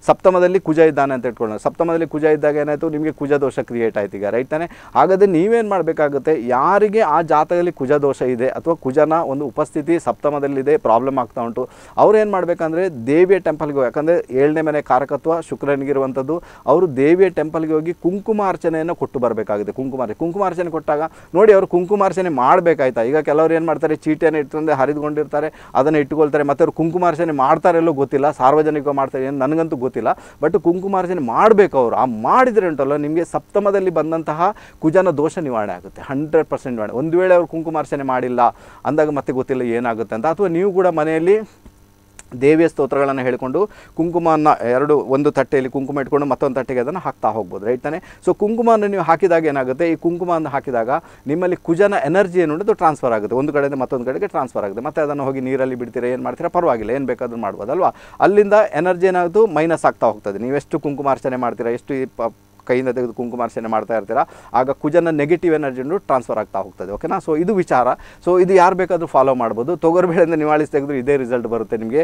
ಸಪ್ತಮದಲ್ಲಿ ಕುಜ ಇದ್ದಾನೆ ಅಂತ ಇಟ್ಕೊಳ್ಳೋಣ ಸಪ್ತಮದಲ್ಲಿ ಕುಜ ಇದ್ದಾಗ ಏನಾಯಿತು ನಿಮಗೆ ಕುಜ ದೋಷ ಕ್ರಿಯೇಟ್ ಆಯ್ತು ಈಗ ರೈಟ್ ತಾನೆ ಹಾಗಾದರೆ ನೀವೇನು ಮಾಡಬೇಕಾಗುತ್ತೆ ಯಾರಿಗೆ ಆ ಜಾತಕದಲ್ಲಿ ಕುಜ ದೋಷ ಇದೆ ಅಥವಾ ಕುಜನ ಒಂದು ಉಪಸ್ಥಿತಿ ಸಪ್ತಮದಲ್ಲಿದೆ ಪ್ರಾಬ್ಲಮ್ ಆಗ್ತಾ ಉಂಟು ಅವ್ರು ಏನು ಮಾಡಬೇಕಂದ್ರೆ ದೇವಿಯ ಟೆಂಪಲ್ಗೆ ಯಾಕಂದರೆ ಏಳನೇ ಮನೆ ಕಾರಕತ್ವ ಶುಕ್ರನಿಗಿರುವಂಥದ್ದು ಅವರು ದೇವಿಯ ಟೆಂಪಲ್ಗೆ ಹೋಗಿ ಕುಂಕುಮಾರ್ಚನೆಯನ್ನು ಕೊಟ್ಟು ಬರಬೇಕಾಗುತ್ತೆ ಕುಂಕುಮಾರ್ಚನೆ ಕುಂಕುಮಾರ್ಚನೆ ಕೊಟ್ಟಾಗ ನೋಡಿ ಅವರು ಕುಂಕುಮಾರ್ಚನೆ ಮಾಡಬೇಕಾಯ್ತಾ ಈಗ ಕೆಲವರು ಏನು ಮಾಡ್ತಾರೆ ಚೀಟಿಯನ್ನು ಇಟ್ಕೊಂಡೆ ಹರಿದುಕೊಂಡಿರ್ತಾರೆ ಅದನ್ನು ಇಟ್ಟುಕೊಳ್ತಾರೆ ಮತ್ತೆ ಅವರು ಕುಂಕುಮ ಕುಂಕುಮಾರ್ಚನೆ ಮಾಡ್ತಾರೆಲ್ಲೋ ಗೊತ್ತಿಲ್ಲ ಸಾರ್ವಜನಿಕ ಮಾಡ್ತಾರೆ ಏನು ನನಗಂತೂ ಗೊತ್ತಿಲ್ಲ ಬಟ್ ಕುಂಕುಮಾರ್ಚನೆ ಮಾಡಬೇಕು ಅವರು ಆ ಮಾಡಿದರೆ ಉಂಟಲ್ಲ ನಿಮಗೆ ಸಪ್ತಮದಲ್ಲಿ ಬಂದಂತಹ ಕುಜನ ದೋಷ ನಿವಾರಣೆ ಆಗುತ್ತೆ ಹಂಡ್ರೆಡ್ ಪರ್ಸೆಂಟ್ ನಿವಾರಣೆ ಒಂದು ವೇಳೆ ಅವರು ಕುಂಕುಮಾರ್ಚನೆ ಮಾಡಿಲ್ಲ ಅಂದಾಗ ಮತ್ತೆ ಗೊತ್ತಿಲ್ಲ ಏನಾಗುತ್ತೆ ಅಂತ ಅಥವಾ ನೀವು ಕೂಡ ಮನೆಯಲ್ಲಿ ದೇವಿಯ ಸ್ತೋತ್ರಗಳನ್ನು ಹೇಳಿಕೊಂಡು ಕುಂಕುಮವನ್ನು ಎರಡು ಒಂದು ತಟ್ಟೆಯಲ್ಲಿ ಕುಂಕುಮ ಇಟ್ಕೊಂಡು ಮತ್ತೊಂದು ತಟ್ಟೆಗೆ ಅದನ್ನು ಹಾಕ್ತಾ ಹೋಗ್ಬೋದು ರೈಟ್ ತಾನೆ ಸೊ ಕುಂಕುಮವನ್ನು ನೀವು ಹಾಕಿದಾಗ ಏನಾಗುತ್ತೆ ಈ ಕುಂಕುಮವನ್ನು ಹಾಕಿದಾಗ ನಿಮ್ಮಲ್ಲಿ ಕುಜನ ಎನರ್ಜಿ ಏನು ಟ್ರಾನ್ಸ್ಫರ್ ಆಗುತ್ತೆ ಒಂದು ಕಡೆಯಿಂದ ಮತ್ತೊಂದು ಕಡೆಗೆ ಟ್ರಾನ್ಸ್ಫರ್ ಆಗುತ್ತೆ ಮತ್ತೆ ಅದನ್ನು ಹೋಗಿ ನೀರಲ್ಲಿ ಬಿಡ್ತೀರಾ ಏನು ಮಾಡ್ತೀರಾ ಪರವಾಗಿಲ್ಲ ಏನು ಬೇಕಾದರೂ ಮಾಡ್ಬೋದಲ್ವಾ ಅಲ್ಲಿಂದ ಎನರ್ಜಿ ಏನಾಗುತ್ತೆ ಮೈನಸ್ ಆಗ್ತಾ ಹೋಗ್ತದೆ ನೀವೆಷ್ಟು ಕುಂಕುಮಾರ್ಚನೆ ಮಾಡ್ತೀರಾ ಎಷ್ಟು ಈ ಕೈಯಿಂದ ತೆಗೆದು ಕುಂಕುಮಾರ್ಚನೆ ಮಾಡ್ತಾ ಇರ್ತೀರಾ ಆಗ ಕುಜನ ನೆಗೆಟಿವ್ ಎನರ್ಜಿನು ಟ್ರಾನ್ಸ್ಫರ್ ಆಗ್ತಾ ಹೋಗ್ತದೆ ಓಕೆನಾ ಸೊ ಇದು ವಿಚಾರ ಸೊ ಇದು ಯಾರು ಬೇಕಾದರೂ ಫಾಲೋ ಮಾಡ್ಬೋದು ಬೇಳೆಯಿಂದ ನಿವಾಳಿಸಿ ತೆಗೆದು ಇದೇ ರಿಸಲ್ಟ್ ಬರುತ್ತೆ ನಿಮಗೆ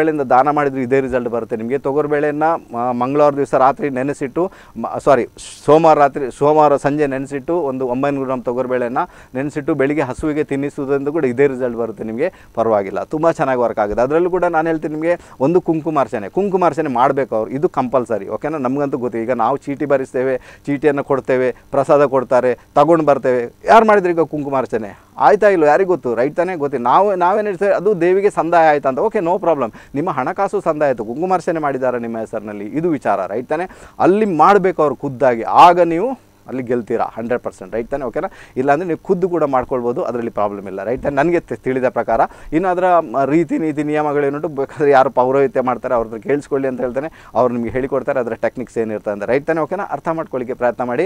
ಬೇಳೆಯಿಂದ ದಾನ ಮಾಡಿದ್ರು ಇದೇ ರಿಸಲ್ಟ್ ಬರುತ್ತೆ ನಿಮಗೆ ಬೇಳೆಯನ್ನು ಮಂಗಳವಾರ ದಿವಸ ರಾತ್ರಿ ನೆನೆಸಿಟ್ಟು ಸಾರಿ ಸೋಮವಾರ ರಾತ್ರಿ ಸೋಮವಾರ ಸಂಜೆ ನೆನೆಸಿಟ್ಟು ಒಂದು ಒಂಬೈನೂರು ಗ್ರಾಮ್ ಬೇಳೆಯನ್ನು ನೆನೆಸಿಟ್ಟು ಬೆಳಿಗ್ಗೆ ಹಸುವಿಗೆ ತಿನ್ನಿಸುವುದರಿಂದ ಕೂಡ ಇದೇ ರಿಸಲ್ಟ್ ಬರುತ್ತೆ ನಿಮಗೆ ಪರವಾಗಿಲ್ಲ ತುಂಬ ಚೆನ್ನಾಗಿ ವರ್ಕ್ ಆಗುತ್ತೆ ಅದರಲ್ಲೂ ಕೂಡ ನಾನು ಹೇಳ್ತೀನಿ ನಿಮಗೆ ಒಂದು ಕುಂಕುಮಾರ್ಚನೆ ಕುಂಕುಮಾರ್ಚನೆ ಮಾಡಬೇಕು ಅವ್ರು ಇದು ಕಂಪಲ್ಸರಿ ಓಕೆನಾ ನಮಗಂತೂ ಗೊತ್ತು ಈಗ ನಾವು ಚೀಟಿ ಬರೆಸ್ತೇವೆ ಚೀಟಿಯನ್ನು ಕೊಡ್ತೇವೆ ಪ್ರಸಾದ ಕೊಡ್ತಾರೆ ತಗೊಂಡು ಬರ್ತೇವೆ ಯಾರು ಮಾಡಿದ್ರೆ ಈಗ ಕುಂಕುಮಾರ್ಚನೆ ಆಯ್ತಾ ಇಲ್ಲ ಯಾರಿಗೂ ಗೊತ್ತು ರೈಟ್ ತಾನೇ ಗೊತ್ತಿಲ್ಲ ನಾವು ನಾವೇನು ಹೇಳ್ತೇವೆ ಅದು ದೇವಿಗೆ ಸಂದಾಯ ಆಯ್ತು ಅಂತ ಓಕೆ ನೋ ಪ್ರಾಬ್ಲಮ್ ನಿಮ್ಮ ಹಣಕಾಸು ಸಂದಾಯ ಆಯಿತು ಕುಂಕುಮಾರ್ಚನೆ ಮಾಡಿದ್ದಾರೆ ನಿಮ್ಮ ಹೆಸರಿನಲ್ಲಿ ಇದು ವಿಚಾರ ರೈಟ್ ತಾನೆ ಅಲ್ಲಿ ಮಾಡಬೇಕು ಅವ್ರು ಖುದ್ದಾಗಿ ಆಗ ನೀವು ಅಲ್ಲಿ ಗೆಲ್ತೀರಾ ಹಂಡ್ರೆಡ್ ಪರ್ಸೆಂಟ್ ರೈಟ್ ತಾನೆ ಓಕೆನಾ ಇಲ್ಲಾಂದರೆ ನೀವು ಖುದ್ದು ಕೂಡ ಮಾಡ್ಕೊಳ್ಬೋದು ಅದರಲ್ಲಿ ಪ್ರಾಬ್ಲಮ್ ಇಲ್ಲ ರೈಟ್ ತಾನೆ ನನಗೆ ತಿಳಿದ ಪ್ರಕಾರ ಇನ್ನು ಅದರ ರೀತಿ ನೀತಿ ನಿಯಮಗಳೇನುಂಟು ಬೇಕಾದರೆ ಯಾರು ಪೌರೋಹಿತ್ಯ ಮಾಡ್ತಾರೆ ಅವ್ರದ್ದು ಕೇಳಿಸ್ಕೊಳ್ಳಿ ಅಂತ ಹೇಳ್ತಾನೆ ಅವ್ರು ನಿಮಗೆ ಹೇಳಿಕೊಡ್ತಾರೆ ಅದರ ಟೆಕ್ನಿಕ್ಸ್ ಏನಿರ್ತದೆ ಅಂತ ರೈಟ್ ತಾನೆ ಓಕೆನಾ ಅರ್ಥ ಮಾಡ್ಕೊಳ್ಳಿಕ್ಕೆ ಪ್ರಯತ್ನ ಮಾಡಿ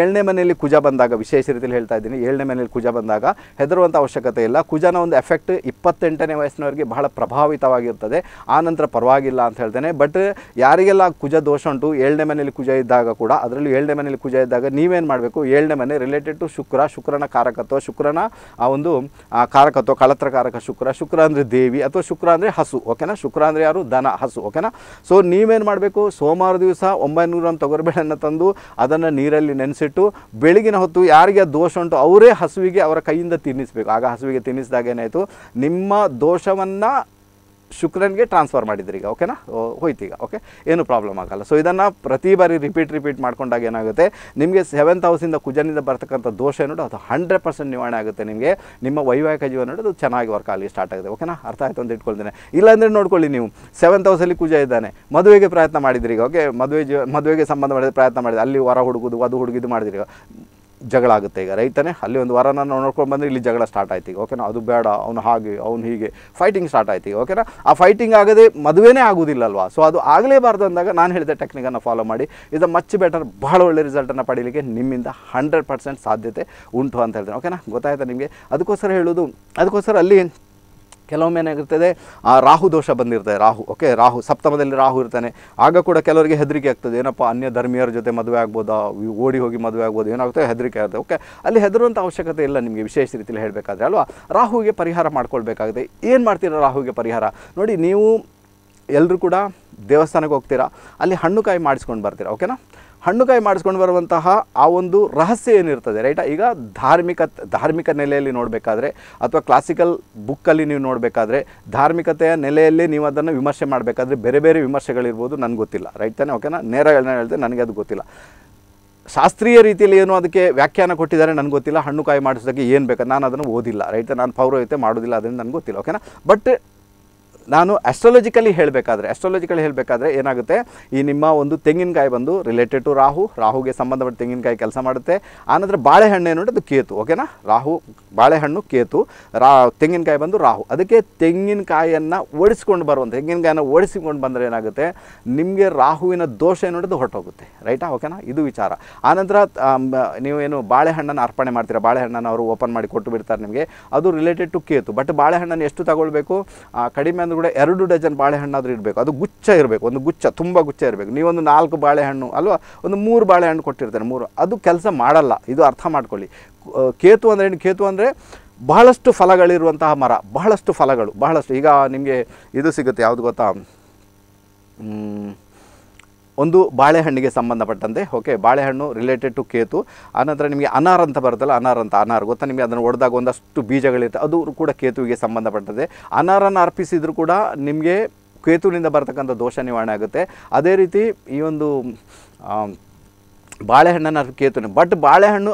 ಏಳನೇ ಮನೆಯಲ್ಲಿ ಕುಜ ಬಂದಾಗ ವಿಶೇಷ ರೀತಿಯಲ್ಲಿ ಹೇಳ್ತಾ ಇದ್ದೀನಿ ಏಳನೇ ಮನೆಯಲ್ಲಿ ಕುಜ ಬಂದಾಗ ಹೆದರುವಂಥ ಅವಶ್ಯಕತೆ ಇಲ್ಲ ಕುಜನ ಒಂದು ಎಫೆಕ್ಟ್ ಇಪ್ಪತ್ತೆಂಟನೇ ವಯಸ್ಸಿನವರಿಗೆ ಬಹಳ ಪ್ರಭಾವಿತವಾಗಿರ್ತದೆ ಆ ನಂತರ ಪರವಾಗಿಲ್ಲ ಅಂತ ಹೇಳ್ತೇನೆ ಬಟ್ ಯಾರಿಗೆಲ್ಲ ಕುಜ ದೋಷ ಉಂಟು ಏಳನೇ ಮನೆಯಲ್ಲಿ ಕುಜ ಇದ್ದಾಗ ಕೂಡ ಅದರಲ್ಲೂ ಏಳನೇ ಮನೆಯಲ್ಲಿ ಕುಜ ಇದ್ದಾಗ ನೀವೇನು ಮಾಡಬೇಕು ಏಳನೇ ಮನೆ ರಿಲೇಟೆಡ್ ಟು ಶುಕ್ರ ಶುಕ್ರನ ಕಾರಕತ್ವ ಶುಕ್ರನ ಆ ಒಂದು ಕಾರಕತ್ವ ಕಳತ್ರ ಕಾರಕ ಶುಕ್ರ ಶುಕ್ರ ಅಂದರೆ ದೇವಿ ಅಥವಾ ಶುಕ್ರ ಅಂದರೆ ಹಸು ಓಕೆನಾ ಶುಕ್ರ ಅಂದರೆ ಯಾರು ದನ ಹಸು ಓಕೆನಾ ಸೊ ನೀವೇನು ಮಾಡಬೇಕು ಸೋಮವಾರ ದಿವಸ ಒಂಬೈನೂರ ಗ್ರಾಮ್ ತೊಗರಿಬೇಳೆಯನ್ನು ತಂದು ಅದನ್ನು ನೀರಲ್ಲಿ ನೆನೆಸಿಟ್ಟು ಬೆಳಗಿನ ಹೊತ್ತು ಯಾರಿಗೆ ದೋಷ ಉಂಟು ಅವರೇ ಹಸುವಿಗೆ ಅವರ ಕೈಯಿಂದ ತಿನ್ನಿಸಬೇಕು ಆಗ ಹಸುವಿಗೆ ತಿನ್ನಿಸಿದಾಗ ಏನಾಯಿತು ನಿಮ್ಮ ದೋಷವನ್ನು ಶುಕ್ರನಿಗೆ ಟ್ರಾನ್ಸ್ಫರ್ ಮಾಡಿದ್ರಿ ಈಗ ಓಕೆನಾ ಹೋಯ್ತು ಈಗ ಓಕೆ ಏನು ಪ್ರಾಬ್ಲಮ್ ಆಗಲ್ಲ ಸೊ ಇದನ್ನು ಪ್ರತಿ ಬಾರಿ ರಿಪೀಟ್ ರಿಪೀಟ್ ಮಾಡ್ಕೊಂಡಾಗ ಏನಾಗುತ್ತೆ ನಿಮಗೆ ಸೆವೆಂತ್ ಹೌಸಿಂದ ಕುಜನಿಂದ ಬರ್ತಕ್ಕಂಥ ದೋಷ ನೋಡು ಅದು ಹಂಡ್ರೆಡ್ ಪರ್ಸೆಂಟ್ ನಿವಾರಣೆ ಆಗುತ್ತೆ ನಿಮಗೆ ನಿಮ್ಮ ವೈವಾಹಿಕ ಜೀವನ ನೋಡಿ ಅದು ಚೆನ್ನಾಗಿ ವರ್ಕ್ ಆಗಲಿ ಸ್ಟಾರ್ಟ್ ಆಗಿದೆ ಓಕೆನಾ ಅರ್ಥ ಆಯಿತು ಅಂತ ಇಟ್ಕೊಳ್ತೇನೆ ಇಲ್ಲಾಂದರೆ ನೋಡ್ಕೊಳ್ಳಿ ನೀವು ಸೆವೆಂತ್ ಹೌಸಲ್ಲಿ ಕುಜ ಇದ್ದಾನೆ ಮದುವೆಗೆ ಪ್ರಯತ್ನ ಮಾಡಿದ್ರಿ ಈಗ ಓಕೆ ಮದುವೆ ಜೀವ ಮದುವೆಗೆ ಸಂಬಂಧ ಮಾಡಿದ ಪ್ರಯತ್ನ ಮಾಡಿದೆ ಅಲ್ಲಿ ಹೊರ ಹುಡುಗುದು ಅದು ಹುಡುಗಿದು ಈಗ ಜಗಳ ಆಗುತ್ತೆ ಈಗ ರೈತನೇ ಅಲ್ಲಿ ಒಂದು ವಾರನ ನಾನು ನೋಡ್ಕೊಂಡು ಬಂದರೆ ಇಲ್ಲಿ ಜಗಳ ಸ್ಟಾರ್ಟ್ ಆಯ್ತು ಓಕೆನಾ ಅದು ಬೇಡ ಅವನು ಹಾಗೆ ಅವನು ಹೀಗೆ ಫೈಟಿಂಗ್ ಸ್ಟಾರ್ಟ್ ಆಯ್ತು ಓಕೆನಾ ಆ ಫೈಟಿಂಗ್ ಆಗದೆ ಮದುವೆನೇ ಆಗೋದಿಲ್ಲ ಅಲ್ವಾ ಸೊ ಅದು ಆಗಲೇಬಾರ್ದು ಅಂದಾಗ ನಾನು ಹೇಳಿದ ಟೆಕ್ನಿಕನ್ನು ಫಾಲೋ ಮಾಡಿ ಇದು ಮಚ್ ಬೆಟರ್ ಬಹಳ ಒಳ್ಳೆ ರಿಸಲ್ಟನ್ನು ಪಡೀಲಿಕ್ಕೆ ನಿಮ್ಮಿಂದ ಹಂಡ್ರೆಡ್ ಪರ್ಸೆಂಟ್ ಸಾಧ್ಯತೆ ಉಂಟು ಅಂತ ಹೇಳ್ತೇನೆ ಓಕೆನಾ ಗೊತ್ತಾಯ್ತಾ ನಿಮಗೆ ಅದಕ್ಕೋಸ್ಕರ ಹೇಳೋದು ಅದಕ್ಕೋಸ್ಕರ ಅಲ್ಲಿ ಕೆಲವೊಮ್ಮೆ ಏನಾಗಿರ್ತದೆ ಆ ರಾಹು ದೋಷ ಬಂದಿರ್ತದೆ ರಾಹು ಓಕೆ ರಾಹು ಸಪ್ತಮದಲ್ಲಿ ರಾಹು ಇರ್ತಾನೆ ಆಗ ಕೂಡ ಕೆಲವರಿಗೆ ಹೆದರಿಕೆ ಆಗ್ತದೆ ಏನಪ್ಪ ಅನ್ಯ ಧರ್ಮೀಯರ ಜೊತೆ ಮದುವೆ ಆಗ್ಬೋದಾ ಓಡಿ ಹೋಗಿ ಮದುವೆ ಆಗ್ಬೋದು ಏನಾಗುತ್ತೆ ಹೆದರಿಕೆ ಆಗುತ್ತೆ ಓಕೆ ಅಲ್ಲಿ ಹೆದರುವಂಥ ಅವಶ್ಯಕತೆ ಇಲ್ಲ ನಿಮಗೆ ವಿಶೇಷ ರೀತಿಯಲ್ಲಿ ಹೇಳಬೇಕಾದ್ರೆ ಅಲ್ವಾ ರಾಹುಗೆ ಪರಿಹಾರ ಮಾಡ್ಕೊಳ್ಬೇಕಾಗುತ್ತೆ ಏನು ಮಾಡ್ತೀರಾ ರಾಹುಗೆ ಪರಿಹಾರ ನೋಡಿ ನೀವು ಎಲ್ಲರೂ ಕೂಡ ದೇವಸ್ಥಾನಕ್ಕೆ ಹೋಗ್ತೀರಾ ಅಲ್ಲಿ ಹಣ್ಣು ಕಾಯಿ ಮಾಡಿಸ್ಕೊಂಡು ಬರ್ತೀರಾ ಓಕೆನಾ ಹಣ್ಣುಕಾಯಿ ಮಾಡಿಸ್ಕೊಂಡು ಬರುವಂತಹ ಆ ಒಂದು ರಹಸ್ಯ ಏನಿರ್ತದೆ ರೈಟಾ ಈಗ ಧಾರ್ಮಿಕ ಧಾರ್ಮಿಕ ನೆಲೆಯಲ್ಲಿ ನೋಡಬೇಕಾದ್ರೆ ಅಥವಾ ಕ್ಲಾಸಿಕಲ್ ಬುಕ್ಕಲ್ಲಿ ನೀವು ನೋಡಬೇಕಾದ್ರೆ ಧಾರ್ಮಿಕತೆಯ ನೆಲೆಯಲ್ಲಿ ನೀವು ಅದನ್ನು ವಿಮರ್ಶೆ ಮಾಡಬೇಕಾದ್ರೆ ಬೇರೆ ಬೇರೆ ವಿಮರ್ಶೆಗಳಿರ್ಬೋದು ನನಗೆ ಗೊತ್ತಿಲ್ಲ ರೈಟ್ ತಾನೆ ಓಕೆನಾ ನೇರ ಹೇಳಿದೆ ನನಗೆ ಅದು ಗೊತ್ತಿಲ್ಲ ಶಾಸ್ತ್ರೀಯ ರೀತಿಯಲ್ಲಿ ಏನು ಅದಕ್ಕೆ ವ್ಯಾಖ್ಯಾನ ಕೊಟ್ಟಿದ್ದಾರೆ ನನಗೆ ಗೊತ್ತಿಲ್ಲ ಹಣ್ಣುಕಾಯಿ ಮಾಡಿಸೋದಕ್ಕೆ ಏನು ಬೇಕು ನಾನು ಅದನ್ನು ಓದಿಲ್ಲ ರೈತ ನಾನು ಪೌರೋಹಿತ್ಯ ಮಾಡೋದಿಲ್ಲ ಅದರಿಂದ ನನಗೆ ಗೊತ್ತಿಲ್ಲ ಓಕೆನಾ ಬಟ್ ನಾನು ಆಸ್ಟ್ರಾಲಜಿಕಲಿ ಹೇಳಬೇಕಾದ್ರೆ ಆಸ್ಟ್ರಾಲಜಿಕಲಿ ಹೇಳಬೇಕಾದ್ರೆ ಏನಾಗುತ್ತೆ ಈ ನಿಮ್ಮ ಒಂದು ತೆಂಗಿನಕಾಯಿ ಬಂದು ರಿಲೇಟೆಡ್ ಟು ರಾಹು ರಾಹುಗೆ ಸಂಬಂಧಪಟ್ಟ ತೆಂಗಿನಕಾಯಿ ಕೆಲಸ ಮಾಡುತ್ತೆ ಆನಂತರ ಬಾಳೆಹಣ್ಣು ಏನು ಅದು ಕೇತು ಓಕೆನಾ ರಾಹು ಬಾಳೆಹಣ್ಣು ಕೇತು ರಾ ತೆಂಗಿನಕಾಯಿ ಬಂದು ರಾಹು ಅದಕ್ಕೆ ತೆಂಗಿನಕಾಯಿಯನ್ನು ಓಡಿಸ್ಕೊಂಡು ಬರುವಂಥ ತೆಂಗಿನಕಾಯನ್ನು ಓಡಿಸಿಕೊಂಡು ಬಂದರೆ ಏನಾಗುತ್ತೆ ನಿಮಗೆ ರಾಹುವಿನ ದೋಷ ಏನು ಅದು ಹೊರಟೋಗುತ್ತೆ ರೈಟಾ ಓಕೆನಾ ಇದು ವಿಚಾರ ಆನಂತರ ನೀವೇನು ಬಾಳೆಹಣ್ಣನ್ನು ಅರ್ಪಣೆ ಮಾಡ್ತೀರಾ ಬಾಳೆಹಣ್ಣನ್ನು ಅವರು ಓಪನ್ ಮಾಡಿ ಕೊಟ್ಟು ಬಿಡ್ತಾರೆ ನಿಮಗೆ ಅದು ರಿಲೇಟೆಡ್ ಟು ಕೇತು ಬಟ್ ಬಾಳೆಹಣ್ಣನ್ನು ಎಷ್ಟು ತಗೊಳ್ಬೇಕು ಕಡಿಮೆ ಅಂದರೆ ಕೂಡ ಎರಡು ಡಜನ್ ಬಾಳೆಹಣ್ಣಾದರೂ ಇರಬೇಕು ಅದು ಗುಚ್ಛ ಇರಬೇಕು ಒಂದು ಗುಚ್ಛ ತುಂಬ ಗುಚ್ಛ ಇರಬೇಕು ನೀವೊಂದು ನಾಲ್ಕು ಬಾಳೆಹಣ್ಣು ಅಲ್ವಾ ಒಂದು ಮೂರು ಬಾಳೆಹಣ್ಣು ಕೊಟ್ಟಿರ್ತಾರೆ ಮೂರು ಅದು ಕೆಲಸ ಮಾಡಲ್ಲ ಇದು ಅರ್ಥ ಮಾಡ್ಕೊಳ್ಳಿ ಕೇತು ಅಂದರೆ ಏನು ಕೇತು ಅಂದರೆ ಬಹಳಷ್ಟು ಫಲಗಳಿರುವಂತಹ ಮರ ಬಹಳಷ್ಟು ಫಲಗಳು ಬಹಳಷ್ಟು ಈಗ ನಿಮಗೆ ಇದು ಸಿಗುತ್ತೆ ಯಾವುದು ಗೊತ್ತಾ ಒಂದು ಬಾಳೆಹಣ್ಣಿಗೆ ಸಂಬಂಧಪಟ್ಟಂತೆ ಓಕೆ ಬಾಳೆಹಣ್ಣು ರಿಲೇಟೆಡ್ ಟು ಕೇತು ಆನಂತರ ನಿಮಗೆ ಅನಾರ್ ಅಂತ ಬರುತ್ತಲ್ಲ ಅನಾರ್ ಅಂತ ಅನಾರ್ ಗೊತ್ತಾ ನಿಮಗೆ ಅದನ್ನು ಒಡೆದಾಗ ಒಂದಷ್ಟು ಬೀಜಗಳಿರುತ್ತೆ ಅದು ಕೂಡ ಕೇತುವಿಗೆ ಸಂಬಂಧಪಟ್ಟಂತೆ ಅನಾರನ್ನು ಅರ್ಪಿಸಿದರೂ ಕೂಡ ನಿಮಗೆ ಕೇತುವಿನಿಂದ ಬರತಕ್ಕಂಥ ದೋಷ ನಿವಾರಣೆ ಆಗುತ್ತೆ ಅದೇ ರೀತಿ ಈ ಒಂದು ಬಾಳೆಹಣ್ಣನ್ನು ಕೇತುವೆ ಬಟ್ ಬಾಳೆಹಣ್ಣು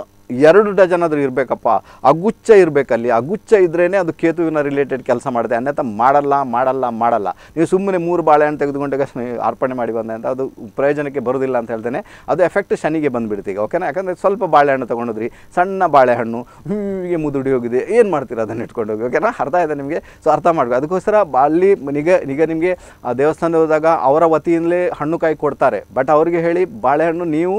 ಎರಡು ಡಜನ್ ಆದರೂ ಇರಬೇಕಪ್ಪ ಅಗುಚ್ಛ ಇರಬೇಕಲ್ಲಿ ಅಗುಚ್ಚ ಇದ್ರೇ ಅದು ಕೇತುವಿನ ರಿಲೇಟೆಡ್ ಕೆಲಸ ಮಾಡಿದೆ ಅನ್ಯಥ ಮಾಡಲ್ಲ ಮಾಡಲ್ಲ ಮಾಡಲ್ಲ ನೀವು ಸುಮ್ಮನೆ ಮೂರು ಬಾಳೆಹಣ್ಣು ತೆಗೆದುಕೊಂಡಾಗ ಅರ್ಪಣೆ ಮಾಡಿ ಬಂದೆ ಅಂತ ಅದು ಪ್ರಯೋಜನಕ್ಕೆ ಬರೋದಿಲ್ಲ ಅಂತ ಹೇಳ್ತೇನೆ ಅದು ಎಫೆಕ್ಟ್ ಶನಿಗೆ ಬಂದುಬಿಡ್ತೀಗ ಓಕೆನಾ ಯಾಕಂದರೆ ಸ್ವಲ್ಪ ಬಾಳೆಹಣ್ಣು ತೊಗೊಂಡಿದ್ರಿ ಸಣ್ಣ ಬಾಳೆಹಣ್ಣು ಹೀಗೆ ಮುದುಡಿ ಹೋಗಿದೆ ಏನು ಮಾಡ್ತೀರ ಅದನ್ನು ಇಟ್ಕೊಂಡು ಹೋಗಿ ಓಕೆನಾ ಅರ್ಥ ಇದೆ ನಿಮಗೆ ಸೊ ಅರ್ಥ ಮಾಡಬೇಕು ಅದಕ್ಕೋಸ್ಕರ ಅಲ್ಲಿ ನಿಗ ನಿಗ ನಿಮಗೆ ದೇವಸ್ಥಾನದ ಹೋದಾಗ ಅವರ ವತಿಯಿಂದಲೇ ಹಣ್ಣು ಕಾಯಿ ಕೊಡ್ತಾರೆ ಬಟ್ ಅವರಿಗೆ ಹೇಳಿ ಬಾಳೆಹಣ್ಣು ನೀವು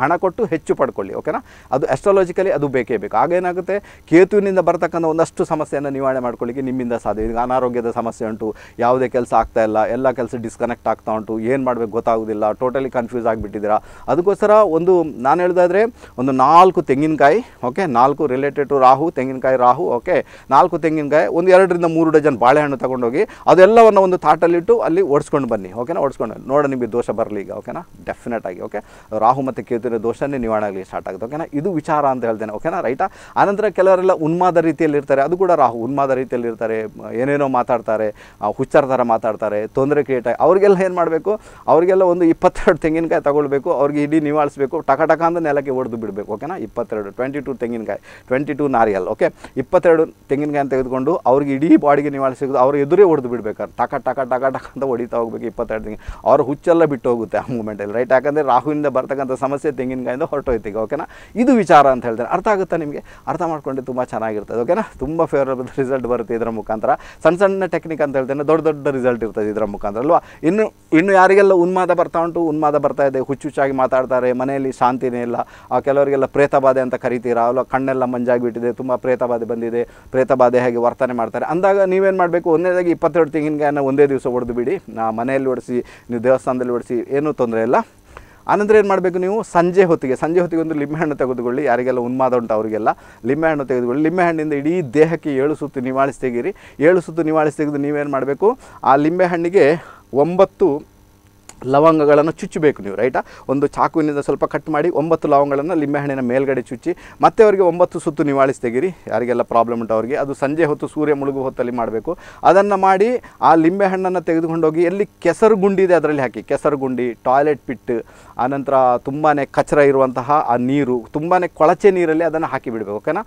ಹಣ ಕೊಟ್ಟು ಹೆಚ್ಚು ಪಡ್ಕೊಳ್ಳಿ ಓಕೆನಾ ಅದು ಎಸ್ಟ್ರಾಲಜಿಕಲಿ ಅದು ಬೇಕೇ ಬೇಕು ಆಗೇನಾಗುತ್ತೆ ಕೇತುವಿನಿಂದ ಬರತಕ್ಕಂಥ ಒಂದಷ್ಟು ಸಮಸ್ಯೆಯನ್ನು ನಿವಾರಣೆ ಮಾಡ್ಕೊಳ್ಳಿಕ್ಕೆ ನಿಮ್ಮಿಂದ ಸಾಧ್ಯ ಈಗ ಅನಾರೋಗ್ಯದ ಸಮಸ್ಯೆ ಉಂಟು ಯಾವುದೇ ಕೆಲಸ ಆಗ್ತಾ ಇಲ್ಲ ಎಲ್ಲ ಕೆಲಸ ಡಿಸ್ಕನೆಕ್ಟ್ ಆಗ್ತಾ ಉಂಟು ಏನು ಮಾಡಬೇಕು ಗೊತ್ತಾಗೋದಿಲ್ಲ ಟೋಟಲಿ ಕನ್ಫ್ಯೂಸ್ ಆಗಿಬಿಟ್ಟಿದ್ದೀರಾ ಅದಕ್ಕೋಸ್ಕರ ಒಂದು ನಾನು ಹೇಳ್ದಾದರೆ ಒಂದು ನಾಲ್ಕು ತೆಂಗಿನಕಾಯಿ ಓಕೆ ನಾಲ್ಕು ರಿಲೇಟೆಡ್ ಟು ರಾಹು ತೆಂಗಿನಕಾಯಿ ರಾಹು ಓಕೆ ನಾಲ್ಕು ತೆಂಗಿನಕಾಯಿ ಒಂದು ಎರಡರಿಂದ ಮೂರು ಡಜನ್ ಬಾಳೆಹಣ್ಣು ತೊಗೊಂಡೋಗಿ ಅದೆಲ್ಲವನ್ನು ಒಂದು ಥಾಟಲ್ಲಿಟ್ಟು ಅಲ್ಲಿ ಓಡಿಸ್ಕೊಂಡು ಬನ್ನಿ ಓಕೆನಾ ಓಡಿಸ್ಕೊಂಡು ನೋಡಿ ನಿಮಗೆ ದೋಷ ಬರಲಿ ಈಗ ಓಕೆನಾ ಡೆಫಿನೆಟ್ ಆಗಿ ಓಕೆ ರಾಹು ಮತ್ತು ಕೇತು ಹೇಳ್ತೇನೆ ದೋಷನೇ ನಿವಾರಣೆ ಆಗಲಿ ಸ್ಟಾರ್ಟ್ ಆಗುತ್ತೆ ಓಕೆನಾ ಇದು ವಿಚಾರ ಅಂತ ಹೇಳ್ತೇನೆ ಓಕೆನಾ ರೈಟಾ ಆನಂತರ ಕೆಲವರೆಲ್ಲ ಉನ್ಮಾದ ರೀತಿಯಲ್ಲಿ ಇರ್ತಾರೆ ಅದು ಕೂಡ ರಾಹು ಉನ್ಮಾದ ರೀತಿಯಲ್ಲಿ ಇರ್ತಾರೆ ಏನೇನೋ ಮಾತಾಡ್ತಾರೆ ಹುಚ್ಚಾರ ಥರ ಮಾತಾಡ್ತಾರೆ ತೊಂದರೆ ಕ್ರಿಯೇಟ್ ಆಗಿ ಅವ್ರಿಗೆಲ್ಲ ಏನು ಮಾಡಬೇಕು ಅವರಿಗೆಲ್ಲ ಒಂದು ಇಪ್ಪತ್ತೆರಡು ತೆಂಗಿನಕಾಯಿ ತಗೊಳ್ಬೇಕು ಅವ್ರಿಗೆ ಇಡೀ ನಿವಾಳಿಸ್ಬೇಕು ಟಕ ಟಕ ಅಂತ ನೆಲಕ್ಕೆ ಹೊಡೆದು ಬಿಡಬೇಕು ಓಕೆನಾ ಇಪ್ಪತ್ತೆರಡು ಟ್ವೆಂಟಿ ಟು ತೆಂಗಿನಕಾಯಿ ಟ್ವೆಂಟಿ ಟು ನಾರಿಯಲ್ ಓಕೆ ಇಪ್ಪತ್ತೆರಡು ತೆಂಗಿನಕಾಯಿ ತೆಗೆದುಕೊಂಡು ಅವ್ರಿಗೆ ಇಡೀ ಬಾಡಿಗೆ ನಿವಾಳಿಸಬೇಕು ಅವ್ರ ಎದುರೇ ಹೊಡೆದು ಬಿಡ್ಬೇಕಾರೆ ಟಕ ಟಕ ಟಕ ಟಕ ಅಂತ ಹೊಡಿತಾ ಹೋಗ್ಬೇಕು ಇಪ್ಪತ್ತೆರಡು ತೆಂಗಿನ ಅವ್ರ ಹುಚ್ಚೆಲ್ಲ ಬಿಟ್ಟು ಹೋಗುತ್ತೆ ಆ ಮೂಮೆಂಟಲ್ಲಿ ರೈಟ್ ಯಾಕಂದರೆ ರಾಹುವಿನಿಂದ ಬರ್ತಕ್ಕಂಥ ಸಮಸ್ಯೆ ತೆಂಗಿನಕಾಯಿಂದ ಹೊರಟೋಯ್ತೀಗ ಓಕೆನಾ ಇದು ವಿಚಾರ ಅಂತ ಹೇಳ್ತಾರೆ ಅರ್ಥ ಆಗುತ್ತಾ ನಿಮಗೆ ಅರ್ಥ ಮಾಡ್ಕೊಂಡು ತುಂಬ ಚೆನ್ನಾಗಿರ್ತದೆ ಓಕೆನಾ ತುಂಬ ಫೇವರಬಲ್ ರಿಸಲ್ಟ್ ಬರುತ್ತೆ ಇದರ ಮುಖಾಂತರ ಸಣ್ಣ ಸಣ್ಣ ಟೆಕ್ನಿಕ್ ಅಂತ ಹೇಳ್ತೇನೆ ದೊಡ್ಡ ದೊಡ್ಡ ರಿಸಲ್ಟ್ ಇರ್ತದೆ ಇದರ ಮುಖಾಂತರ ಅಲ್ವಾ ಇನ್ನು ಇನ್ನು ಯಾರಿಗೆಲ್ಲ ಉನ್ಮಾದ ಬರ್ತಾ ಉಂಟು ಉನ್ಮಾದ ಬರ್ತಾ ಇದೆ ಹುಚ್ಚು ಹುಚ್ಚಾಗಿ ಮಾತಾಡ್ತಾರೆ ಮನೆಯಲ್ಲಿ ಶಾಂತಿನೇ ಇಲ್ಲ ಆ ಕೆಲವರಿಗೆಲ್ಲ ಪ್ರೇತಬಾಧೆ ಅಂತ ಕರಿತೀರಾ ಅಲ್ವಾ ಕಣ್ಣೆಲ್ಲ ಮಂಜಾಗಿಬಿಟ್ಟಿದೆ ತುಂಬ ಪ್ರೇತಬಾಧೆ ಬಂದಿದೆ ಪ್ರೇತಬಾಧೆ ಹಾಗೆ ವರ್ತನೆ ಮಾಡ್ತಾರೆ ಅಂದಾಗ ನೀವೇನು ಮಾಡಬೇಕು ಒಂದೇದಾಗಿ ಇಪ್ಪತ್ತೆರಡು ತೆಂಗಿನಕಾಯನ್ನು ಒಂದೇ ದಿವಸ ಹೊಡೆದು ಬಿಡಿ ಮನೆಯಲ್ಲಿ ಹೊಡೆಸಿ ನೀವು ದೇವಸ್ಥಾನದಲ್ಲಿ ಹೊಡೆಸಿ ಏನೂ ತೊಂದರೆ ಇಲ್ಲ ಆನಂತರ ಏನು ಮಾಡಬೇಕು ನೀವು ಸಂಜೆ ಹೊತ್ತಿಗೆ ಸಂಜೆ ಹೊತ್ತಿಗೆ ಒಂದು ಲಿಂಬೆಹಣ್ಣು ತೆಗೆದುಕೊಳ್ಳಿ ಯಾರಿಗೆಲ್ಲ ಉನ್ಮಾದ ಉಂಟು ಅವರಿಗೆಲ್ಲ ಲಿಂಬೆಹಣ್ಣು ತೆಗೆದುಕೊಳ್ಳಿ ಲಿಂಬೆಹಣ್ಣಿಂದ ಇಡೀ ದೇಹಕ್ಕೆ ಏಳು ಸುತ್ತು ನಿವಾಳಿಸಿ ತೆಗೀರಿ ಏಳು ಸುತ್ತು ನಿವಾಳಿಸಿ ತೆಗೆದು ನೀವೇನು ಮಾಡಬೇಕು ಆ ಲಿಂಬೆಹಣ್ಣಿಗೆ ಒಂಬತ್ತು ಲವಂಗಗಳನ್ನು ಚುಚ್ಚಬೇಕು ನೀವು ರೈಟಾ ಒಂದು ಚಾಕುವಿನಿಂದ ಸ್ವಲ್ಪ ಕಟ್ ಮಾಡಿ ಒಂಬತ್ತು ಲವಂಗಗಳನ್ನು ಲಿಂಬೆಹಣ್ಣಿನ ಮೇಲ್ಗಡೆ ಚುಚ್ಚಿ ಮತ್ತೆ ಅವರಿಗೆ ಒಂಬತ್ತು ಸುತ್ತು ನಿವಾಳಿಸಿ ತೆಗಿರಿ ಯಾರಿಗೆಲ್ಲ ಪ್ರಾಬ್ಲಮ್ ಉಂಟು ಅವರಿಗೆ ಅದು ಸಂಜೆ ಹೊತ್ತು ಸೂರ್ಯ ಮುಳುಗು ಹೊತ್ತಲ್ಲಿ ಮಾಡಬೇಕು ಅದನ್ನು ಮಾಡಿ ಆ ಲಿಂಬೆಹಣ್ಣನ್ನು ತೆಗೆದುಕೊಂಡೋಗಿ ಎಲ್ಲಿ ಕೆಸರು ಗುಂಡಿ ಇದೆ ಅದರಲ್ಲಿ ಹಾಕಿ ಕೆಸರು ಗುಂಡಿ ಟಾಯ್ಲೆಟ್ ಪಿಟ್ ಆನಂತರ ತುಂಬಾ ಕಚರ ಇರುವಂತಹ ಆ ನೀರು ತುಂಬಾ ಕೊಳಚೆ ನೀರಲ್ಲಿ ಅದನ್ನು ಹಾಕಿ ಬಿಡಬೇಕು ಓಕೆನಾ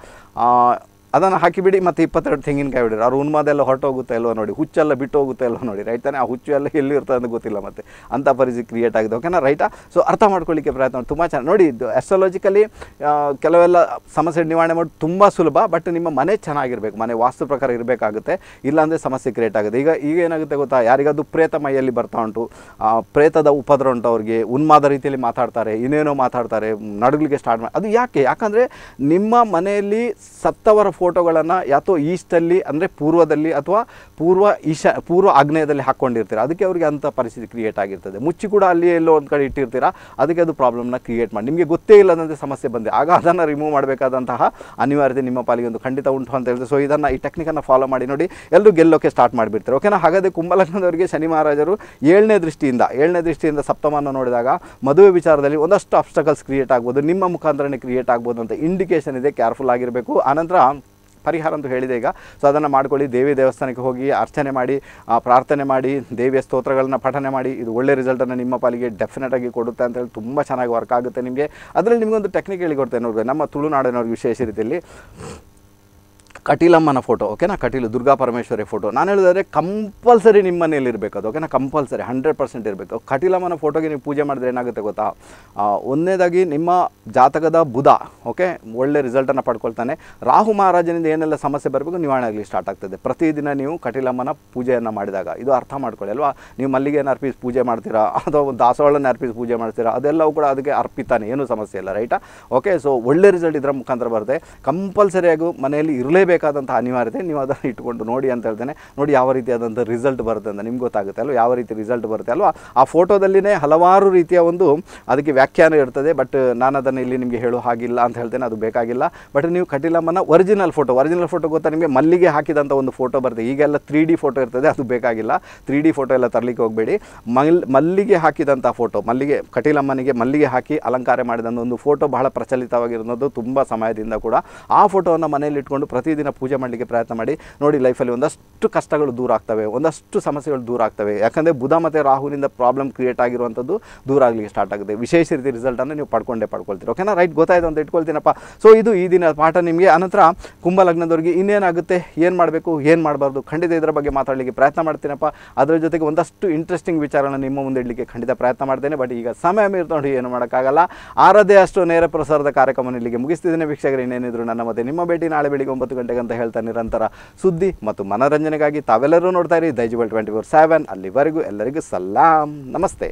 ಅದನ್ನು ಹಾಕಿಬಿಡಿ ಮತ್ತು ಇಪ್ಪತ್ತೆರಡು ತೆಂಗಿನಕಾಯಿ ಅವ್ರು ಅವ್ರು ಉನ್ಮಾದೆಲ್ಲ ಹೊರಟೋಗುತ್ತೆ ಅಲ್ವೋ ನೋಡಿ ಹುಚ್ಚೆಲ್ಲ ಬಿಟ್ಟೋಗುತ್ತೆ ಹೋಗುತ್ತೆ ಅಲ್ವ ನೋಡಿ ರೈಟ್ ತಾನೆ ಆ ಹುಚ್ಚು ಎಲ್ಲ ಎಲ್ಲಿರ್ತದೆ ಅಂತ ಗೊತ್ತಿಲ್ಲ ಮತ್ತೆ ಅಂಥ ಪರಿಸ್ಥಿತಿ ಕ್ರಿಯೇಟ್ ಆಗಿದೆ ಓಕೆನಾ ರೈಟಾ ಸೊ ಅರ್ಥ ಮಾಡ್ಕೊಳ್ಳಿಕ್ಕೆ ಪ್ರಯತ್ನ ತುಂಬ ಚೆನ್ನಾಗಿ ನೋಡಿ ಆಸ್ಟ್ರಾಲಜಿಕಲಿ ಕೆಲವೆಲ್ಲ ಸಮಸ್ಯೆ ನಿವಾರಣೆ ಮಾಡಿ ತುಂಬ ಸುಲಭ ಬಟ್ ನಿಮ್ಮ ಮನೆ ಚೆನ್ನಾಗಿರಬೇಕು ಮನೆ ವಾಸ್ತು ಪ್ರಕಾರ ಇರಬೇಕಾಗುತ್ತೆ ಇಲ್ಲಾಂದರೆ ಸಮಸ್ಯೆ ಕ್ರಿಯೇಟ್ ಆಗುತ್ತೆ ಈಗ ಈಗ ಏನಾಗುತ್ತೆ ಗೊತ್ತಾ ಯಾರಿಗಾದರೂ ಪ್ರೇತ ಮೈಯಲ್ಲಿ ಬರ್ತಾ ಉಂಟು ಪ್ರೇತದ ಉಪದ್ರ ಉಂಟು ಅವ್ರಿಗೆ ಉನ್ಮಾದ ರೀತಿಯಲ್ಲಿ ಮಾತಾಡ್ತಾರೆ ಇನ್ನೇನೋ ಮಾತಾಡ್ತಾರೆ ನಡುಗಲಿಕ್ಕೆ ಸ್ಟಾರ್ಟ್ ಮಾಡಿ ಅದು ಯಾಕೆ ಯಾಕಂದರೆ ನಿಮ್ಮ ಮನೆಯಲ್ಲಿ ಸತ್ತವರ ಫೋ ಫೋಟೋಗಳನ್ನು ಯಾತೋ ಈಸ್ಟಲ್ಲಿ ಅಂದರೆ ಪೂರ್ವದಲ್ಲಿ ಅಥವಾ ಪೂರ್ವ ಈಶಾ ಪೂರ್ವ ಆಗ್ನೇಯದಲ್ಲಿ ಹಾಕ್ಕೊಂಡಿರ್ತೀರ ಅದಕ್ಕೆ ಅವರಿಗೆ ಅಂಥ ಪರಿಸ್ಥಿತಿ ಕ್ರಿಯೇಟ್ ಆಗಿರ್ತದೆ ಮುಚ್ಚಿ ಕೂಡ ಅಲ್ಲಿ ಎಲ್ಲೋ ಒಂದು ಕಡೆ ಇಟ್ಟಿರ್ತೀರಾ ಅದಕ್ಕೆ ಅದು ಪ್ರಾಬ್ಲಮ್ನ ಕ್ರಿಯೇಟ್ ಮಾಡಿ ನಿಮಗೆ ಗೊತ್ತೇ ಇಲ್ಲದಂತೆ ಸಮಸ್ಯೆ ಬಂದಿದೆ ಆಗ ಅದನ್ನು ರಿಮೂವ್ ಮಾಡಬೇಕಾದಂತಹ ಅನಿವಾರ್ಯತೆ ನಿಮ್ಮ ಪಾಲಿಗೆ ಒಂದು ಖಂಡಿತ ಉಂಟು ಅಂತ ಹೇಳಿದ್ರೆ ಸೊ ಇದನ್ನು ಈ ಟೆಕ್ನಿಕನ್ನು ಫಾಲೋ ಮಾಡಿ ನೋಡಿ ಎಲ್ಲರೂ ಗೆಲ್ಲೋಕ್ಕೆ ಸ್ಟಾರ್ಟ್ ಮಾಡಿಬಿಡ್ತಾರೆ ಓಕೆನಾ ಹಾಗಾದರೆ ಕುಂಭಲಗ್ನದವರಿಗೆ ಶನಿ ಮಹಾರಾಜರು ಏಳನೇ ದೃಷ್ಟಿಯಿಂದ ಏಳನೇ ದೃಷ್ಟಿಯಿಂದ ಸಪ್ತಮನ್ನು ನೋಡಿದಾಗ ಮದುವೆ ವಿಚಾರದಲ್ಲಿ ಒಂದಷ್ಟು ಅಬ್ಸ್ಟಕಲ್ಸ್ ಕ್ರಿಯೇಟ್ ಆಗ್ಬೋದು ನಿಮ್ಮ ಮುಖಾಂತರನೇ ಕ್ರಿಯೇಟ್ ಆಗ್ಬೋದು ಅಂತ ಇಂಡಿಕೇಷನ್ ಇದೆ ಕೇರ್ಫುಲ್ ಆಗಿರಬೇಕು ಆನಂತರ ಪರಿಹಾರ ಅಂತ ಹೇಳಿದೆ ಈಗ ಸೊ ಅದನ್ನು ಮಾಡ್ಕೊಳ್ಳಿ ದೇವಿ ದೇವಸ್ಥಾನಕ್ಕೆ ಹೋಗಿ ಅರ್ಚನೆ ಮಾಡಿ ಪ್ರಾರ್ಥನೆ ಮಾಡಿ ದೇವಿಯ ಸ್ತೋತ್ರಗಳನ್ನ ಪಠನೆ ಮಾಡಿ ಇದು ಒಳ್ಳೆ ರಿಸಲ್ಟನ್ನು ನಿಮ್ಮ ಪಾಲಿಗೆ ಡೆಫಿನೆಟಾಗಿ ಕೊಡುತ್ತೆ ಅಂತ ಹೇಳಿ ತುಂಬ ಚೆನ್ನಾಗಿ ವರ್ಕ್ ಆಗುತ್ತೆ ನಿಮಗೆ ಅದರಲ್ಲಿ ನಿಮಗೊಂದು ಟೆಕ್ನಿಕ್ ಹೇಳಿಕೊಡ್ತೇನೆ ನೋಡಿದ್ರೆ ನಮ್ಮ ತುಳುನಾಡಿನವ್ರಿಗೆ ವಿಶೇಷ ರೀತಿಯಲ್ಲಿ ಕಟೀಲಮ್ಮನ ಫೋಟೋ ಓಕೆನಾ ಕಟೀಲು ದುರ್ಗಾ ಪರಮೇಶ್ವರಿ ಫೋಟೋ ನಾನು ಹೇಳಿದ್ರೆ ಕಂಪಲ್ಸರಿ ನಿಮ್ಮ ಮನೆಯಲ್ಲಿ ಇರಬೇಕು ಅದು ಓಕೆನಾ ಕಂಪಲ್ಸರಿ ಹಂಡ್ರೆಡ್ ಪರ್ಸೆಂಟ್ ಇರಬೇಕು ಕಟೀಲಮ್ಮನ ಫೋಟೋಗೆ ನೀವು ಪೂಜೆ ಮಾಡಿದ್ರೆ ಏನಾಗುತ್ತೆ ಗೊತ್ತಾ ಒಂದನೇದಾಗಿ ನಿಮ್ಮ ಜಾತಕದ ಬುಧ ಓಕೆ ಒಳ್ಳೆ ರಿಸಲ್ಟನ್ನು ಪಡ್ಕೊಳ್ತಾನೆ ರಾಹು ಮಹಾರಾಜನಿಂದ ಏನೆಲ್ಲ ಸಮಸ್ಯೆ ಬರಬೇಕು ನಿವಾರಣೆ ಆಗಲಿ ಸ್ಟಾರ್ಟ್ ಆಗ್ತದೆ ಪ್ರತಿದಿನ ನೀವು ಕಟೀಲಮ್ಮನ ಪೂಜೆಯನ್ನು ಮಾಡಿದಾಗ ಇದು ಅರ್ಥ ಮಾಡ್ಕೊಳ್ಳಿ ಅಲ್ವಾ ನೀವು ಮಲ್ಲಿಗೆಯನ್ನು ಅರ್ಪಿಸಿ ಪೂಜೆ ಮಾಡ್ತೀರಾ ಅಥವಾ ದಾಸವಾಳನ ಅರ್ಪಿಸಿ ಪೂಜೆ ಮಾಡ್ತೀರಾ ಅದೆಲ್ಲವೂ ಕೂಡ ಅದಕ್ಕೆ ಅರ್ಪಿತಾನೆ ಏನೂ ಸಮಸ್ಯೆ ಇಲ್ಲ ರೈಟಾ ಓಕೆ ಸೊ ಒಳ್ಳೆ ರಿಸಲ್ಟ್ ಇದರ ಮುಖಾಂತರ ಬರುತ್ತೆ ಕಂಪಲ್ಸರಿಯಾಗಿ ಮನೆಯಲ್ಲಿ ಇರಲೇಬೇಕು ಮಾಡಬೇಕಾದಂಥ ಅನಿವಾರ್ಯತೆ ನೀವು ಅದನ್ನು ಇಟ್ಕೊಂಡು ನೋಡಿ ಅಂತ ಹೇಳ್ತೇನೆ ನೋಡಿ ಯಾವ ರೀತಿಯಾದಂಥ ರಿಸಲ್ಟ್ ಬರುತ್ತೆ ಅಂತ ನಿಮ್ಗೆ ಗೊತ್ತಾಗುತ್ತೆ ಅಲ್ವ ಯಾವ ರೀತಿ ರಿಸಲ್ಟ್ ಬರುತ್ತೆ ಅಲ್ವಾ ಆ ಫೋಟೋದಲ್ಲಿನೇ ಹಲವಾರು ರೀತಿಯ ಒಂದು ಅದಕ್ಕೆ ವ್ಯಾಖ್ಯಾನ ಇರ್ತದೆ ಬಟ್ ನಾನು ಅದನ್ನು ಇಲ್ಲಿ ನಿಮಗೆ ಹೇಳೋ ಹಾಗಿಲ್ಲ ಅಂತ ಹೇಳ್ತೇನೆ ಅದು ಬೇಕಾಗಿಲ್ಲ ಬಟ್ ನೀವು ಕಟೀಲಮ್ಮನ ಒರಿಜಿನಲ್ ಫೋಟೋ ಒರಿಜಿನಲ್ ಫೋಟೋ ಗೊತ್ತಾ ನಿಮಗೆ ಮಲ್ಲಿಗೆ ಹಾಕಿದಂಥ ಒಂದು ಫೋಟೋ ಬರುತ್ತೆ ಈಗೆಲ್ಲ ತ್ರೀ ಡಿ ಫೋಟೋ ಇರ್ತದೆ ಅದು ಬೇಕಾಗಿಲ್ಲ ತ್ರೀ ಡಿ ಫೋಟೋ ಎಲ್ಲ ತರಲಿಕ್ಕೆ ಹೋಗಬೇಡಿ ಮಲ್ ಮಲ್ಲಿಗೆ ಹಾಕಿದಂಥ ಫೋಟೋ ಮಲ್ಲಿಗೆ ಕಟೀಲಮ್ಮನಿಗೆ ಮಲ್ಲಿಗೆ ಹಾಕಿ ಅಲಂಕಾರ ಮಾಡಿದಂಥ ಒಂದು ಫೋಟೋ ಬಹಳ ಪ್ರಚಲಿತವಾಗಿರೋದು ತುಂಬ ಸಮಯದಿಂದ ಕೂಡ ಆ ಫೋಟೋವನ್ನು ಮನೆಯಲ್ಲಿ ಇಟ್ಕೊಂಡು ಪ್ರತಿದಿನ ಪೂಜೆ ಮಾಡಲಿಕ್ಕೆ ಪ್ರಯತ್ನ ಮಾಡಿ ನೋಡಿ ಲೈಫಲ್ಲಿ ಒಂದಷ್ಟು ಕಷ್ಟಗಳು ದೂರ ಆಗ್ತವೆ ಒಂದಷ್ಟು ಸಮಸ್ಯೆಗಳು ದೂರ ಆಗ್ತವೆ ಯಾಕಂದರೆ ಬುಧ ಮತ್ತು ರಾಹುಲಿಂದ ಪ್ರಾಬ್ಲಮ್ ಕ್ರಿಯೇಟ್ ಆಗಿರುವಂಥದ್ದು ದೂರ ಆಗಲಿಕ್ಕೆ ಸ್ಟಾರ್ಟ್ ಆಗುತ್ತೆ ವಿಶೇಷ ರೀತಿ ರಿಸಲ್ಟನ್ನು ನೀವು ಪಡ್ಕೊಂಡೇ ಪಡ್ಕೊಳ್ತೀರಿ ಓಕೆನಾ ರೈಟ್ ಗೊತ್ತಾಯಿತು ಅಂತ ಇಟ್ಕೊಳ್ತೀನಪ್ಪ ಸೊ ಇದು ಈ ದಿನ ಪಾಠ ನಿಮಗೆ ಅನಂತರ ಕುಂಭ ಲಗ್ನದವರಿಗೆ ಇನ್ನೇನಾಗುತ್ತೆ ಏನು ಮಾಡಬೇಕು ಏನು ಮಾಡಬಾರ್ದು ಖಂಡಿತ ಇದರ ಬಗ್ಗೆ ಮಾತಾಡಲಿಕ್ಕೆ ಪ್ರಯತ್ನ ಮಾಡ್ತೀನಪ್ಪ ಅದರ ಜೊತೆಗೆ ಒಂದಷ್ಟು ಇಂಟ್ರೆಸ್ಟಿಂಗ್ ವಿಚಾರನ ನಿಮ್ಮ ಮುಂದೆ ಇಡಲಿಕ್ಕೆ ಖಂಡಿತ ಪ್ರಯತ್ನ ಮಾಡ್ತೇನೆ ಬಟ್ ಈಗ ಸಮಯ ಮೀರ್ತ ನೋಡಿ ಏನು ಮಾಡೋಕ್ಕಾಗಲ್ಲ ಆರದೇ ಅಷ್ಟು ನೇರ ಪ್ರಸಾರದ ಕಾರ್ಯಕ್ರಮ ಇಲ್ಲಿಗೆ ಮುಗಿಸ್ತಿದ್ದೇನೆ ವೀಕ್ಷಕರು ಇನ್ನೇನಿದ್ರು ನನ್ನ ಮತ್ತೆ ನಿಮ್ಮ ಭೇಟಿ ನಾಳೆ ಬೆಳಿಗ್ಗೆ ಒಂಬತ್ತು ಗಂಟೆಗೆ ಅಂತ ಹೇಳ್ತಾ ನಿರಂತರ ಸುದ್ದಿ ಮತ್ತು ಮನೋರಂಜನೆಗಾಗಿ ತಾವೆಲ್ಲರೂ ನೋಡ್ತಾ ಇರಿ ದೈಜುಬಲ್ ಟ್ವೆಂಟಿ ಫೋರ್ ಸೆವೆನ್ ಅಲ್ಲಿವರೆಗೂ ಎಲ್ಲರಿಗೂ ಸಲಾಂ ನಮಸ್ತೆ